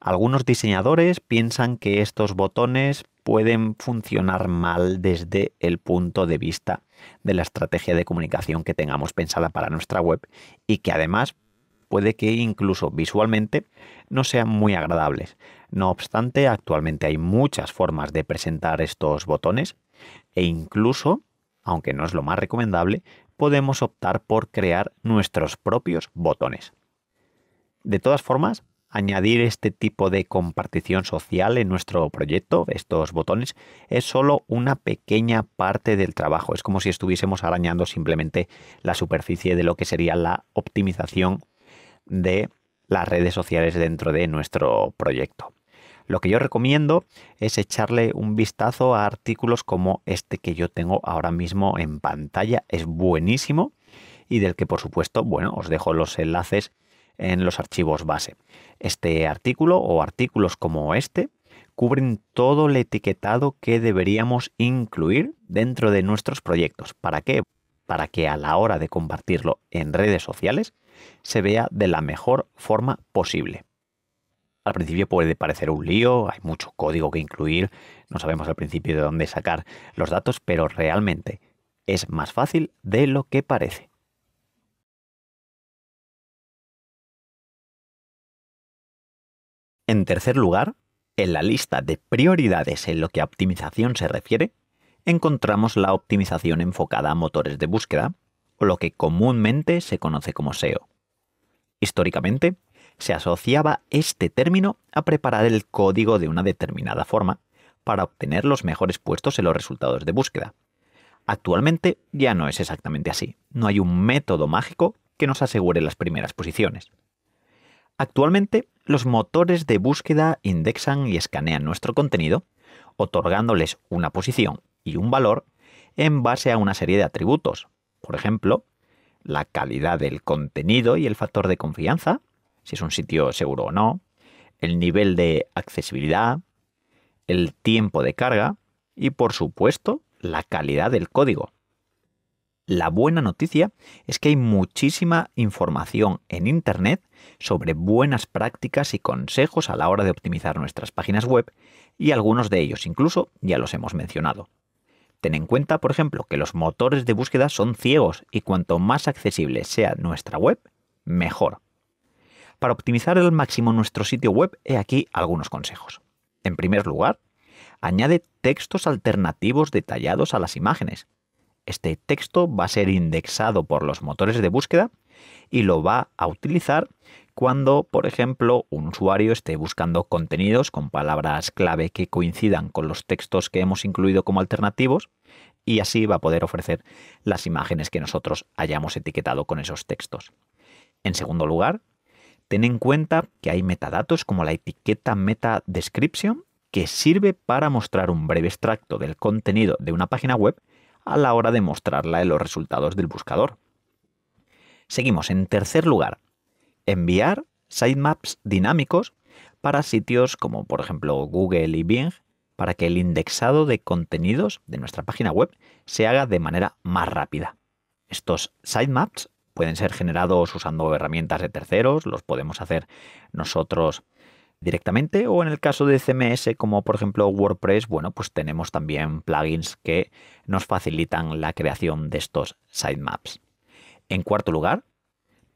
Algunos diseñadores piensan que estos botones pueden funcionar mal desde el punto de vista de la estrategia de comunicación que tengamos pensada para nuestra web y que además puede que incluso visualmente no sean muy agradables. No obstante, actualmente hay muchas formas de presentar estos botones e incluso aunque no es lo más recomendable, podemos optar por crear nuestros propios botones. De todas formas, añadir este tipo de compartición social en nuestro proyecto, estos botones, es solo una pequeña parte del trabajo. Es como si estuviésemos arañando simplemente la superficie de lo que sería la optimización de las redes sociales dentro de nuestro proyecto. Lo que yo recomiendo es echarle un vistazo a artículos como este que yo tengo ahora mismo en pantalla. Es buenísimo y del que por supuesto, bueno, os dejo los enlaces en los archivos base. Este artículo o artículos como este cubren todo el etiquetado que deberíamos incluir dentro de nuestros proyectos. ¿Para qué? Para que a la hora de compartirlo en redes sociales se vea de la mejor forma posible. Al principio puede parecer un lío, hay mucho código que incluir, no sabemos al principio de dónde sacar los datos, pero realmente es más fácil de lo que parece. En tercer lugar, en la lista de prioridades en lo que a optimización se refiere, encontramos la optimización enfocada a motores de búsqueda, o lo que comúnmente se conoce como SEO. Históricamente, se asociaba este término a preparar el código de una determinada forma para obtener los mejores puestos en los resultados de búsqueda. Actualmente ya no es exactamente así. No hay un método mágico que nos asegure las primeras posiciones. Actualmente, los motores de búsqueda indexan y escanean nuestro contenido, otorgándoles una posición y un valor en base a una serie de atributos. Por ejemplo, la calidad del contenido y el factor de confianza, si es un sitio seguro o no, el nivel de accesibilidad, el tiempo de carga y por supuesto la calidad del código. La buena noticia es que hay muchísima información en Internet sobre buenas prácticas y consejos a la hora de optimizar nuestras páginas web y algunos de ellos incluso ya los hemos mencionado. Ten en cuenta, por ejemplo, que los motores de búsqueda son ciegos y cuanto más accesible sea nuestra web, mejor. Para optimizar al máximo nuestro sitio web, he aquí algunos consejos. En primer lugar, añade textos alternativos detallados a las imágenes. Este texto va a ser indexado por los motores de búsqueda y lo va a utilizar cuando, por ejemplo, un usuario esté buscando contenidos con palabras clave que coincidan con los textos que hemos incluido como alternativos y así va a poder ofrecer las imágenes que nosotros hayamos etiquetado con esos textos. En segundo lugar, Ten en cuenta que hay metadatos como la etiqueta meta description que sirve para mostrar un breve extracto del contenido de una página web a la hora de mostrarla en los resultados del buscador. Seguimos en tercer lugar, enviar sitemaps dinámicos para sitios como por ejemplo Google y Bing para que el indexado de contenidos de nuestra página web se haga de manera más rápida. Estos sitemaps pueden ser generados usando herramientas de terceros, los podemos hacer nosotros directamente o en el caso de CMS como por ejemplo WordPress, bueno, pues tenemos también plugins que nos facilitan la creación de estos sitemaps. En cuarto lugar,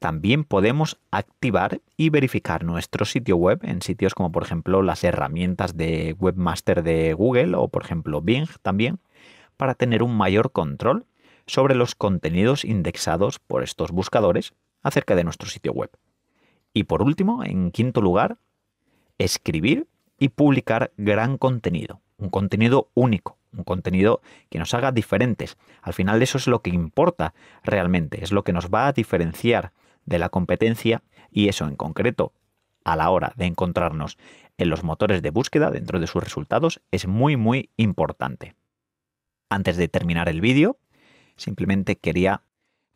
también podemos activar y verificar nuestro sitio web en sitios como por ejemplo las herramientas de webmaster de Google o por ejemplo Bing también para tener un mayor control sobre los contenidos indexados por estos buscadores acerca de nuestro sitio web. Y por último, en quinto lugar, escribir y publicar gran contenido, un contenido único, un contenido que nos haga diferentes. Al final eso es lo que importa realmente, es lo que nos va a diferenciar de la competencia y eso en concreto a la hora de encontrarnos en los motores de búsqueda dentro de sus resultados es muy muy importante. Antes de terminar el vídeo, Simplemente quería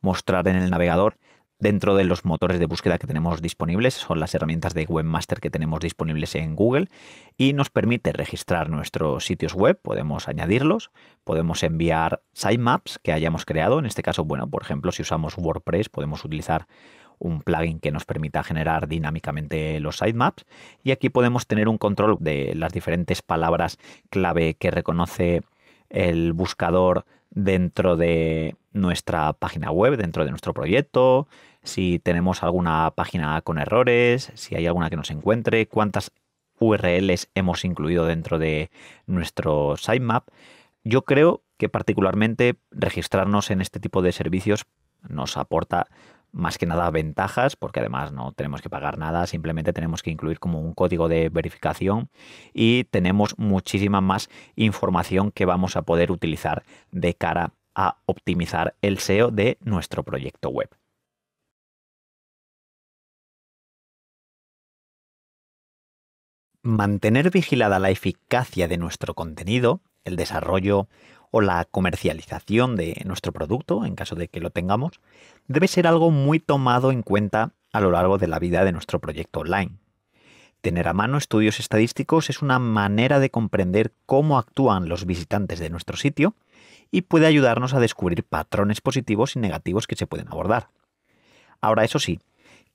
mostrar en el navegador dentro de los motores de búsqueda que tenemos disponibles, son las herramientas de webmaster que tenemos disponibles en Google y nos permite registrar nuestros sitios web, podemos añadirlos, podemos enviar sitemaps que hayamos creado, en este caso, bueno, por ejemplo, si usamos WordPress podemos utilizar un plugin que nos permita generar dinámicamente los sitemaps y aquí podemos tener un control de las diferentes palabras clave que reconoce el buscador dentro de nuestra página web, dentro de nuestro proyecto, si tenemos alguna página con errores, si hay alguna que nos encuentre, cuántas URLs hemos incluido dentro de nuestro sitemap. Yo creo que particularmente registrarnos en este tipo de servicios nos aporta más que nada ventajas, porque además no tenemos que pagar nada, simplemente tenemos que incluir como un código de verificación y tenemos muchísima más información que vamos a poder utilizar de cara a optimizar el SEO de nuestro proyecto web. Mantener vigilada la eficacia de nuestro contenido, el desarrollo, o la comercialización de nuestro producto, en caso de que lo tengamos, debe ser algo muy tomado en cuenta a lo largo de la vida de nuestro proyecto online. Tener a mano estudios estadísticos es una manera de comprender cómo actúan los visitantes de nuestro sitio y puede ayudarnos a descubrir patrones positivos y negativos que se pueden abordar. Ahora, eso sí,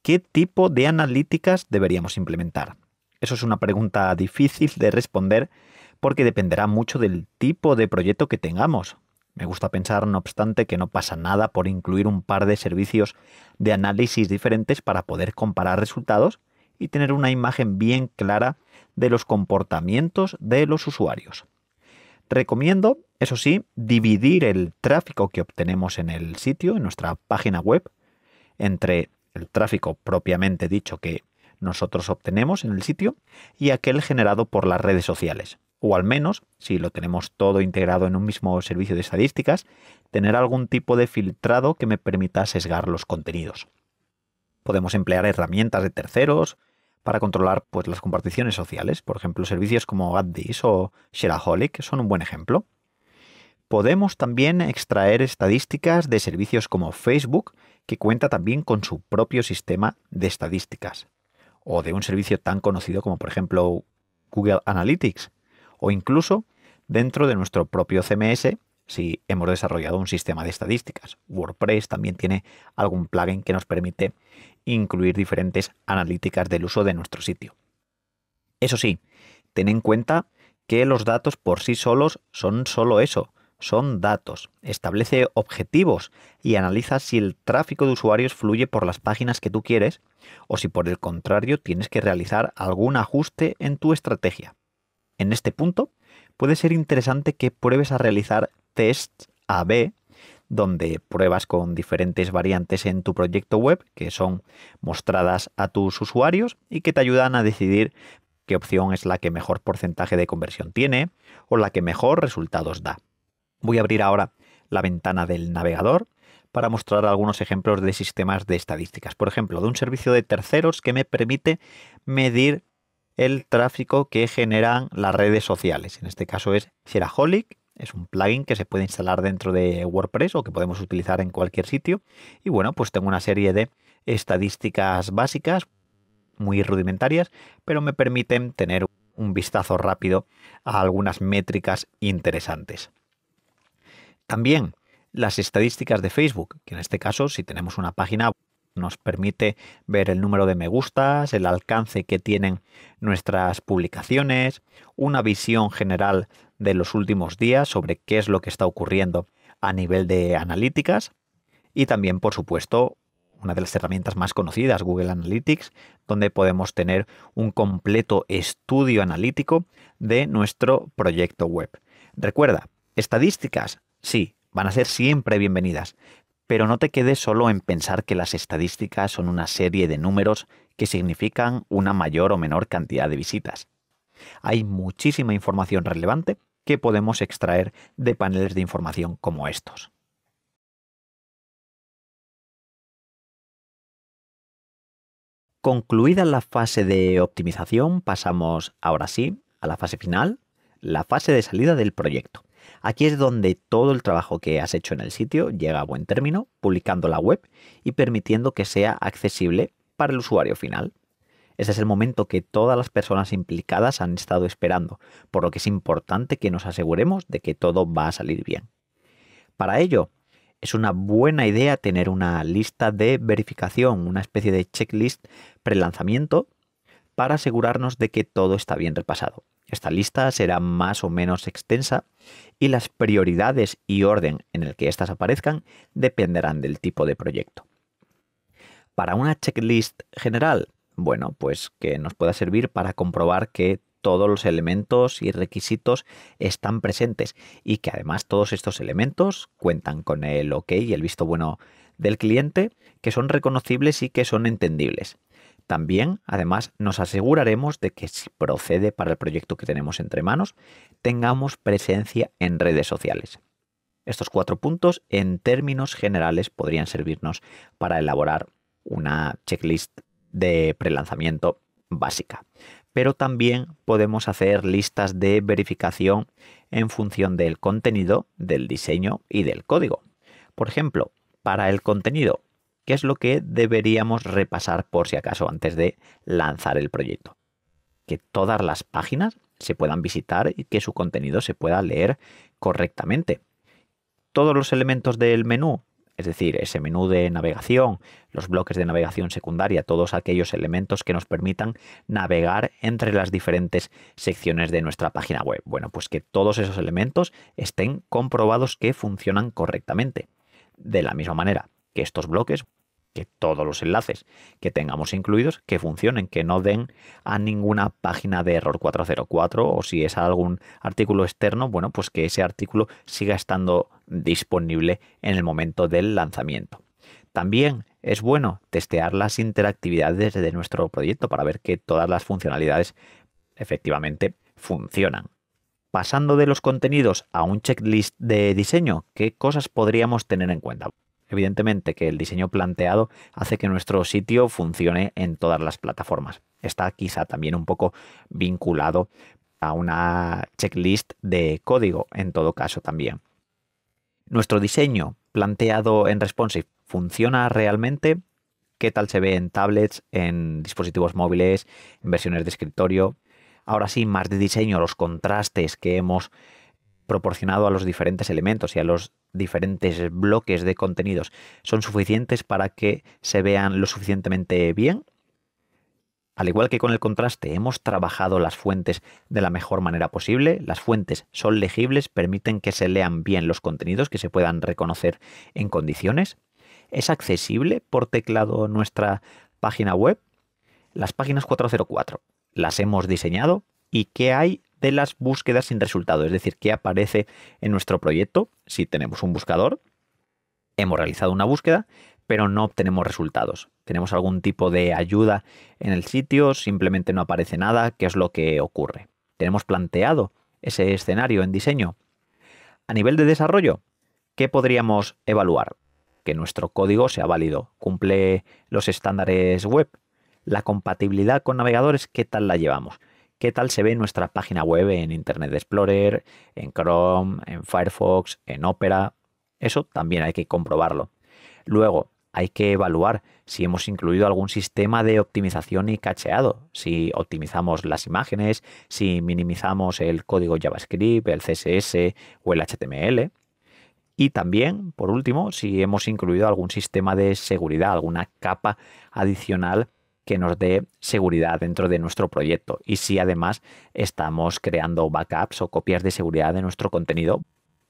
¿qué tipo de analíticas deberíamos implementar? Eso es una pregunta difícil de responder, porque dependerá mucho del tipo de proyecto que tengamos. Me gusta pensar, no obstante, que no pasa nada por incluir un par de servicios de análisis diferentes para poder comparar resultados y tener una imagen bien clara de los comportamientos de los usuarios. Recomiendo, eso sí, dividir el tráfico que obtenemos en el sitio, en nuestra página web, entre el tráfico propiamente dicho que nosotros obtenemos en el sitio y aquel generado por las redes sociales o al menos, si lo tenemos todo integrado en un mismo servicio de estadísticas, tener algún tipo de filtrado que me permita sesgar los contenidos. Podemos emplear herramientas de terceros para controlar pues, las comparticiones sociales, por ejemplo, servicios como AdDis o Shareaholic son un buen ejemplo. Podemos también extraer estadísticas de servicios como Facebook, que cuenta también con su propio sistema de estadísticas, o de un servicio tan conocido como por ejemplo Google Analytics, o incluso dentro de nuestro propio CMS si hemos desarrollado un sistema de estadísticas. WordPress también tiene algún plugin que nos permite incluir diferentes analíticas del uso de nuestro sitio. Eso sí, ten en cuenta que los datos por sí solos son solo eso, son datos. Establece objetivos y analiza si el tráfico de usuarios fluye por las páginas que tú quieres o si por el contrario tienes que realizar algún ajuste en tu estrategia. En este punto, puede ser interesante que pruebes a realizar tests AB, donde pruebas con diferentes variantes en tu proyecto web que son mostradas a tus usuarios y que te ayudan a decidir qué opción es la que mejor porcentaje de conversión tiene o la que mejor resultados da. Voy a abrir ahora la ventana del navegador para mostrar algunos ejemplos de sistemas de estadísticas. Por ejemplo, de un servicio de terceros que me permite medir el tráfico que generan las redes sociales. En este caso es CeraHolic, es un plugin que se puede instalar dentro de WordPress o que podemos utilizar en cualquier sitio. Y bueno, pues tengo una serie de estadísticas básicas, muy rudimentarias, pero me permiten tener un vistazo rápido a algunas métricas interesantes. También las estadísticas de Facebook, que en este caso, si tenemos una página nos permite ver el número de me gustas, el alcance que tienen nuestras publicaciones, una visión general de los últimos días sobre qué es lo que está ocurriendo a nivel de analíticas y también, por supuesto, una de las herramientas más conocidas, Google Analytics, donde podemos tener un completo estudio analítico de nuestro proyecto web. Recuerda, estadísticas, sí, van a ser siempre bienvenidas, pero no te quedes solo en pensar que las estadísticas son una serie de números que significan una mayor o menor cantidad de visitas. Hay muchísima información relevante que podemos extraer de paneles de información como estos. Concluida la fase de optimización, pasamos ahora sí a la fase final, la fase de salida del proyecto. Aquí es donde todo el trabajo que has hecho en el sitio llega a buen término, publicando la web y permitiendo que sea accesible para el usuario final. Ese es el momento que todas las personas implicadas han estado esperando, por lo que es importante que nos aseguremos de que todo va a salir bien. Para ello, es una buena idea tener una lista de verificación, una especie de checklist pre-lanzamiento, para asegurarnos de que todo está bien repasado. Esta lista será más o menos extensa y las prioridades y orden en el que éstas aparezcan dependerán del tipo de proyecto. Para una checklist general, bueno, pues que nos pueda servir para comprobar que todos los elementos y requisitos están presentes y que además todos estos elementos cuentan con el OK y el visto bueno del cliente, que son reconocibles y que son entendibles. También, además, nos aseguraremos de que si procede para el proyecto que tenemos entre manos, tengamos presencia en redes sociales. Estos cuatro puntos, en términos generales, podrían servirnos para elaborar una checklist de prelanzamiento básica. Pero también podemos hacer listas de verificación en función del contenido, del diseño y del código. Por ejemplo, para el contenido ¿Qué es lo que deberíamos repasar por si acaso antes de lanzar el proyecto. Que todas las páginas se puedan visitar y que su contenido se pueda leer correctamente. Todos los elementos del menú, es decir, ese menú de navegación, los bloques de navegación secundaria, todos aquellos elementos que nos permitan navegar entre las diferentes secciones de nuestra página web. Bueno, pues que todos esos elementos estén comprobados que funcionan correctamente. De la misma manera, que estos bloques, que todos los enlaces que tengamos incluidos, que funcionen, que no den a ninguna página de error 404 o si es algún artículo externo, bueno, pues que ese artículo siga estando disponible en el momento del lanzamiento. También es bueno testear las interactividades de nuestro proyecto para ver que todas las funcionalidades efectivamente funcionan. Pasando de los contenidos a un checklist de diseño, ¿qué cosas podríamos tener en cuenta? Evidentemente que el diseño planteado hace que nuestro sitio funcione en todas las plataformas. Está quizá también un poco vinculado a una checklist de código en todo caso también. Nuestro diseño planteado en responsive funciona realmente. ¿Qué tal se ve en tablets, en dispositivos móviles, en versiones de escritorio? Ahora sí, más de diseño, los contrastes que hemos proporcionado a los diferentes elementos y a los diferentes bloques de contenidos son suficientes para que se vean lo suficientemente bien. Al igual que con el contraste, hemos trabajado las fuentes de la mejor manera posible. Las fuentes son legibles, permiten que se lean bien los contenidos, que se puedan reconocer en condiciones. Es accesible por teclado nuestra página web. Las páginas 404 las hemos diseñado y qué hay de las búsquedas sin resultado, es decir, qué aparece en nuestro proyecto si tenemos un buscador, hemos realizado una búsqueda, pero no obtenemos resultados. Tenemos algún tipo de ayuda en el sitio, simplemente no aparece nada, qué es lo que ocurre. Tenemos planteado ese escenario en diseño. A nivel de desarrollo, ¿qué podríamos evaluar? Que nuestro código sea válido, cumple los estándares web, la compatibilidad con navegadores, ¿qué tal la llevamos? qué tal se ve en nuestra página web en Internet Explorer, en Chrome, en Firefox, en Opera. Eso también hay que comprobarlo. Luego, hay que evaluar si hemos incluido algún sistema de optimización y cacheado, si optimizamos las imágenes, si minimizamos el código JavaScript, el CSS o el HTML. Y también, por último, si hemos incluido algún sistema de seguridad, alguna capa adicional que nos dé seguridad dentro de nuestro proyecto y si además estamos creando backups o copias de seguridad de nuestro contenido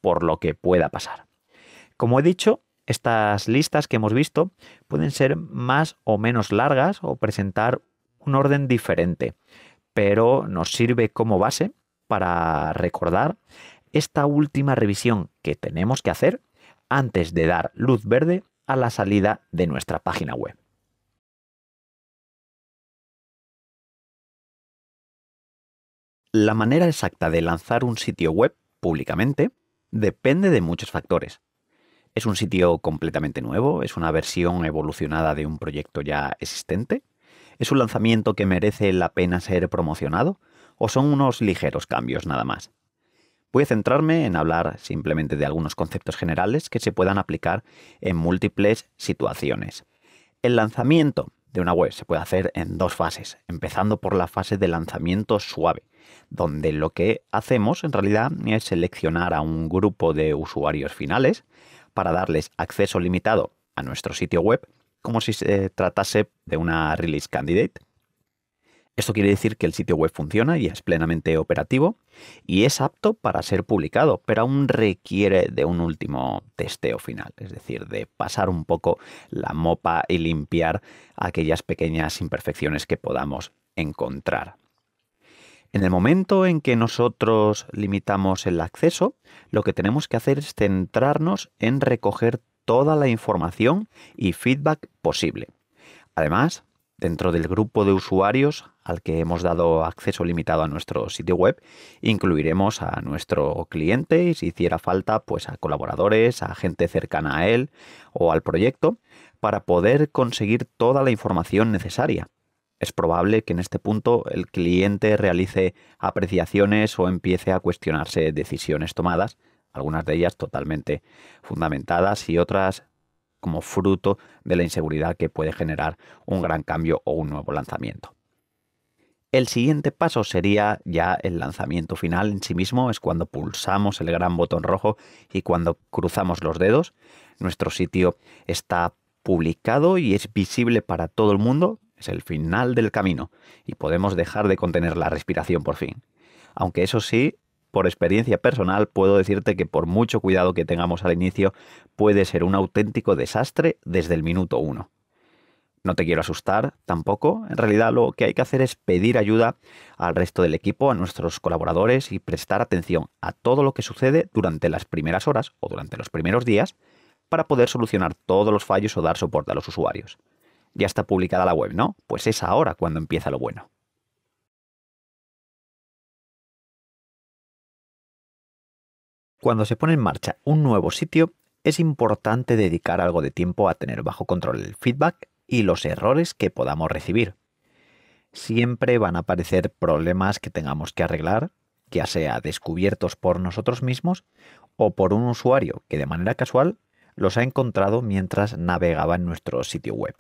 por lo que pueda pasar. Como he dicho, estas listas que hemos visto pueden ser más o menos largas o presentar un orden diferente, pero nos sirve como base para recordar esta última revisión que tenemos que hacer antes de dar luz verde a la salida de nuestra página web. La manera exacta de lanzar un sitio web públicamente depende de muchos factores. ¿Es un sitio completamente nuevo? ¿Es una versión evolucionada de un proyecto ya existente? ¿Es un lanzamiento que merece la pena ser promocionado? ¿O son unos ligeros cambios nada más? Voy a centrarme en hablar simplemente de algunos conceptos generales que se puedan aplicar en múltiples situaciones. El lanzamiento de una web se puede hacer en dos fases, empezando por la fase de lanzamiento suave, donde lo que hacemos en realidad es seleccionar a un grupo de usuarios finales para darles acceso limitado a nuestro sitio web, como si se tratase de una release candidate esto quiere decir que el sitio web funciona y es plenamente operativo y es apto para ser publicado, pero aún requiere de un último testeo final, es decir, de pasar un poco la mopa y limpiar aquellas pequeñas imperfecciones que podamos encontrar. En el momento en que nosotros limitamos el acceso, lo que tenemos que hacer es centrarnos en recoger toda la información y feedback posible. Además, dentro del grupo de usuarios al que hemos dado acceso limitado a nuestro sitio web, incluiremos a nuestro cliente y si hiciera falta, pues a colaboradores, a gente cercana a él o al proyecto, para poder conseguir toda la información necesaria. Es probable que en este punto el cliente realice apreciaciones o empiece a cuestionarse decisiones tomadas, algunas de ellas totalmente fundamentadas y otras como fruto de la inseguridad que puede generar un gran cambio o un nuevo lanzamiento. El siguiente paso sería ya el lanzamiento final en sí mismo, es cuando pulsamos el gran botón rojo y cuando cruzamos los dedos. Nuestro sitio está publicado y es visible para todo el mundo, es el final del camino y podemos dejar de contener la respiración por fin. Aunque eso sí, por experiencia personal puedo decirte que por mucho cuidado que tengamos al inicio, puede ser un auténtico desastre desde el minuto uno. No te quiero asustar tampoco, en realidad lo que hay que hacer es pedir ayuda al resto del equipo, a nuestros colaboradores y prestar atención a todo lo que sucede durante las primeras horas o durante los primeros días para poder solucionar todos los fallos o dar soporte a los usuarios. Ya está publicada la web, ¿no? Pues es ahora cuando empieza lo bueno. Cuando se pone en marcha un nuevo sitio, es importante dedicar algo de tiempo a tener bajo control el feedback y los errores que podamos recibir. Siempre van a aparecer problemas que tengamos que arreglar, ya sea descubiertos por nosotros mismos o por un usuario que de manera casual los ha encontrado mientras navegaba en nuestro sitio web.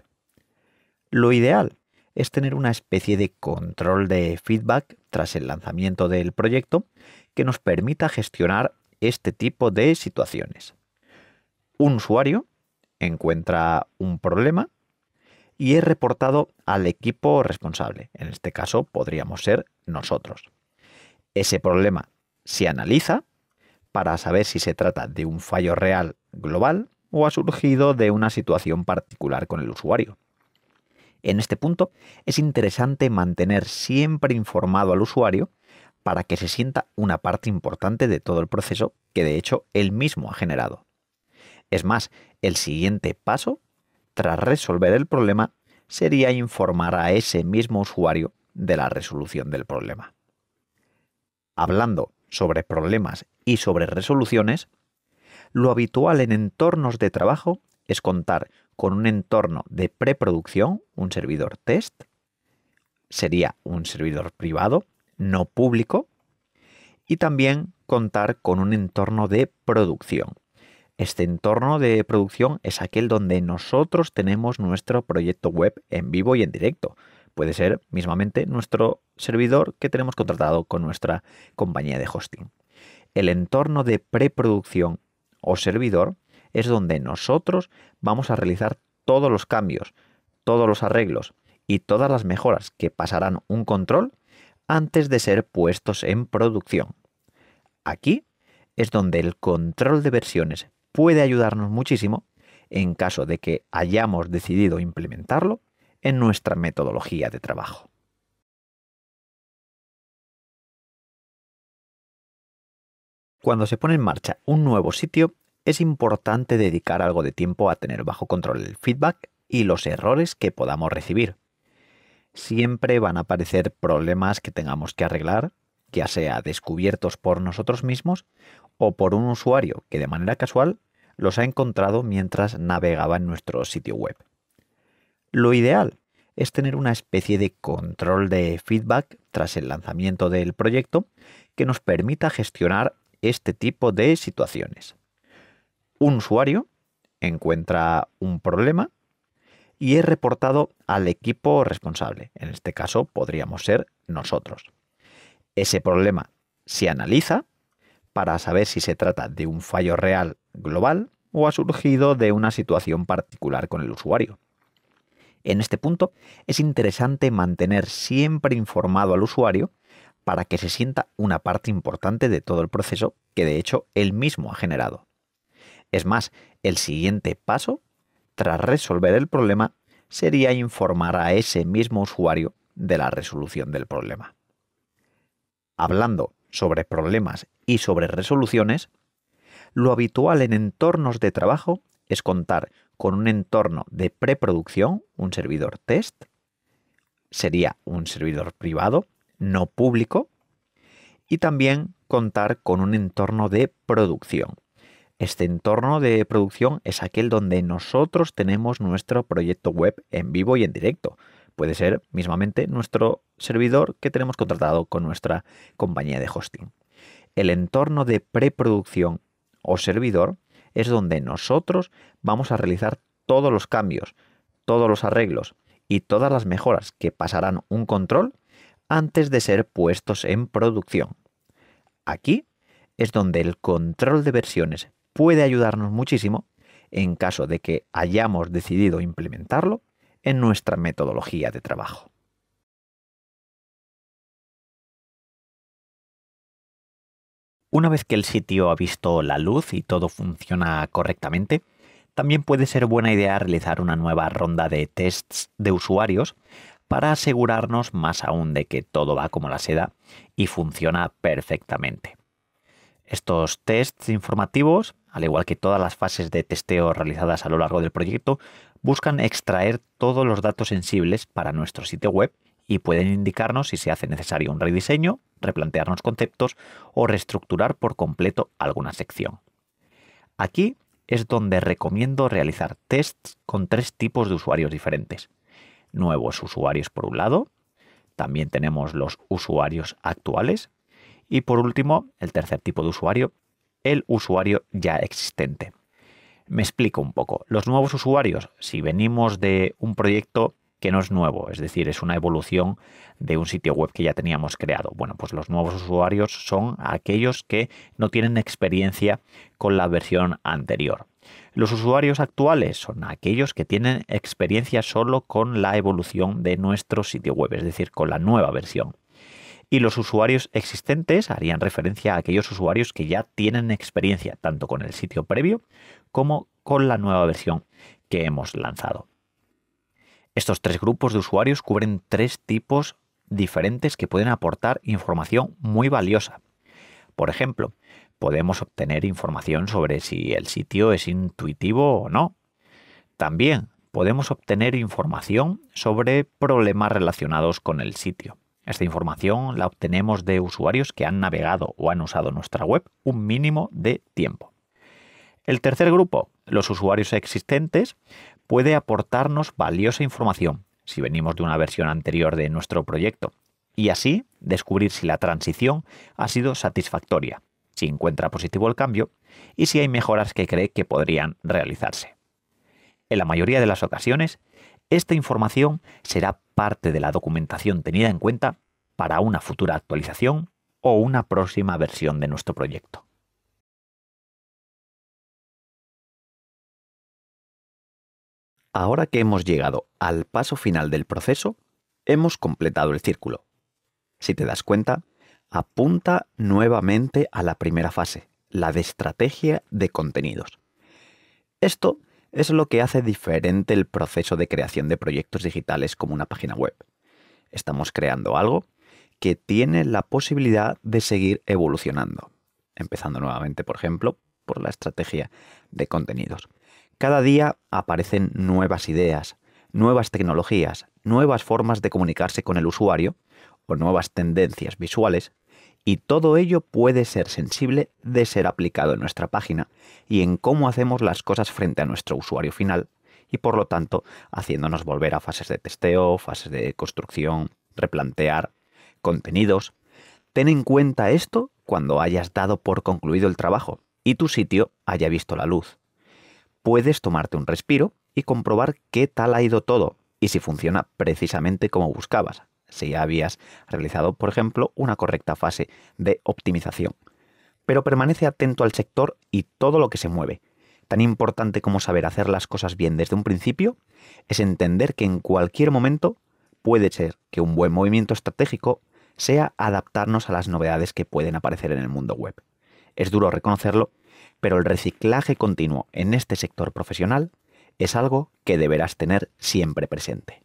Lo ideal es tener una especie de control de feedback tras el lanzamiento del proyecto que nos permita gestionar este tipo de situaciones. Un usuario encuentra un problema y es reportado al equipo responsable. En este caso podríamos ser nosotros. Ese problema se analiza para saber si se trata de un fallo real global o ha surgido de una situación particular con el usuario. En este punto es interesante mantener siempre informado al usuario para que se sienta una parte importante de todo el proceso que de hecho él mismo ha generado. Es más, el siguiente paso, tras resolver el problema, sería informar a ese mismo usuario de la resolución del problema. Hablando sobre problemas y sobre resoluciones, lo habitual en entornos de trabajo es contar con un entorno de preproducción, un servidor test, sería un servidor privado, no público y también contar con un entorno de producción. Este entorno de producción es aquel donde nosotros tenemos nuestro proyecto web en vivo y en directo. Puede ser mismamente nuestro servidor que tenemos contratado con nuestra compañía de hosting. El entorno de preproducción o servidor es donde nosotros vamos a realizar todos los cambios, todos los arreglos y todas las mejoras que pasarán un control antes de ser puestos en producción. Aquí es donde el control de versiones puede ayudarnos muchísimo en caso de que hayamos decidido implementarlo en nuestra metodología de trabajo. Cuando se pone en marcha un nuevo sitio, es importante dedicar algo de tiempo a tener bajo control el feedback y los errores que podamos recibir siempre van a aparecer problemas que tengamos que arreglar, ya sea descubiertos por nosotros mismos o por un usuario que de manera casual los ha encontrado mientras navegaba en nuestro sitio web. Lo ideal es tener una especie de control de feedback tras el lanzamiento del proyecto que nos permita gestionar este tipo de situaciones. Un usuario encuentra un problema y es reportado al equipo responsable. En este caso podríamos ser nosotros. Ese problema se analiza para saber si se trata de un fallo real global o ha surgido de una situación particular con el usuario. En este punto es interesante mantener siempre informado al usuario para que se sienta una parte importante de todo el proceso que de hecho él mismo ha generado. Es más, el siguiente paso tras resolver el problema, sería informar a ese mismo usuario de la resolución del problema. Hablando sobre problemas y sobre resoluciones, lo habitual en entornos de trabajo es contar con un entorno de preproducción, un servidor test, sería un servidor privado, no público, y también contar con un entorno de producción, este entorno de producción es aquel donde nosotros tenemos nuestro proyecto web en vivo y en directo. Puede ser mismamente nuestro servidor que tenemos contratado con nuestra compañía de hosting. El entorno de preproducción o servidor es donde nosotros vamos a realizar todos los cambios, todos los arreglos y todas las mejoras que pasarán un control antes de ser puestos en producción. Aquí es donde el control de versiones puede ayudarnos muchísimo en caso de que hayamos decidido implementarlo en nuestra metodología de trabajo. Una vez que el sitio ha visto la luz y todo funciona correctamente, también puede ser buena idea realizar una nueva ronda de tests de usuarios para asegurarnos más aún de que todo va como la seda y funciona perfectamente. Estos tests informativos al igual que todas las fases de testeo realizadas a lo largo del proyecto, buscan extraer todos los datos sensibles para nuestro sitio web y pueden indicarnos si se hace necesario un rediseño, replantearnos conceptos o reestructurar por completo alguna sección. Aquí es donde recomiendo realizar tests con tres tipos de usuarios diferentes. Nuevos usuarios por un lado, también tenemos los usuarios actuales y por último, el tercer tipo de usuario el usuario ya existente. Me explico un poco. Los nuevos usuarios, si venimos de un proyecto que no es nuevo, es decir, es una evolución de un sitio web que ya teníamos creado. Bueno, pues los nuevos usuarios son aquellos que no tienen experiencia con la versión anterior. Los usuarios actuales son aquellos que tienen experiencia solo con la evolución de nuestro sitio web, es decir, con la nueva versión y los usuarios existentes harían referencia a aquellos usuarios que ya tienen experiencia tanto con el sitio previo como con la nueva versión que hemos lanzado. Estos tres grupos de usuarios cubren tres tipos diferentes que pueden aportar información muy valiosa. Por ejemplo, podemos obtener información sobre si el sitio es intuitivo o no. También podemos obtener información sobre problemas relacionados con el sitio. Esta información la obtenemos de usuarios que han navegado o han usado nuestra web un mínimo de tiempo. El tercer grupo, los usuarios existentes, puede aportarnos valiosa información si venimos de una versión anterior de nuestro proyecto y así descubrir si la transición ha sido satisfactoria, si encuentra positivo el cambio y si hay mejoras que cree que podrían realizarse. En la mayoría de las ocasiones, esta información será parte de la documentación tenida en cuenta para una futura actualización o una próxima versión de nuestro proyecto. Ahora que hemos llegado al paso final del proceso, hemos completado el círculo. Si te das cuenta, apunta nuevamente a la primera fase, la de estrategia de contenidos. Esto es lo que hace diferente el proceso de creación de proyectos digitales como una página web. Estamos creando algo que tiene la posibilidad de seguir evolucionando, empezando nuevamente, por ejemplo, por la estrategia de contenidos. Cada día aparecen nuevas ideas, nuevas tecnologías, nuevas formas de comunicarse con el usuario o nuevas tendencias visuales y todo ello puede ser sensible de ser aplicado en nuestra página y en cómo hacemos las cosas frente a nuestro usuario final y por lo tanto haciéndonos volver a fases de testeo, fases de construcción, replantear contenidos. Ten en cuenta esto cuando hayas dado por concluido el trabajo y tu sitio haya visto la luz. Puedes tomarte un respiro y comprobar qué tal ha ido todo y si funciona precisamente como buscabas si ya habías realizado, por ejemplo, una correcta fase de optimización. Pero permanece atento al sector y todo lo que se mueve. Tan importante como saber hacer las cosas bien desde un principio es entender que en cualquier momento puede ser que un buen movimiento estratégico sea adaptarnos a las novedades que pueden aparecer en el mundo web. Es duro reconocerlo, pero el reciclaje continuo en este sector profesional es algo que deberás tener siempre presente.